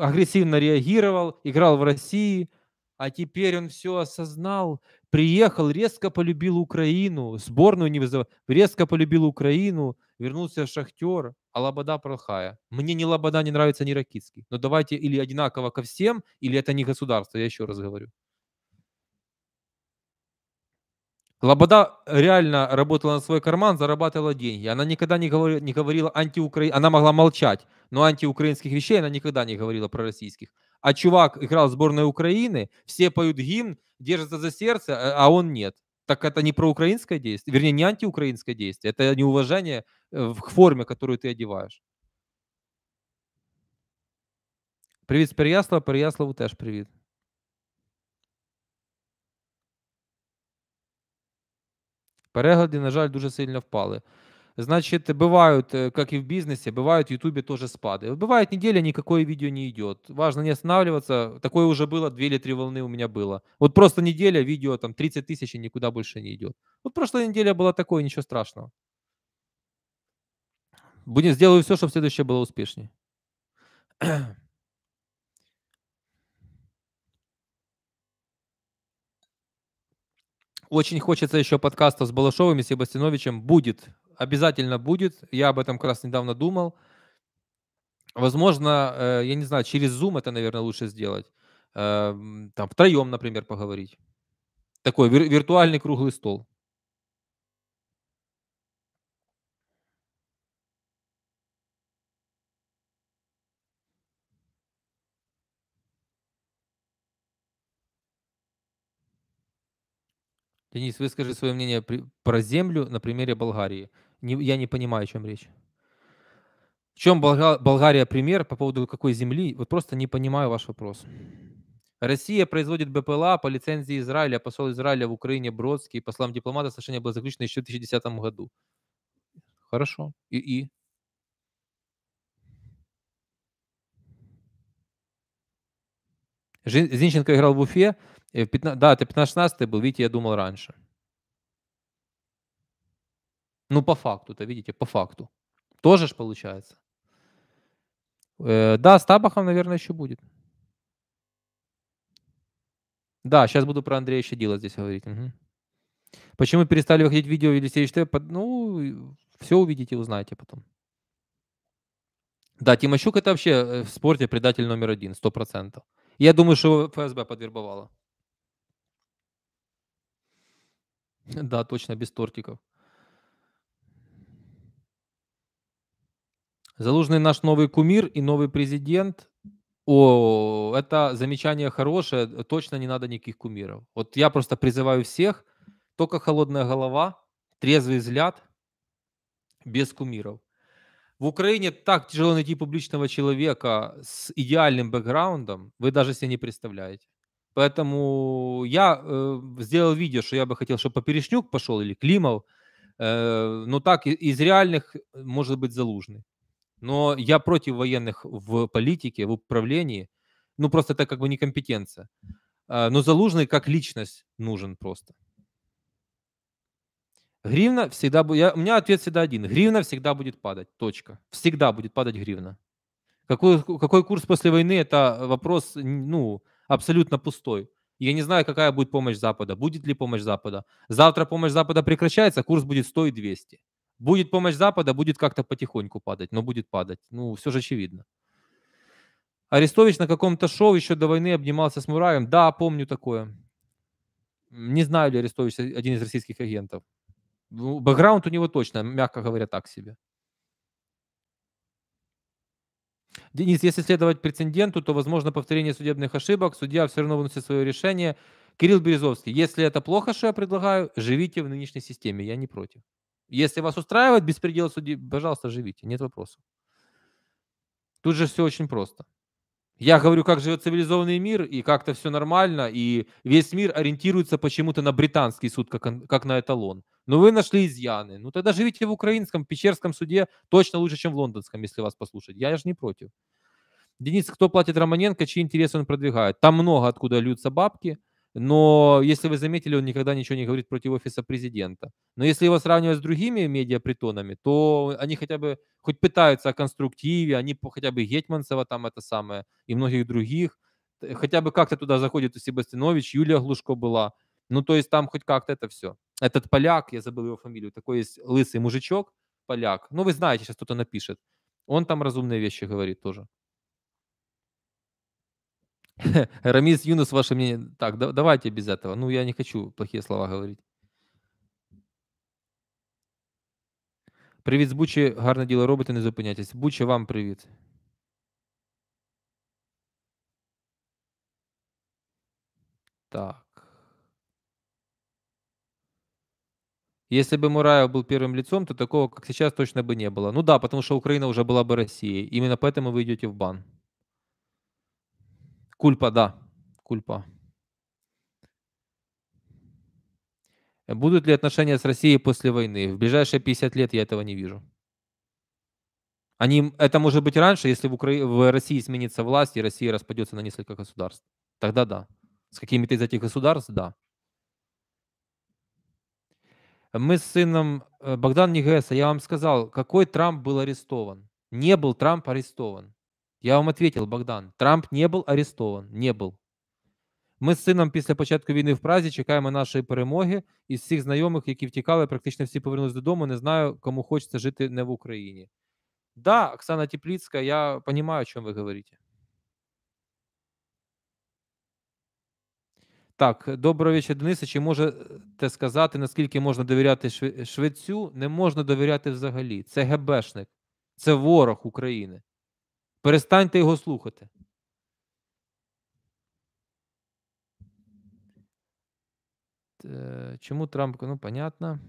агрессивно реагировал, играл в России – а теперь он все осознал, приехал, резко полюбил Украину, сборную не вызывал, резко полюбил Украину, вернулся Шахтер, а Лобода плохая. Мне ни Лобода не нравится, ни Ракитский. Но давайте или одинаково ко всем, или это не государство, я еще раз говорю. Лобода реально работала на свой карман, зарабатывала деньги. Она никогда не говорила, не говорила антиукра... она могла молчать, но антиукраинских вещей она никогда не говорила про российских а чувак играл в сборной Украины, все поют гимн, держатся за сердце, а, а он нет. Так это не проукраинское действие, вернее, не антиукраинское действие, это неуважение э, к форме, которую ты одеваешь. Привет, з Переяслава, Переяславу теж привіт. Перегляди, на жаль, дуже сильно впали. Значит, бывают, э, как и в бизнесе, бывают в Ютубе тоже спады. Бывает неделя, никакое видео не идет. Важно не останавливаться. Такое уже было, две или три волны у меня было. Вот просто неделя, видео там 30 тысяч и никуда больше не идет. Вот прошлая неделя была такое, ничего страшного. Будем, сделаю все, чтобы следующее было успешнее. Очень хочется еще подкаста с Балашовым и Себастьяновичем. Будет обязательно будет. Я об этом как раз недавно думал. Возможно, э, я не знаю, через Zoom это, наверное, лучше сделать. Э, там втроем, например, поговорить. Такой виртуальный круглый стол. Денис, выскажи свое мнение про землю на примере Болгарии. Не, я не понимаю, о чем речь. В чем Болгария пример по поводу какой земли? Вот просто не понимаю ваш вопрос. Россия производит БПЛА по лицензии Израиля. Посол Израиля в Украине Бродский, послам дипломата, соглашение было заключено еще в 2010 году. Хорошо. И, и Зинченко играл в Уфе, Э, да, ты 15-16 был, видите, я думал раньше. Ну, по факту-то, видите, по факту. Тоже ж получается. Э, да, с Табахом, наверное, еще будет. Да, сейчас буду про Андрея Щадила здесь говорить. Угу. Почему перестали выходить видео или Елисей Ну, все увидите, узнаете потом. Да, Тимощук это вообще э, в спорте предатель номер один, сто процентов. Я думаю, что ФСБ подвербовала. Да, точно, без тортиков. Залужный наш новый кумир и новый президент. О, это замечание хорошее. Точно не надо никаких кумиров. Вот я просто призываю всех, только холодная голова, трезвый взгляд, без кумиров. В Украине так тяжело найти публичного человека с идеальным бэкграундом, вы даже себе не представляете. Поэтому я э, сделал видео, что я бы хотел, чтобы Поперечнюк пошел или Климов, э, но так из реальных э, может быть Залужный. Но я против военных в политике, в управлении. Ну, просто это как бы не компетенция. Э, но Залужный как личность нужен просто. Гривна всегда будет... У меня ответ всегда один. Гривна всегда будет падать. Точка. Всегда будет падать гривна. Какой, какой курс после войны, это вопрос, ну, абсолютно пустой. Я не знаю, какая будет помощь Запада, будет ли помощь Запада. Завтра помощь Запада прекращается, курс будет 100 и 200. Будет помощь Запада, будет как-то потихоньку падать, но будет падать. Ну, все же очевидно. Арестович на каком-то шоу еще до войны обнимался с Мураем. Да, помню такое. Не знаю ли Арестович один из российских агентов. Ну, бэкграунд у него точно, мягко говоря, так себе. Денис, если следовать прецеденту, то возможно повторение судебных ошибок, судья все равно выносит свое решение. Кирилл Березовский, если это плохо, что я предлагаю, живите в нынешней системе, я не против. Если вас устраивает беспредел судьи, пожалуйста, живите, нет вопросов. Тут же все очень просто. Я говорю, как живет цивилизованный мир, и как-то все нормально, и весь мир ориентируется почему-то на британский суд, как, как на эталон но ну, вы нашли изъяны. Ну тогда живите в украинском, печерском суде точно лучше, чем в лондонском, если вас послушать. Я же не против. Денис, кто платит Романенко, чьи интересы он продвигает? Там много откуда льются бабки, но если вы заметили, он никогда ничего не говорит против офиса президента. Но если его сравнивать с другими медиапритонами, то они хотя бы хоть пытаются о конструктиве, они хотя бы Гетманцева там это самое и многих других, хотя бы как-то туда заходит Себастьянович, Юлия Глушко была. Ну, то есть там хоть как-то это все этот поляк, я забыл его фамилию, такой есть лысый мужичок, поляк. Ну, вы знаете, сейчас кто-то напишет. Он там разумные вещи говорит тоже. Рамис Юнус, ваше мнение. Так, да, давайте без этого. Ну, я не хочу плохие слова говорить. Привет, з Бучі, гарне діло робите, не зупиняйтесь. Бучі, вам привет. Так. Если бы Мураев был первым лицом, то такого, как сейчас, точно бы не было. Ну да, потому что Украина уже была бы Россией. Именно поэтому вы идете в бан. Кульпа, да. Кульпа. Будут ли отношения с Россией после войны? В ближайшие 50 лет я этого не вижу. Они, это может быть раньше, если в, Укра... в России сменится власть и Россия распадется на несколько государств. Тогда да. С какими-то из этих государств, да. Мы с сыном э, Богдан Негеса, я вам сказал, какой Трамп был арестован. Не был Трамп арестован. Я вам ответил, Богдан, Трамп не был арестован, не был. Ми з сином після початку війни в Празі чекаємо нашої перемоги. Із всіх знайомих, які втікали, практично всі повернулись додому. Не знаю, кому хочеться жити не в Україні. Да, Оксана Тепліцька, я розумію, о чому ви говорите. Так, доброго вечора, Денисе. Чи можете е, сказати, наскільки можна довіряти Швецю? Не можна довіряти взагалі. Це ГБшник, це ворог України. Перестаньте його слухати. Е, чому Трамп? Ну, понятно.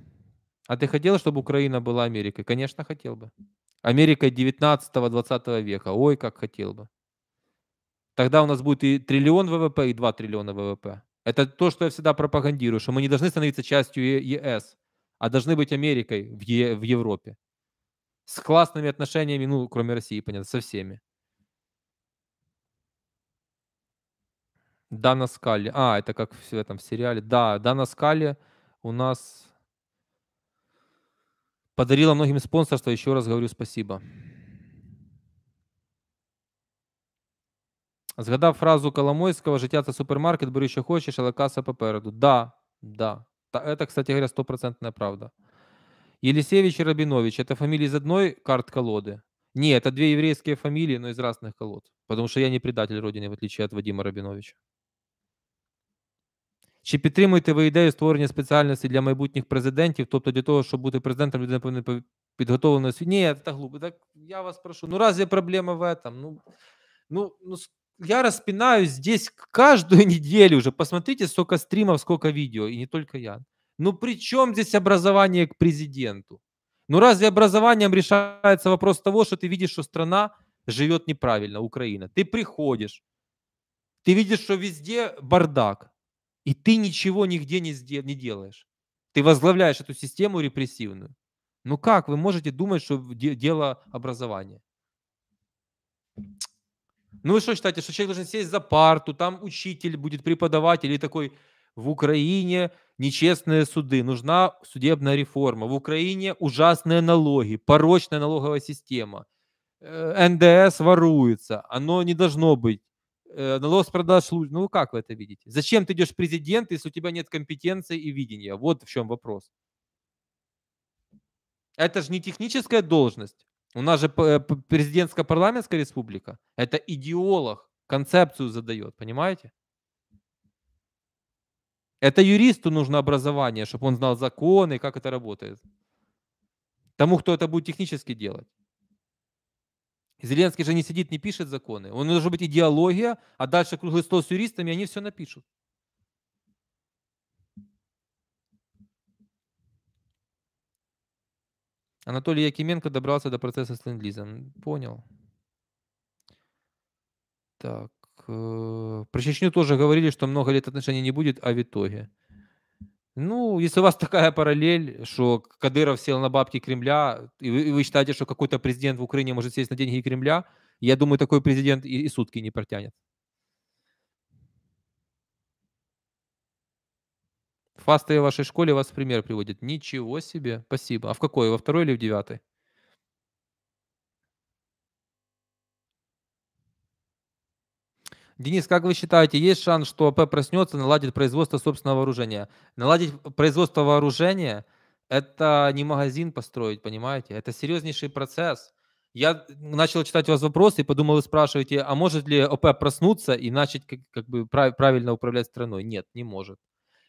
А ты хотел, чтобы Украина была Америкой? Конечно, хотел бы. Америка 19-20 века. Ой, как хотел бы. Тогда у нас будет и триллион ВВП, и 2 триллиона ВВП. Это то, что я всегда пропагандирую, что мы не должны становиться частью ЕС, а должны быть Америкой в, е- в Европе. С классными отношениями, ну, кроме России, понятно, со всеми. Дана Скалли. А, это как в этом в сериале. Да, Дана Скалли у нас подарила многим спонсорство. Еще раз говорю спасибо. Згадав фразу Коломойського: життя це супермаркет, бери, що хочеш, але каса попереду. Да, да. Та це, кстати говоря, стопроцентная правда. Елисевич и Рабинович это фамилии из одной карт колоды. Не, это две еврейские фамилии, но из разных колод. Потому что я не предатель Родины, в отличие от Вадима Рабиновича. Чи підтримуєте ви ідею створення спеціальності для майбутніх президентів, тобто для того, щоб бути президентом, людина повинна підготовлена освіти? Ні, це глупо. Так я вас прошу. Ну, разве проблема в этом? Ну, ну, ну я распинаюсь здесь каждую неделю уже. Посмотрите, сколько стримов, сколько видео, и не только я. Ну при чем здесь образование к президенту? Ну разве образованием решается вопрос того, что ты видишь, что страна живет неправильно, Украина? Ты приходишь, ты видишь, что везде бардак, и ты ничего нигде не, не делаешь. Ты возглавляешь эту систему репрессивную. Ну как вы можете думать, что дело образования? Ну вы что считаете, что человек должен сесть за парту, там учитель будет, преподавать или такой, в Украине нечестные суды, нужна судебная реформа, в Украине ужасные налоги, порочная налоговая система, э, НДС воруется, оно не должно быть, э, налог с продаж, ну как вы это видите? Зачем ты идешь в президент, если у тебя нет компетенции и видения? Вот в чем вопрос. Это же не техническая должность. У нас же э, президентско-парламентская республика. Это идеолог концепцию задает, понимаете? Это юристу нужно образование, чтобы он знал законы, как это работает. Тому, кто это будет технически делать. Зеленский же не сидит, не пишет законы. Он должен быть идеология, а дальше круглый стол с юристами, они все напишут. Анатолий Якименко добрался до процесса с ленд Понял. Так. Э, про Чечню тоже говорили, что много лет отношений не будет, а в итоге. Ну, если у вас такая параллель, что Кадыров сел на бабки Кремля, и вы, и вы считаете, что какой-то президент в Украине может сесть на деньги Кремля, я думаю, такой президент и, и сутки не протянет. Фасты в вашей школе вас в пример приводят. Ничего себе. Спасибо. А в какой? Во второй или в девятой? Денис, как вы считаете, есть шанс, что АП проснется, наладит производство собственного вооружения? Наладить производство вооружения – это не магазин построить, понимаете? Это серьезнейший процесс. Я начал читать у вас вопросы и подумал, вы спрашиваете, а может ли ОП проснуться и начать как, как бы прав, правильно управлять страной? Нет, не может.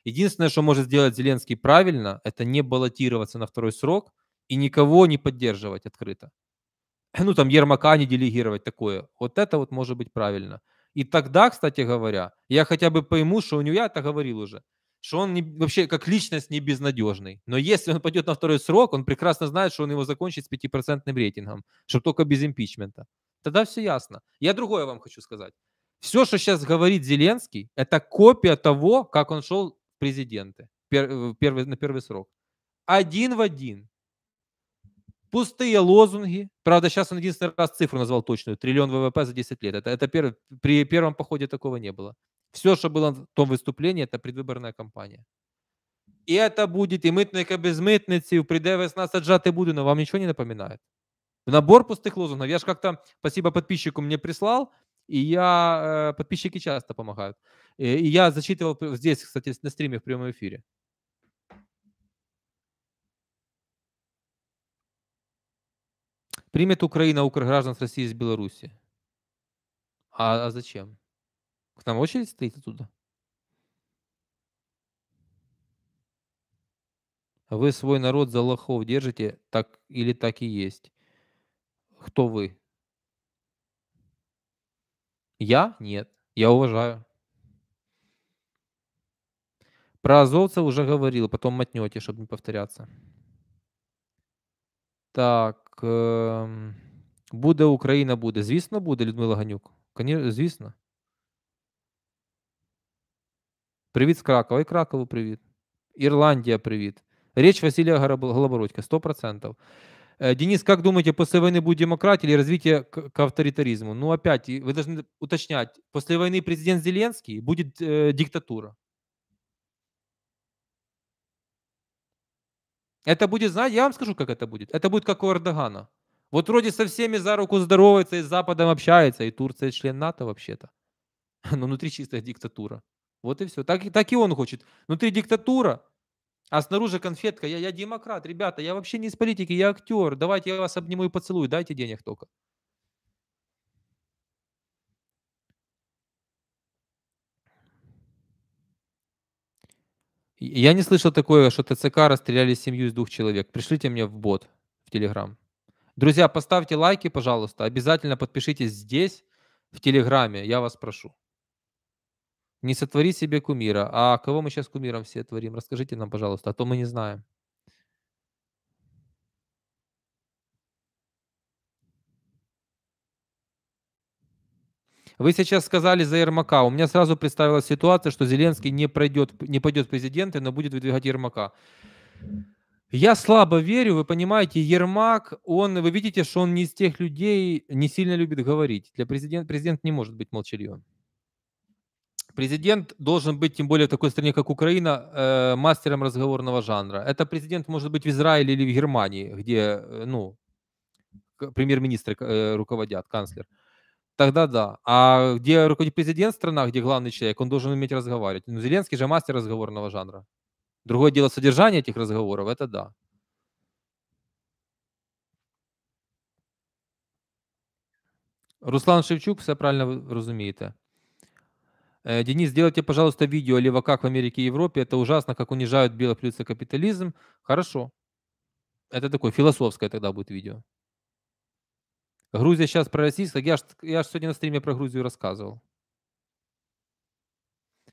Единственное, что может сделать Зеленский правильно, это не баллотироваться на второй срок и никого не поддерживать открыто. Ну, там, Ермака не делегировать такое. Вот это вот может быть правильно. И тогда, кстати говоря, я хотя бы пойму, что у него, я это говорил уже, что он не, вообще как личность не безнадежный. Но если он пойдет на второй срок, он прекрасно знает, что он его закончит с 5% рейтингом, чтобы только без импичмента. Тогда все ясно. Я другое вам хочу сказать. Все, что сейчас говорит Зеленский, это копия того, как он шел президенты первый, на первый срок. Один в один. Пустые лозунги. Правда, сейчас он единственный раз цифру назвал точную. Триллион ВВП за 10 лет. Это, это первый, при первом походе такого не было. Все, что было в том выступлении, это предвыборная кампания. И это будет и митник, и без митниці, прийде весна, саджати буду, но вам ничего не напоминает. Набор пустых лозунгов. Я же как-то, спасибо подписчику, мне прислал – и я, э, подписчики часто помогают. Э, и я зачитывал здесь, кстати, на стриме в прямом эфире. Примет Украина граждан с России и с Беларуси. А, а зачем? К нам очередь стоит оттуда? Вы свой народ за лохов держите, так или так и есть. Кто вы? Я? Нет. Я уважаю. Про азовцев уже говорил, потом мотнете, чтобы не повторяться. Так. Буде Україна буде. Звісно, буде, Людмила Ганюк. Звісно. Привіт з Кракова. І Кракову привіт. Ірландія, привіт. Річ Василія Голобородька, 100%. Э, Денис, как думаете, после войны будет демократия или развитие к, к авторитаризму? Ну, опять, вы должны уточнять, после войны президент Зеленский будет э, диктатура. Это будет, знаете, я вам скажу, как это будет. Это будет как у Эрдогана. Вот вроде со всеми за руку здоровается, и с Западом общается, и Турция член НАТО вообще-то. Но внутри чистая диктатура. Вот и все. Так, так и он хочет. Внутри диктатура, а снаружи конфетка, я, я демократ, ребята, я вообще не из политики, я актер, давайте я вас обниму и поцелую, дайте денег только. Я не слышал такое, что ТЦК расстреляли семью из двух человек. Пришлите мне в бот, в Телеграм. Друзья, поставьте лайки, пожалуйста. Обязательно подпишитесь здесь, в Телеграме. Я вас прошу. Не сотвори себе кумира. А кого мы сейчас кумиром все творим? Расскажите нам, пожалуйста, а то мы не знаем. Вы сейчас сказали за Ермака. У меня сразу представилась ситуация, что Зеленский не, пройдет, не пойдет в президенты, но будет выдвигать Ермака. Я слабо верю, вы понимаете, Ермак, он, вы видите, что он не из тех людей, не сильно любит говорить. Для президента президент не может быть молчаливым. Президент должен быть, тем более в такой стране, как Украина, э, мастером разговорного жанра. Это президент может быть в Израиле или в Германии, где э, ну, премьер-министр э, руководят, канцлер. Тогда да. А где руководит президент страна, где главный человек, он должен уметь разговаривать. Но ну, Зеленский же мастер разговорного жанра. Другое дело содержание этих разговоров, это да. Руслан Шевчук, все правильно вы разумеете? Э, Денис, сделайте, пожалуйста, видео о леваках в Америке и Европе. Это ужасно, как унижают белых людей капитализм. Хорошо. Это такое философское тогда будет видео. Грузия сейчас про российское. Я же я ж сегодня на стриме про Грузию рассказывал.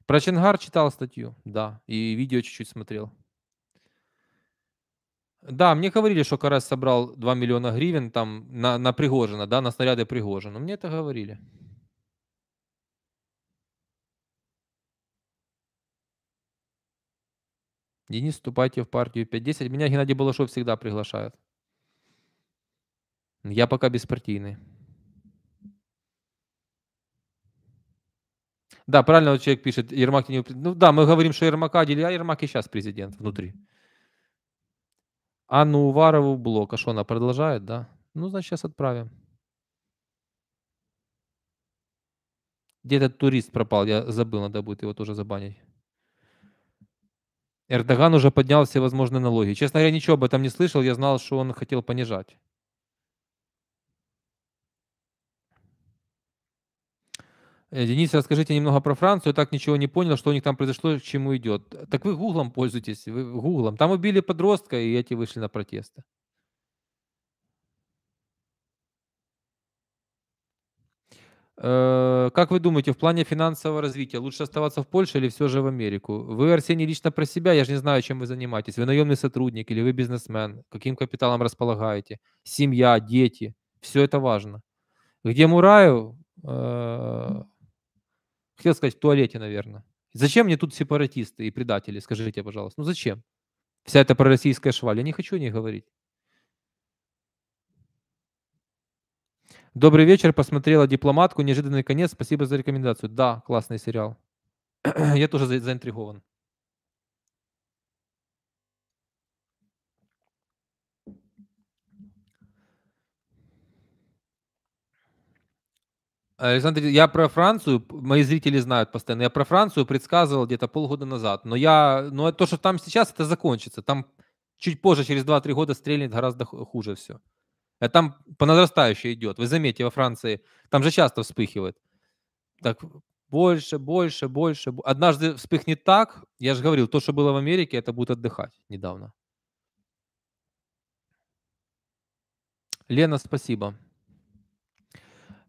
Про Ченгар читал статью, да, и видео чуть-чуть смотрел. Да, мне говорили, что Карась собрал 2 миллиона гривен там на, на Пригожина, да, на снаряды Пригожина. Мне это говорили. Денис, вступайте в партию 5-10. Меня Геннадий Балашов всегда приглашает. Я пока беспартийный. Да, правильно вот человек пишет, Ермак не... Ну да, мы говорим, что Ермака одели, а Ермак и сейчас президент внутри. Анну Уварову блок. А что, она продолжает, да? Ну, значит, сейчас отправим. Где этот турист пропал? Я забыл, надо будет его тоже забанить. Эрдоган уже поднял все возможные налоги. Честно говоря, ничего об этом не слышал. Я знал, что он хотел понижать. Э, Денис, расскажите немного про Францию. Я так ничего не понял, что у них там произошло, к чему идет. Так вы гуглом пользуетесь, вы гуглом. Там убили подростка, и эти вышли на протесты. Э, как вы думаете, в плане финансового развития лучше оставаться в Польше или все же в Америку? Вы, Арсений, лично про себя, я же не знаю, чем вы занимаетесь. Вы наемный сотрудник или вы бизнесмен? Каким капиталом располагаете? Семья, дети. Все это важно. Где Мураю? Э, хотел сказать, в туалете, наверное. Зачем мне тут сепаратисты и предатели, скажите, пожалуйста? Ну зачем? Вся эта пророссийская шваль. Я не хочу о ней говорить. Добрый вечер, посмотрела «Дипломатку», неожиданный конец, спасибо за рекомендацию. Да, классный сериал. Я тоже за- заинтригован. Александр, я про Францию, мои зрители знают постоянно, я про Францию предсказывал где-то полгода назад, но я, но ну, то, что там сейчас, это закончится, там чуть позже, через 2-3 года стрельнет гораздо хуже все. А там по нарастающей идет. Вы заметите, во Франции там же часто вспыхивает. Так больше, больше, больше. Однажды вспыхнет так, я же говорил, то, что было в Америке, это будет отдыхать недавно. Лена, спасибо.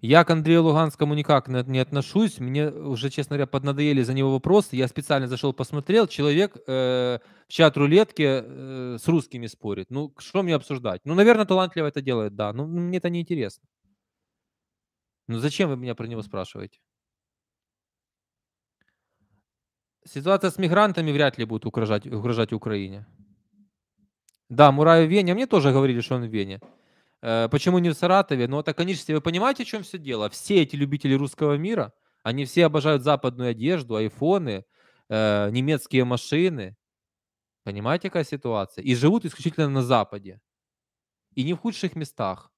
Я к Андрею Луганскому никак не отношусь. Мне уже, честно говоря, поднадоели за него вопросы. Я специально зашел, посмотрел. Человек э, в чат рулетки э, с русскими спорит. Ну, что мне обсуждать? Ну, наверное, талантливо это делает, да. Но ну, ну, мне это не интересно. Ну, зачем вы меня про него спрашиваете? Ситуация с мигрантами вряд ли будет угрожать, угрожать Украине. Да, Мураев в Вене. А мне тоже говорили, что он в Вене. Э, почему не в Саратове? Ну, это, конечно, вы понимаете, о чем все дело? Все эти любители русского мира, они все обожают западную одежду, айфоны, э, немецкие машины. Понимаете, какая ситуация? И живут исключительно на Западе. И не в худших местах.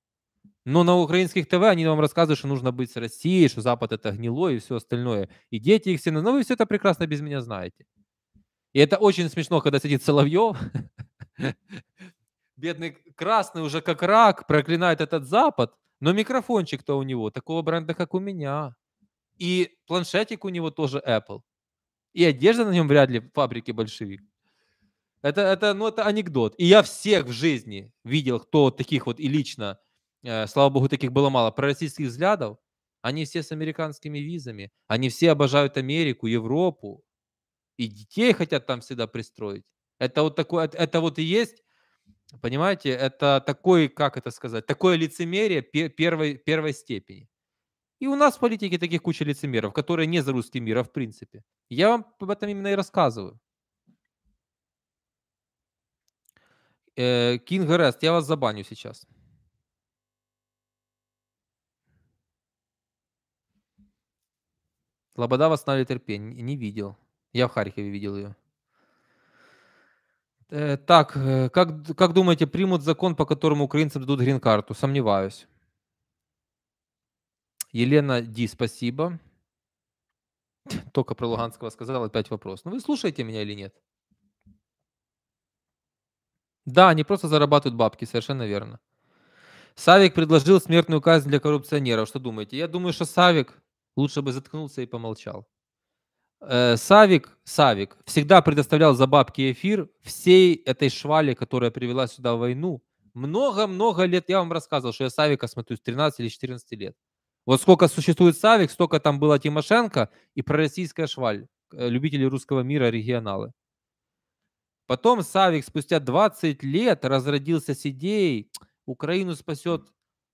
Но на украинских ТВ они вам рассказывают, что нужно быть с Россией, что Запад это гнило и все остальное. И дети их все... Ну, вы все это прекрасно без меня знаете. И это очень смешно, когда сидит Соловьев бедный красный уже как рак проклинает этот Запад, но микрофончик-то у него такого бренда, как у меня. И планшетик у него тоже Apple. И одежда на нем вряд ли фабрики большевик. Это, это, ну, это анекдот. И я всех в жизни видел, кто таких вот и лично, э, слава богу, таких было мало, пророссийских взглядов. Они все с американскими визами. Они все обожают Америку, Европу. И детей хотят там всегда пристроить. Это вот такое, это вот и есть Понимаете, это такой, как это сказать, такое лицемерие первой, первой степени. И у нас в политике таких куча лицемеров, которые не за русский мир, а в принципе. Я вам об этом именно и рассказываю. Кинг э, Рест, я вас забаню сейчас. Лобода восстанавливает терпение. Не видел. Я в Харькове видел ее. Э, так, э, как, как думаете, примут закон, по которому украинцам дадут грин-карту? Сомневаюсь. Елена Ди, спасибо. Только про Луганского сказал, опять вопрос. Ну вы слушаете меня или нет? Да, они просто зарабатывают бабки, совершенно верно. Савик предложил смертную казнь для коррупционеров. Что думаете? Я думаю, что Савик лучше бы заткнулся и помолчал. Э, Савик, Савик всегда предоставлял за бабки эфир всей этой швали, которая привела сюда войну. Много-много лет, я вам рассказывал, что я Савика смотрю с 13 или 14 лет. Вот сколько существует Савик, столько там было Тимошенко и пророссийская шваль, э, любители русского мира, регионалы. Потом Савик спустя 20 лет разродился с идеей, Украину спасет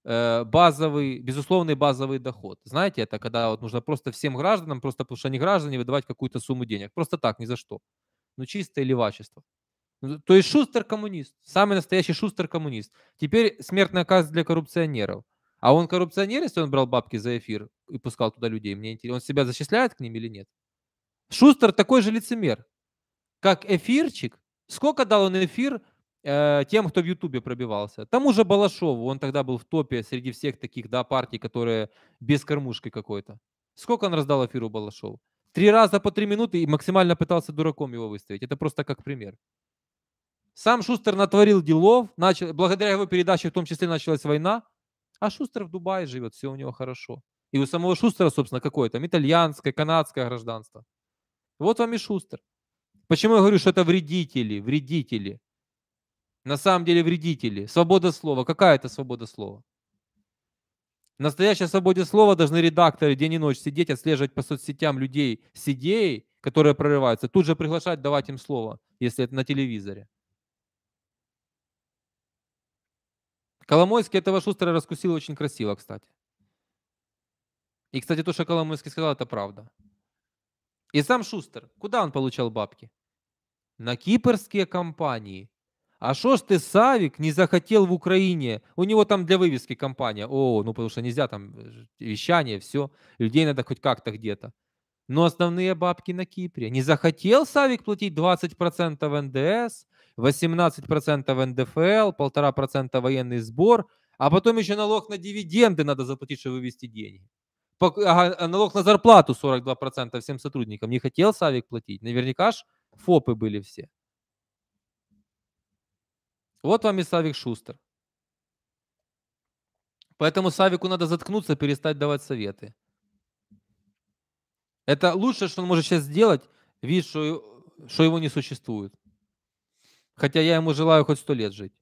Э, базовый, безусловный базовый доход. Знаете, это когда вот нужно просто всем гражданам, просто потому что они граждане, выдавать какую-то сумму денег. Просто так, ни за что. Ну, чистое левачество. То есть шустер коммунист, самый настоящий шустер коммунист. Теперь смертная казнь для коррупционеров. А он коррупционер, если он брал бабки за эфир и пускал туда людей? Мне интересно, он себя зачисляет к ним или нет? Шустер такой же лицемер, как эфирчик. Сколько дал он эфир Э, тем, кто в Ютубе пробивался. Тому же Балашову, он тогда был в топе среди всех таких, да, партий, которые без кормушки какой-то. Сколько он раздал эфиру Балашову? Три раза по три минуты и максимально пытался дураком его выставить. Это просто как пример. Сам Шустер натворил делов, начал, благодаря его передаче в том числе началась война, а Шустер в Дубае живет, все у него хорошо. И у самого Шустера, собственно, какое там итальянское, канадское гражданство. Вот вам и Шустер. Почему я говорю, что это вредители, вредители? на самом деле вредители. Свобода слова. Какая это свобода слова? Настоящая свободе слова должны редакторы день и ночь сидеть, отслеживать по соцсетям людей с идеей, которые прорываются, тут же приглашать, давать им слово, если это на телевизоре. Коломойский этого Шустера раскусил очень красиво, кстати. И, кстати, то, что Коломойский сказал, это правда. И сам Шустер, куда он получал бабки? На кипрские компании, а что ж ты, Савик, не захотел в Украине? У него там для вывески компания. О, ну потому что нельзя там э, вещание, все. Людей надо хоть как-то где-то. Но основные бабки на Кипре. Не захотел Савик платить 20% НДС, 18% НДФЛ, 1,5% военный сбор, а потом еще налог на дивиденды надо заплатить, чтобы вывести деньги. А налог на зарплату 42% всем сотрудникам. Не хотел Савик платить. Наверняка ж ФОПы были все. Вот вам и Савик Шустер. Поэтому Савику надо заткнуться, перестать давать советы. Это лучшее, что он может сейчас сделать, вид, что, что его не существует. Хотя я ему желаю хоть сто лет жить.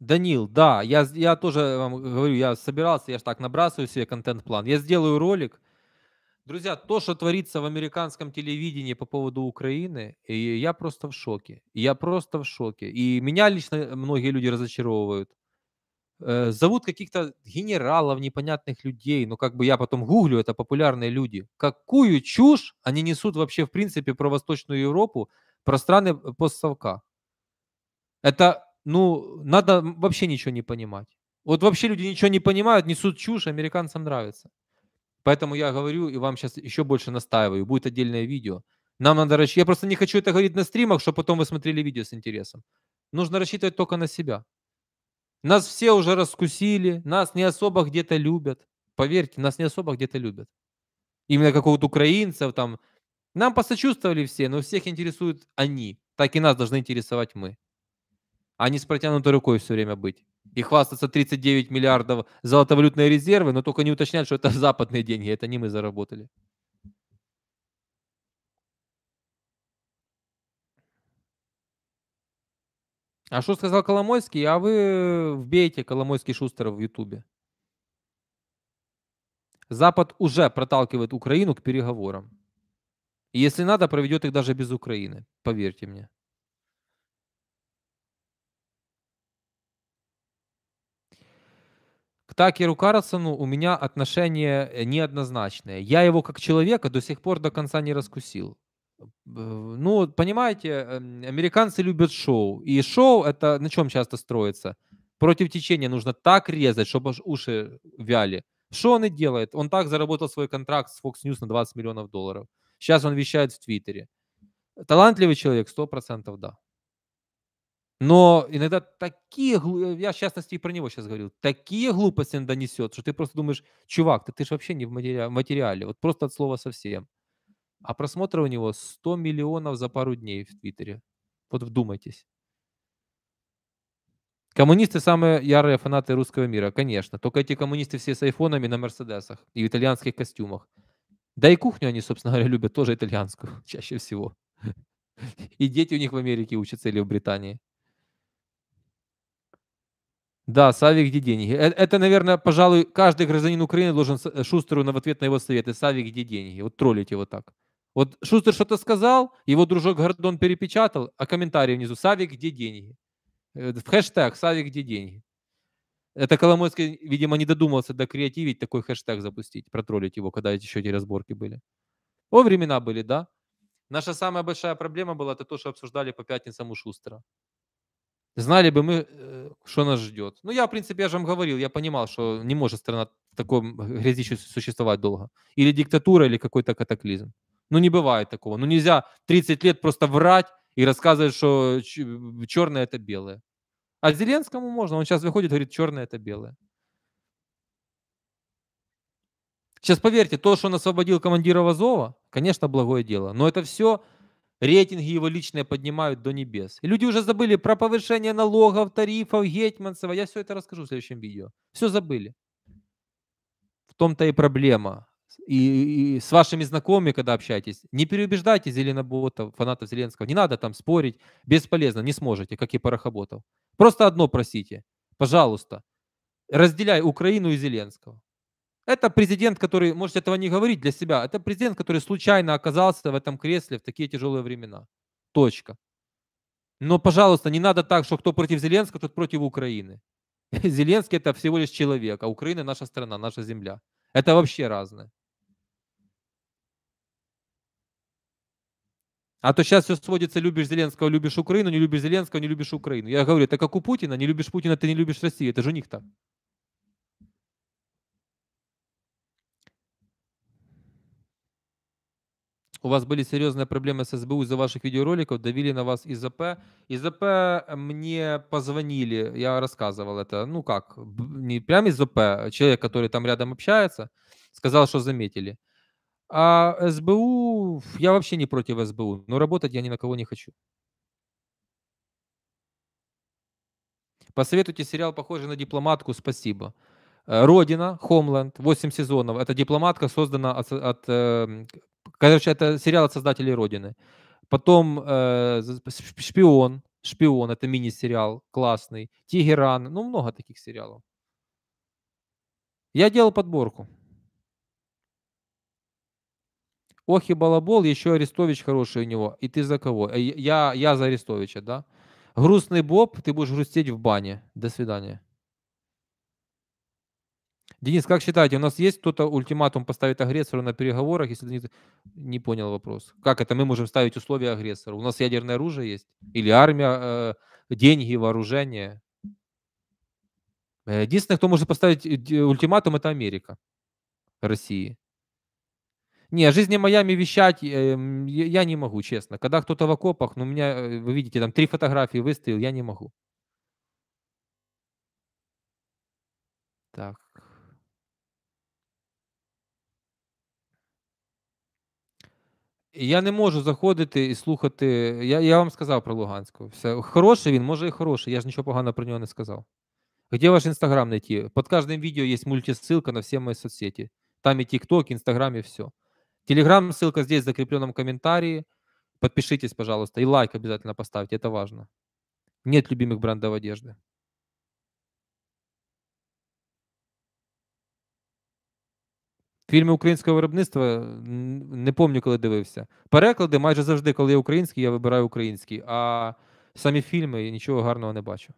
Данил, да, я, я тоже вам говорю, я собирался, я же так набрасываю себе контент-план. Я сделаю ролик – Друзья, то, что творится в американском телевидении по поводу Украины, и я просто в шоке. Я просто в шоке. И меня лично многие люди разочаровывают. Э, зовут каких-то генералов, непонятных людей, но как бы я потом гуглю, это популярные люди. Какую чушь они несут вообще в принципе про Восточную Европу, про страны э, постсовка? Это, ну, надо вообще ничего не понимать. Вот вообще люди ничего не понимают, несут чушь, американцам нравится. Поэтому я говорю и вам сейчас еще больше настаиваю. Будет отдельное видео. Нам надо рассчитывать. Я просто не хочу это говорить на стримах, чтобы потом вы смотрели видео с интересом. Нужно рассчитывать только на себя. Нас все уже раскусили, нас не особо где-то любят. Поверьте, нас не особо где-то любят. Именно какого-то украинцев там. Нам посочувствовали все, но всех интересуют они. Так и нас должны интересовать мы. А не с протянутой рукой все время быть и хвастаться 39 миллиардов золотовалютные резервы, но только не уточнять, что это западные деньги, это не мы заработали. А что сказал Коломойский? А вы вбейте Коломойский Шустеров в Ютубе. Запад уже проталкивает Украину к переговорам. И если надо, проведет их даже без Украины, поверьте мне. к Такеру Карлсону у меня отношение э, неоднозначное. Я его как человека до сих пор до конца не раскусил. Ну, понимаете, эм, американцы любят шоу. И шоу это на чем часто строится? Против течения нужно так резать, чтобы уши вяли. Что он и делает? Он так заработал свой контракт с Fox News на 20 миллионов долларов. Сейчас он вещает в Твиттере. Талантливый человек, 100% да. Но иногда такие, э, я в частности и про него сейчас говорил, такие глупости иногда несет, что ты просто думаешь, чувак, ты, ты же вообще не в матери... материале, вот просто от слова совсем. А просмотров у него 100 миллионов за пару дней в Твиттере. Вот вдумайтесь. Коммунисты самые ярые фанаты русского мира, конечно. Только эти коммунисты все с айфонами на Мерседесах и в итальянских костюмах. Да и кухню они, собственно говоря, любят тоже итальянскую чаще всего. И дети у них в Америке учатся или в Британии. Да, Савик, где деньги? Э, это, наверное, пожалуй, каждый гражданин Украины должен э, Шустеру в ответ на его советы. Савик, где деньги? Вот троллить его так. Вот Шустер что-то сказал, его дружок Гордон перепечатал, а комментарий внизу. Савик, где деньги? Э, в хэштег «Савик, где деньги?». Это Коломойский, видимо, не додумался до креативить такой хэштег запустить, протроллить его, когда еще эти разборки были. О, времена были, да? Наша самая большая проблема была это то, что обсуждали по пятницам у Шустера знали бы мы, э, что нас ждет. Ну, я, в принципе, я же вам говорил, я понимал, что не может страна в таком э, грязи существовать долго. Или диктатура, или какой-то катаклизм. Ну, не бывает такого. Ну, нельзя 30 лет просто врать и рассказывать, что черное – это белое. А Зеленскому можно. Он сейчас выходит и говорит, черное – это белое. Сейчас поверьте, то, что он освободил командира Вазова, конечно, благое дело. Но это все Рейтинги его личные поднимают до небес. И люди уже забыли про повышение налогов, тарифов, Гетманцева. Я все это расскажу в следующем видео. Все забыли. В том-то и проблема. И, и с вашими знакомыми, когда общаетесь, не переубеждайте Зеленобота, фанатов Зеленского. Не надо там спорить. Бесполезно, не сможете, как и порохоботов. Просто одно просите. Пожалуйста, разделяй Украину и Зеленского. Это президент, который, может, этого не говорить для себя, это президент, который случайно оказался в этом кресле в такие тяжелые времена. Точка. Но, пожалуйста, не надо так, что кто против Зеленского, тот против Украины. Зеленский это всего лишь человек, а Украина наша страна, наша земля. Это вообще разное. А то сейчас все сводится, любишь Зеленского, любишь Украину, не любишь Зеленского, не любишь Украину. Я говорю, это как у Путина, не любишь Путина, ты не любишь Россию. Это же у них так. у вас были серьезные проблемы с СБУ из-за ваших видеороликов, давили на вас из АП. Из АП э, мне позвонили, я рассказывал это, ну как, не прямо из АП, а человек, который там рядом общается, сказал, что заметили. А СБУ, я вообще не против СБУ, но работать я ни на кого не хочу. Посоветуйте сериал, похожий на дипломатку, спасибо. Э, Родина, Хомланд, 8 сезонов. Это дипломатка, создана от, от э, короче, это сериал от создателей Родины. Потом э, Шпион, Шпион, это мини-сериал классный. Тегеран, ну много таких сериалов. Я делал подборку. Ох и Балабол, еще Арестович хороший у него. И ты за кого? «Э, я, я за Арестовича, да? Грустный Боб, ты будешь грустеть в бане. До свидания. Денис, как считаете, у нас есть кто-то ультиматум поставить агрессору на переговорах, если Денис не понял вопрос? Как это мы можем ставить условия агрессору? У нас ядерное оружие есть? Или армия, э, деньги, вооружение? Э, единственное, кто может поставить э, ультиматум, это Америка России. Не, жизни Майами вещать э, я не могу, честно. Когда кто-то в окопах, ну, у меня, вы видите, там три фотографии выставил, я не могу. Так. Я не можу заходити і слухати. Я я вам сказав про Луганську. Все. Хороший він, може і хороший. Я ж нічого поганого про нього не сказав. Где ваш Инстаграм найти? Под каждым видео есть мультисылка на все мои соцсети. Там и ТикТок, и Инстаграм, и все. Телеграм ссылка здесь в закрепленном комментарии. Подпишитесь, пожалуйста, и лайк обязательно поставьте, это важно. Нет любимых брендов одежды. Фільми українського виробництва не пам'ятаю, коли дивився. Переклади майже завжди, коли є український, я вибираю український. а самі фільми я нічого гарного не бачу.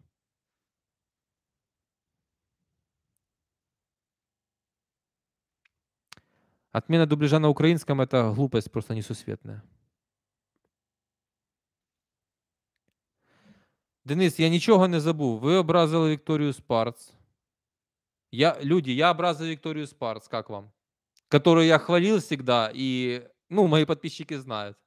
Атміна дубляжа на українському це глупость просто несусветная. Денис, я нічого не забув. Ви образили Вікторію Спарц. Я, Люди, я образив Вікторію Спарц. Як вам? которую я хвалил всегда, и, ну, мои подписчики знают.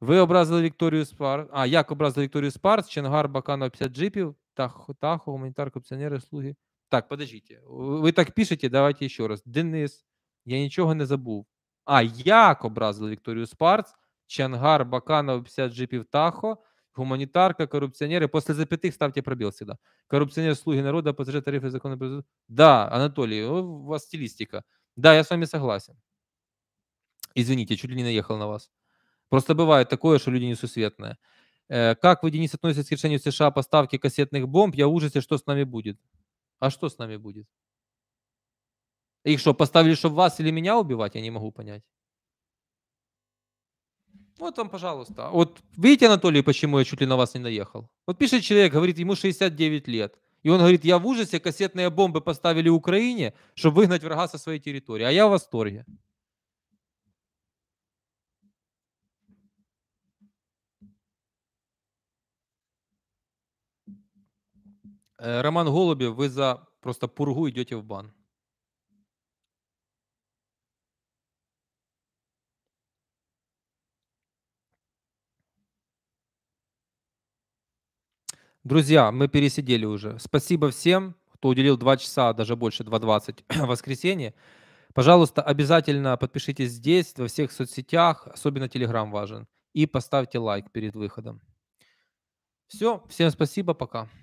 Ви образили Вікторію Спарс, А, як образили Вікторію Спарц, Ченгар Баканов 50 джипів, Тахо, Тахо, гуманітар, корупціонери, слуги. Так, подождіть. Ви так пишете, давайте ще раз. Денис, я нічого не забув. А як образили Вікторію Спарс, Чангар, Баканов, 50 джипів Тахо, гуманітарка, корупціонери. Після запятих ставте пробіл сюди. Корупціонер, слуги народу, ПЗЖ, тарифи, закони. Да, Анатолій, у вас стилістика. Да, я с вами согласен. Извините, чуть ли не наехал на вас. Просто бывает такое, что люди несусветные. Э, как вы, Денис, относитесь к решению США поставки кассетных бомб? Я в ужасе, что с нами будет. А что с нами будет? Их что, поставили, чтобы вас или меня убивать? Я не могу понять. Вот вам, пожалуйста. А вот видите, Анатолий, почему я чуть ли на вас не наехал? Вот пишет человек, говорит, ему 69 лет. І он говорить: я в ужасі кассетные бомби поставили Україні, щоб вигнати врага со своєї території, А я в восторгі. Е, Роман Голубев, ви за просто пургу йдете в бан. Друзья, мы пересидели уже. Спасибо всем, кто уделил 2 часа, даже больше 2.20 воскресенье. Пожалуйста, обязательно подпишитесь здесь, во всех соцсетях, особенно Телеграм важен. И поставьте лайк перед выходом. Все, всем спасибо, пока.